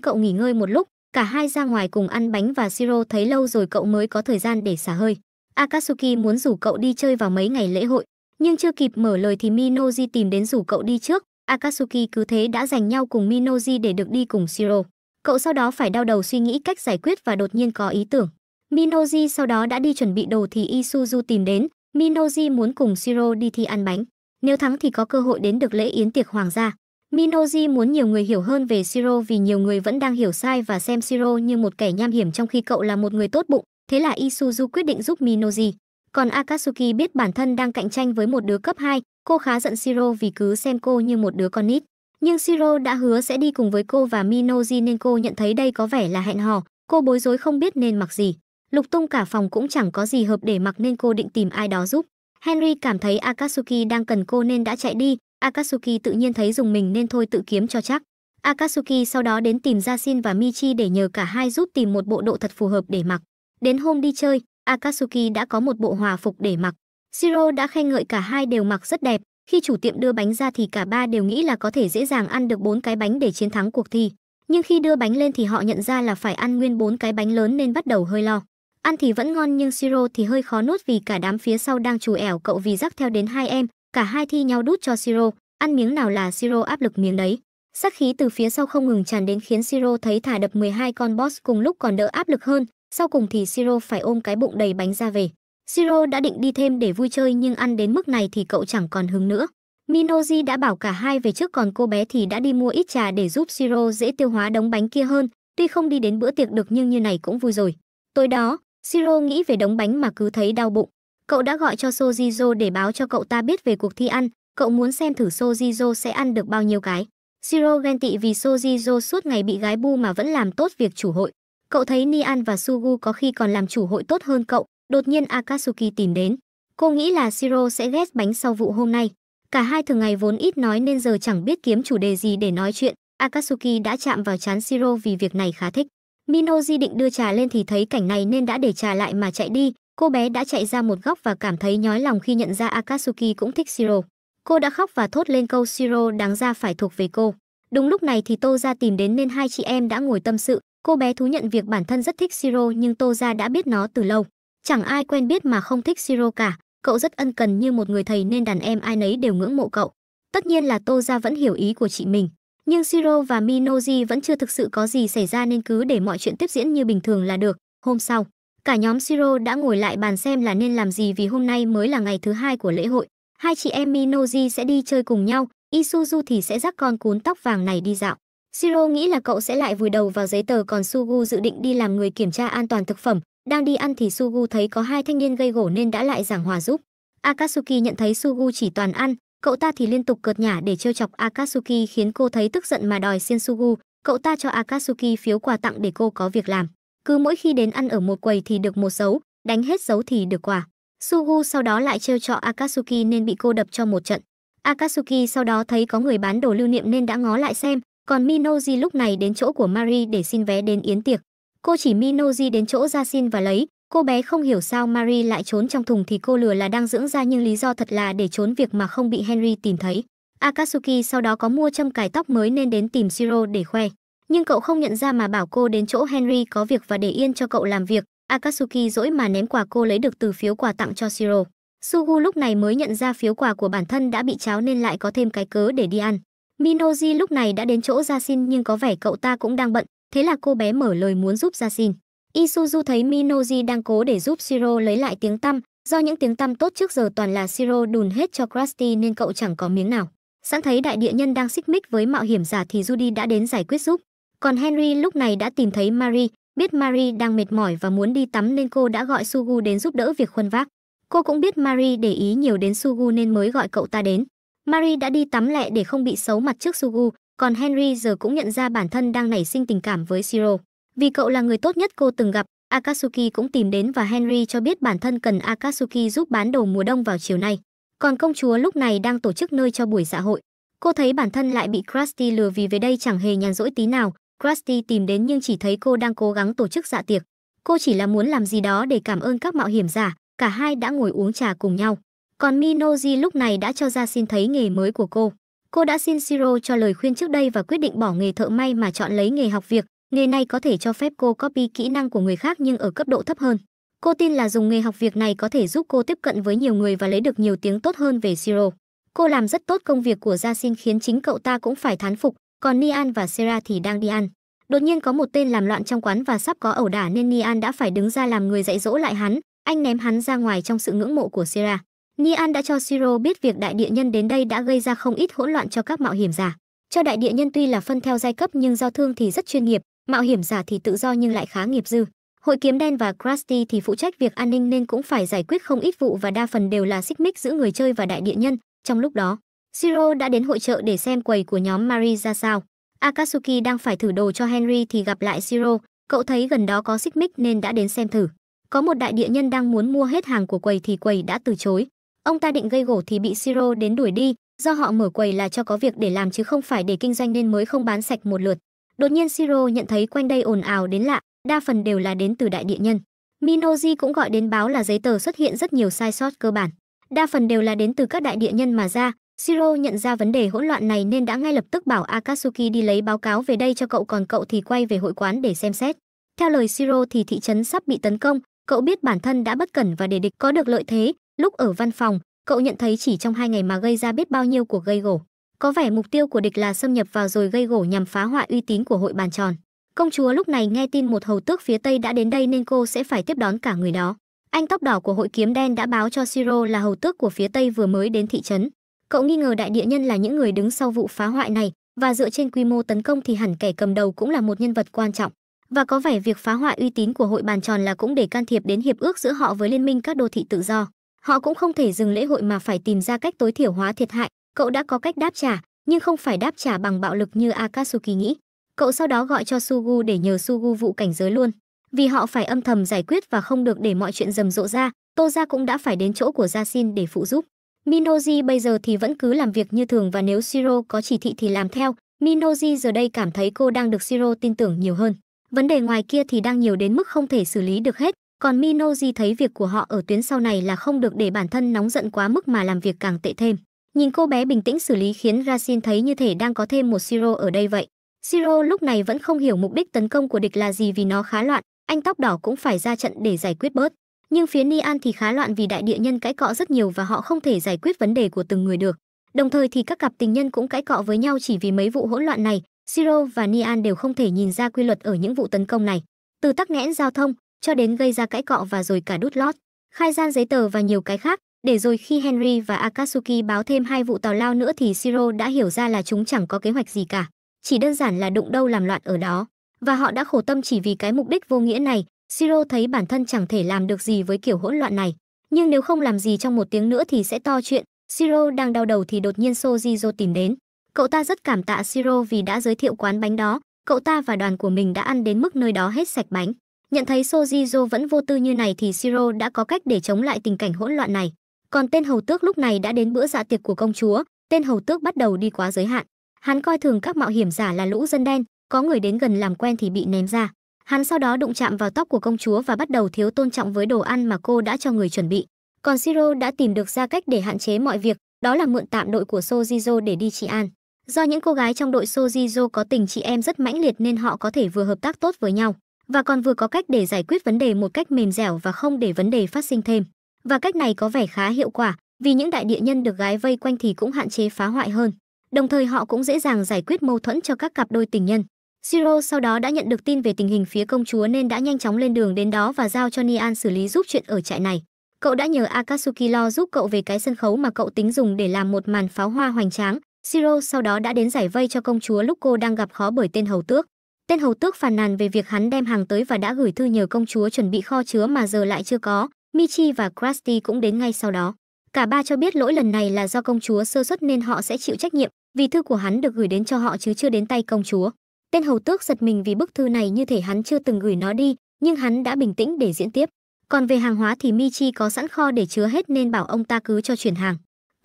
cậu nghỉ ngơi một lúc, cả hai ra ngoài cùng ăn bánh và Siro thấy lâu rồi cậu mới có thời gian để xả hơi. Akatsuki muốn rủ cậu đi chơi vào mấy ngày lễ hội, nhưng chưa kịp mở lời thì Minoji tìm đến rủ cậu đi trước, Akatsuki cứ thế đã giành nhau cùng Minoji để được đi cùng Shiro. Cậu sau đó phải đau đầu suy nghĩ cách giải quyết và đột nhiên có ý tưởng. Minoji sau đó đã đi chuẩn bị đồ thì Isuzu tìm đến, Minoji muốn cùng Shiro đi thi ăn bánh. Nếu thắng thì có cơ hội đến được lễ yến tiệc hoàng gia. Minoji muốn nhiều người hiểu hơn về Shiro vì nhiều người vẫn đang hiểu sai và xem Shiro như một kẻ nham hiểm trong khi cậu là một người tốt bụng. Thế là Isuzu quyết định giúp Minoji. Còn Akatsuki biết bản thân đang cạnh tranh với một đứa cấp 2, cô khá giận Siro vì cứ xem cô như một đứa con nít. Nhưng Siro đã hứa sẽ đi cùng với cô và Minoji nên cô nhận thấy đây có vẻ là hẹn hò, cô bối rối không biết nên mặc gì. Lục tung cả phòng cũng chẳng có gì hợp để mặc nên cô định tìm ai đó giúp. Henry cảm thấy Akatsuki đang cần cô nên đã chạy đi, Akatsuki tự nhiên thấy dùng mình nên thôi tự kiếm cho chắc. Akatsuki sau đó đến tìm Jasin và Michi để nhờ cả hai giúp tìm một bộ độ thật phù hợp để mặc. Đến hôm đi chơi, Akatsuki đã có một bộ hòa phục để mặc. Siro đã khen ngợi cả hai đều mặc rất đẹp. Khi chủ tiệm đưa bánh ra thì cả ba đều nghĩ là có thể dễ dàng ăn được bốn cái bánh để chiến thắng cuộc thi. Nhưng khi đưa bánh lên thì họ nhận ra là phải ăn nguyên bốn cái bánh lớn nên bắt đầu hơi lo. Ăn thì vẫn ngon nhưng Siro thì hơi khó nuốt vì cả đám phía sau đang trù ẻo cậu vì rắc theo đến hai em, cả hai thi nhau đút cho Siro, ăn miếng nào là Siro áp lực miếng đấy. Sắc khí từ phía sau không ngừng tràn đến khiến Siro thấy thả đập 12 con boss cùng lúc còn đỡ áp lực hơn, sau cùng thì Siro phải ôm cái bụng đầy bánh ra về. Siro đã định đi thêm để vui chơi nhưng ăn đến mức này thì cậu chẳng còn hứng nữa. Minoji đã bảo cả hai về trước còn cô bé thì đã đi mua ít trà để giúp Siro dễ tiêu hóa đống bánh kia hơn. Tuy không đi đến bữa tiệc được nhưng như này cũng vui rồi. Tối đó, Siro nghĩ về đống bánh mà cứ thấy đau bụng. Cậu đã gọi cho Sojizo để báo cho cậu ta biết về cuộc thi ăn. Cậu muốn xem thử Sojizo sẽ ăn được bao nhiêu cái. Siro ghen tị vì Sojizo suốt ngày bị gái bu mà vẫn làm tốt việc chủ hội. Cậu thấy Nian và Sugu có khi còn làm chủ hội tốt hơn cậu, đột nhiên Akatsuki tìm đến. Cô nghĩ là Siro sẽ ghét bánh sau vụ hôm nay. Cả hai thường ngày vốn ít nói nên giờ chẳng biết kiếm chủ đề gì để nói chuyện. Akatsuki đã chạm vào chán Siro vì việc này khá thích. Minoji định đưa trà lên thì thấy cảnh này nên đã để trà lại mà chạy đi. Cô bé đã chạy ra một góc và cảm thấy nhói lòng khi nhận ra Akatsuki cũng thích Siro. Cô đã khóc và thốt lên câu Siro đáng ra phải thuộc về cô. Đúng lúc này thì Tô ra tìm đến nên hai chị em đã ngồi tâm sự, Cô bé thú nhận việc bản thân rất thích Siro nhưng Tô Gia đã biết nó từ lâu. Chẳng ai quen biết mà không thích Siro cả, cậu rất ân cần như một người thầy nên đàn em ai nấy đều ngưỡng mộ cậu. Tất nhiên là Tô Gia vẫn hiểu ý của chị mình. Nhưng Siro và Minoji vẫn chưa thực sự có gì xảy ra nên cứ để mọi chuyện tiếp diễn như bình thường là được. Hôm sau, cả nhóm Siro đã ngồi lại bàn xem là nên làm gì vì hôm nay mới là ngày thứ hai của lễ hội. Hai chị em Minoji sẽ đi chơi cùng nhau, Isuzu thì sẽ dắt con cún tóc vàng này đi dạo. Siro nghĩ là cậu sẽ lại vùi đầu vào giấy tờ còn Sugu dự định đi làm người kiểm tra an toàn thực phẩm. Đang đi ăn thì Sugu thấy có hai thanh niên gây gổ nên đã lại giảng hòa giúp. Akatsuki nhận thấy Sugu chỉ toàn ăn, cậu ta thì liên tục cợt nhả để trêu chọc Akatsuki khiến cô thấy tức giận mà đòi xiên Sugu. Cậu ta cho Akatsuki phiếu quà tặng để cô có việc làm. Cứ mỗi khi đến ăn ở một quầy thì được một dấu, đánh hết dấu thì được quà. Sugu sau đó lại trêu trọ Akatsuki nên bị cô đập cho một trận. Akatsuki sau đó thấy có người bán đồ lưu niệm nên đã ngó lại xem, còn Minoji lúc này đến chỗ của Marie để xin vé đến yến tiệc. Cô chỉ Minoji đến chỗ ra xin và lấy, cô bé không hiểu sao Marie lại trốn trong thùng thì cô lừa là đang dưỡng da nhưng lý do thật là để trốn việc mà không bị Henry tìm thấy. Akatsuki sau đó có mua châm cài tóc mới nên đến tìm Shiro để khoe. Nhưng cậu không nhận ra mà bảo cô đến chỗ Henry có việc và để yên cho cậu làm việc. Akatsuki dỗi mà ném quà cô lấy được từ phiếu quà tặng cho Shiro. Sugu lúc này mới nhận ra phiếu quà của bản thân đã bị cháo nên lại có thêm cái cớ để đi ăn. Minoji lúc này đã đến chỗ Jasin nhưng có vẻ cậu ta cũng đang bận, thế là cô bé mở lời muốn giúp Jasin. Isuzu thấy Minoji đang cố để giúp Shiro lấy lại tiếng tăm, do những tiếng tăm tốt trước giờ toàn là Shiro đùn hết cho Krusty nên cậu chẳng có miếng nào. Sẵn thấy đại địa nhân đang xích mích với mạo hiểm giả thì Judy đã đến giải quyết giúp. Còn Henry lúc này đã tìm thấy Marie, biết Marie đang mệt mỏi và muốn đi tắm nên cô đã gọi Sugu đến giúp đỡ việc khuân vác. Cô cũng biết Marie để ý nhiều đến Sugu nên mới gọi cậu ta đến. Marie đã đi tắm lẹ để không bị xấu mặt trước Sugu, còn Henry giờ cũng nhận ra bản thân đang nảy sinh tình cảm với Siro. Vì cậu là người tốt nhất cô từng gặp, Akatsuki cũng tìm đến và Henry cho biết bản thân cần Akatsuki giúp bán đồ mùa đông vào chiều nay. Còn công chúa lúc này đang tổ chức nơi cho buổi dạ hội. Cô thấy bản thân lại bị Krusty lừa vì về đây chẳng hề nhàn rỗi tí nào. Krusty tìm đến nhưng chỉ thấy cô đang cố gắng tổ chức dạ tiệc. Cô chỉ là muốn làm gì đó để cảm ơn các mạo hiểm giả, cả hai đã ngồi uống trà cùng nhau. Còn Minoji lúc này đã cho ra xin thấy nghề mới của cô. Cô đã xin Siro cho lời khuyên trước đây và quyết định bỏ nghề thợ may mà chọn lấy nghề học việc. Nghề này có thể cho phép cô copy kỹ năng của người khác nhưng ở cấp độ thấp hơn. Cô tin là dùng nghề học việc này có thể giúp cô tiếp cận với nhiều người và lấy được nhiều tiếng tốt hơn về Siro. Cô làm rất tốt công việc của xin khiến chính cậu ta cũng phải thán phục, còn Nian và Sera thì đang đi ăn. Đột nhiên có một tên làm loạn trong quán và sắp có ẩu đả nên Nian đã phải đứng ra làm người dạy dỗ lại hắn, anh ném hắn ra ngoài trong sự ngưỡng mộ của Sera. Nian đã cho Siro biết việc đại địa nhân đến đây đã gây ra không ít hỗn loạn cho các mạo hiểm giả. Cho đại địa nhân tuy là phân theo giai cấp nhưng giao thương thì rất chuyên nghiệp, mạo hiểm giả thì tự do nhưng lại khá nghiệp dư. Hội kiếm đen và Krusty thì phụ trách việc an ninh nên cũng phải giải quyết không ít vụ và đa phần đều là xích mích giữa người chơi và đại địa nhân. Trong lúc đó, Siro đã đến hội trợ để xem quầy của nhóm Marie ra sao. Akatsuki đang phải thử đồ cho Henry thì gặp lại Siro, cậu thấy gần đó có xích mích nên đã đến xem thử. Có một đại địa nhân đang muốn mua hết hàng của quầy thì quầy đã từ chối. Ông ta định gây gổ thì bị Siro đến đuổi đi, do họ mở quầy là cho có việc để làm chứ không phải để kinh doanh nên mới không bán sạch một lượt. Đột nhiên Siro nhận thấy quanh đây ồn ào đến lạ, đa phần đều là đến từ đại địa nhân. Minoji cũng gọi đến báo là giấy tờ xuất hiện rất nhiều sai sót cơ bản. Đa phần đều là đến từ các đại địa nhân mà ra. Siro nhận ra vấn đề hỗn loạn này nên đã ngay lập tức bảo Akatsuki đi lấy báo cáo về đây cho cậu còn cậu thì quay về hội quán để xem xét. Theo lời Siro thì thị trấn sắp bị tấn công, cậu biết bản thân đã bất cẩn và để địch có được lợi thế, Lúc ở văn phòng, cậu nhận thấy chỉ trong hai ngày mà gây ra biết bao nhiêu cuộc gây gổ. Có vẻ mục tiêu của địch là xâm nhập vào rồi gây gổ nhằm phá hoại uy tín của hội bàn tròn. Công chúa lúc này nghe tin một hầu tước phía Tây đã đến đây nên cô sẽ phải tiếp đón cả người đó. Anh tóc đỏ của hội kiếm đen đã báo cho Siro là hầu tước của phía Tây vừa mới đến thị trấn. Cậu nghi ngờ đại địa nhân là những người đứng sau vụ phá hoại này, và dựa trên quy mô tấn công thì hẳn kẻ cầm đầu cũng là một nhân vật quan trọng. Và có vẻ việc phá hoại uy tín của hội bàn tròn là cũng để can thiệp đến hiệp ước giữa họ với liên minh các đô thị tự do. Họ cũng không thể dừng lễ hội mà phải tìm ra cách tối thiểu hóa thiệt hại, cậu đã có cách đáp trả, nhưng không phải đáp trả bằng bạo lực như Akatsuki nghĩ. Cậu sau đó gọi cho Sugu để nhờ Sugu vụ cảnh giới luôn, vì họ phải âm thầm giải quyết và không được để mọi chuyện rầm rộ ra, Tô gia cũng đã phải đến chỗ của Gia Xin để phụ giúp. Minoji bây giờ thì vẫn cứ làm việc như thường và nếu Siro có chỉ thị thì làm theo. Minoji giờ đây cảm thấy cô đang được Siro tin tưởng nhiều hơn. Vấn đề ngoài kia thì đang nhiều đến mức không thể xử lý được hết, còn Minoji thấy việc của họ ở tuyến sau này là không được để bản thân nóng giận quá mức mà làm việc càng tệ thêm. Nhìn cô bé bình tĩnh xử lý khiến Racine thấy như thể đang có thêm một Siro ở đây vậy. Siro lúc này vẫn không hiểu mục đích tấn công của địch là gì vì nó khá loạn, anh tóc đỏ cũng phải ra trận để giải quyết bớt. Nhưng phía Nian thì khá loạn vì đại địa nhân cãi cọ rất nhiều và họ không thể giải quyết vấn đề của từng người được. Đồng thời thì các cặp tình nhân cũng cãi cọ với nhau chỉ vì mấy vụ hỗn loạn này, Siro và Nian đều không thể nhìn ra quy luật ở những vụ tấn công này. Từ tắc nghẽn giao thông, cho đến gây ra cãi cọ và rồi cả đút lót, khai gian giấy tờ và nhiều cái khác, để rồi khi Henry và Akatsuki báo thêm hai vụ tào lao nữa thì Siro đã hiểu ra là chúng chẳng có kế hoạch gì cả, chỉ đơn giản là đụng đâu làm loạn ở đó. Và họ đã khổ tâm chỉ vì cái mục đích vô nghĩa này, Siro thấy bản thân chẳng thể làm được gì với kiểu hỗn loạn này. Nhưng nếu không làm gì trong một tiếng nữa thì sẽ to chuyện. Siro đang đau đầu thì đột nhiên Sojizo tìm đến. Cậu ta rất cảm tạ Siro vì đã giới thiệu quán bánh đó, cậu ta và đoàn của mình đã ăn đến mức nơi đó hết sạch bánh. Nhận thấy Sojizo vẫn vô tư như này thì Siro đã có cách để chống lại tình cảnh hỗn loạn này. Còn tên hầu tước lúc này đã đến bữa dạ tiệc của công chúa, tên hầu tước bắt đầu đi quá giới hạn. Hắn coi thường các mạo hiểm giả là lũ dân đen, có người đến gần làm quen thì bị ném ra. Hắn sau đó đụng chạm vào tóc của công chúa và bắt đầu thiếu tôn trọng với đồ ăn mà cô đã cho người chuẩn bị. Còn Siro đã tìm được ra cách để hạn chế mọi việc, đó là mượn tạm đội của Sojizo để đi trị an. Do những cô gái trong đội Sojizo có tình chị em rất mãnh liệt nên họ có thể vừa hợp tác tốt với nhau, và còn vừa có cách để giải quyết vấn đề một cách mềm dẻo và không để vấn đề phát sinh thêm. Và cách này có vẻ khá hiệu quả, vì những đại địa nhân được gái vây quanh thì cũng hạn chế phá hoại hơn. Đồng thời họ cũng dễ dàng giải quyết mâu thuẫn cho các cặp đôi tình nhân. Siro sau đó đã nhận được tin về tình hình phía công chúa nên đã nhanh chóng lên đường đến đó và giao cho Nian xử lý giúp chuyện ở trại này. Cậu đã nhờ Akatsuki lo giúp cậu về cái sân khấu mà cậu tính dùng để làm một màn pháo hoa hoành tráng. Siro sau đó đã đến giải vây cho công chúa lúc cô đang gặp khó bởi tên hầu tước. Tên hầu tước phàn nàn về việc hắn đem hàng tới và đã gửi thư nhờ công chúa chuẩn bị kho chứa mà giờ lại chưa có, Michi và Krusty cũng đến ngay sau đó. Cả ba cho biết lỗi lần này là do công chúa sơ suất nên họ sẽ chịu trách nhiệm, vì thư của hắn được gửi đến cho họ chứ chưa đến tay công chúa. Tên hầu tước giật mình vì bức thư này như thể hắn chưa từng gửi nó đi, nhưng hắn đã bình tĩnh để diễn tiếp. Còn về hàng hóa thì Michi có sẵn kho để chứa hết nên bảo ông ta cứ cho chuyển hàng.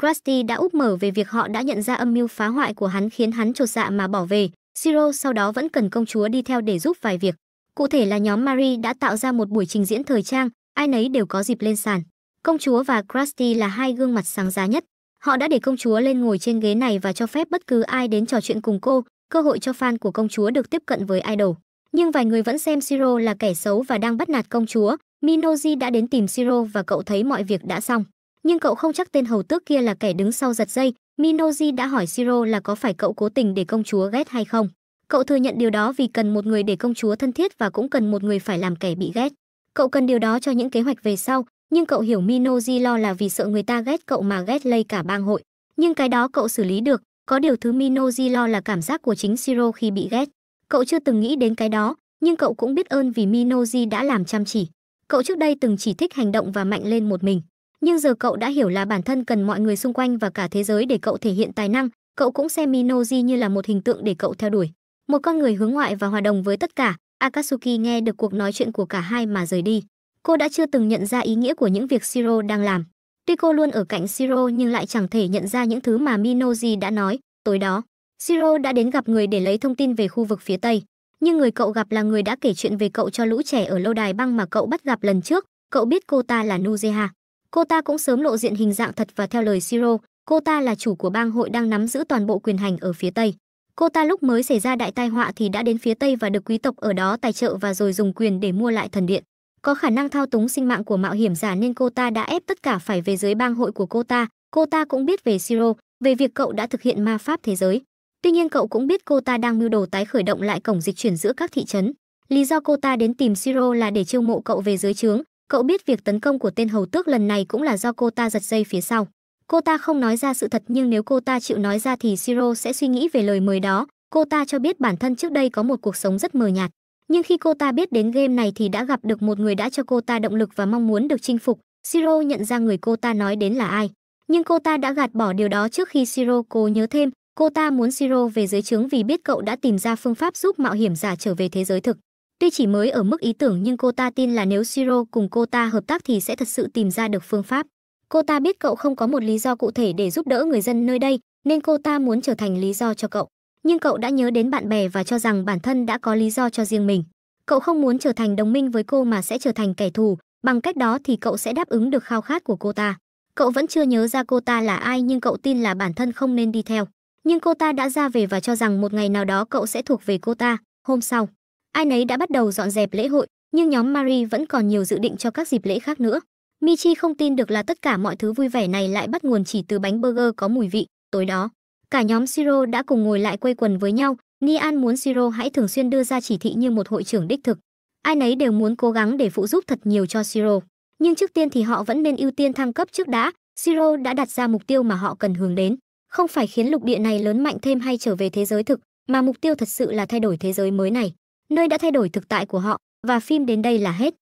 Krusty đã úp mở về việc họ đã nhận ra âm mưu phá hoại của hắn khiến hắn trột dạ mà bỏ về, Siro sau đó vẫn cần công chúa đi theo để giúp vài việc. Cụ thể là nhóm Marie đã tạo ra một buổi trình diễn thời trang, ai nấy đều có dịp lên sàn. Công chúa và Krusty là hai gương mặt sáng giá nhất. Họ đã để công chúa lên ngồi trên ghế này và cho phép bất cứ ai đến trò chuyện cùng cô, cơ hội cho fan của công chúa được tiếp cận với idol. Nhưng vài người vẫn xem Siro là kẻ xấu và đang bắt nạt công chúa. Minoji đã đến tìm Siro và cậu thấy mọi việc đã xong. Nhưng cậu không chắc tên hầu tước kia là kẻ đứng sau giật dây, Minoji đã hỏi Siro là có phải cậu cố tình để công chúa ghét hay không. Cậu thừa nhận điều đó vì cần một người để công chúa thân thiết và cũng cần một người phải làm kẻ bị ghét. Cậu cần điều đó cho những kế hoạch về sau, nhưng cậu hiểu Minoji lo là vì sợ người ta ghét cậu mà ghét lây cả bang hội. Nhưng cái đó cậu xử lý được, có điều thứ Minoji lo là cảm giác của chính Siro khi bị ghét. Cậu chưa từng nghĩ đến cái đó, nhưng cậu cũng biết ơn vì Minoji đã làm chăm chỉ. Cậu trước đây từng chỉ thích hành động và mạnh lên một mình nhưng giờ cậu đã hiểu là bản thân cần mọi người xung quanh và cả thế giới để cậu thể hiện tài năng cậu cũng xem minoji như là một hình tượng để cậu theo đuổi một con người hướng ngoại và hòa đồng với tất cả akatsuki nghe được cuộc nói chuyện của cả hai mà rời đi cô đã chưa từng nhận ra ý nghĩa của những việc siro đang làm tuy cô luôn ở cạnh siro nhưng lại chẳng thể nhận ra những thứ mà minoji đã nói tối đó siro đã đến gặp người để lấy thông tin về khu vực phía tây nhưng người cậu gặp là người đã kể chuyện về cậu cho lũ trẻ ở lâu đài băng mà cậu bắt gặp lần trước cậu biết cô ta là nuzeha cô ta cũng sớm lộ diện hình dạng thật và theo lời Siro, cô ta là chủ của bang hội đang nắm giữ toàn bộ quyền hành ở phía Tây. Cô ta lúc mới xảy ra đại tai họa thì đã đến phía Tây và được quý tộc ở đó tài trợ và rồi dùng quyền để mua lại thần điện. Có khả năng thao túng sinh mạng của mạo hiểm giả nên cô ta đã ép tất cả phải về dưới bang hội của cô ta. Cô ta cũng biết về Siro, về việc cậu đã thực hiện ma pháp thế giới. Tuy nhiên cậu cũng biết cô ta đang mưu đồ tái khởi động lại cổng dịch chuyển giữa các thị trấn. Lý do cô ta đến tìm Siro là để chiêu mộ cậu về dưới trướng, Cậu biết việc tấn công của tên hầu tước lần này cũng là do cô ta giật dây phía sau. Cô ta không nói ra sự thật nhưng nếu cô ta chịu nói ra thì Siro sẽ suy nghĩ về lời mời đó. Cô ta cho biết bản thân trước đây có một cuộc sống rất mờ nhạt. Nhưng khi cô ta biết đến game này thì đã gặp được một người đã cho cô ta động lực và mong muốn được chinh phục. Siro nhận ra người cô ta nói đến là ai. Nhưng cô ta đã gạt bỏ điều đó trước khi Siro cô nhớ thêm. Cô ta muốn Siro về dưới trướng vì biết cậu đã tìm ra phương pháp giúp mạo hiểm giả trở về thế giới thực. Tuy chỉ mới ở mức ý tưởng nhưng cô ta tin là nếu Siro cùng cô ta hợp tác thì sẽ thật sự tìm ra được phương pháp. Cô ta biết cậu không có một lý do cụ thể để giúp đỡ người dân nơi đây, nên cô ta muốn trở thành lý do cho cậu. Nhưng cậu đã nhớ đến bạn bè và cho rằng bản thân đã có lý do cho riêng mình. Cậu không muốn trở thành đồng minh với cô mà sẽ trở thành kẻ thù, bằng cách đó thì cậu sẽ đáp ứng được khao khát của cô ta. Cậu vẫn chưa nhớ ra cô ta là ai nhưng cậu tin là bản thân không nên đi theo. Nhưng cô ta đã ra về và cho rằng một ngày nào đó cậu sẽ thuộc về cô ta. Hôm sau, Ai nấy đã bắt đầu dọn dẹp lễ hội, nhưng nhóm Marie vẫn còn nhiều dự định cho các dịp lễ khác nữa. Michi không tin được là tất cả mọi thứ vui vẻ này lại bắt nguồn chỉ từ bánh burger có mùi vị. Tối đó, cả nhóm Siro đã cùng ngồi lại quây quần với nhau. Nian muốn Siro hãy thường xuyên đưa ra chỉ thị như một hội trưởng đích thực. Ai nấy đều muốn cố gắng để phụ giúp thật nhiều cho Siro. Nhưng trước tiên thì họ vẫn nên ưu tiên thăng cấp trước đã. Siro đã đặt ra mục tiêu mà họ cần hướng đến. Không phải khiến lục địa này lớn mạnh thêm hay trở về thế giới thực, mà mục tiêu thật sự là thay đổi thế giới mới này nơi đã thay đổi thực tại của họ và phim đến đây là hết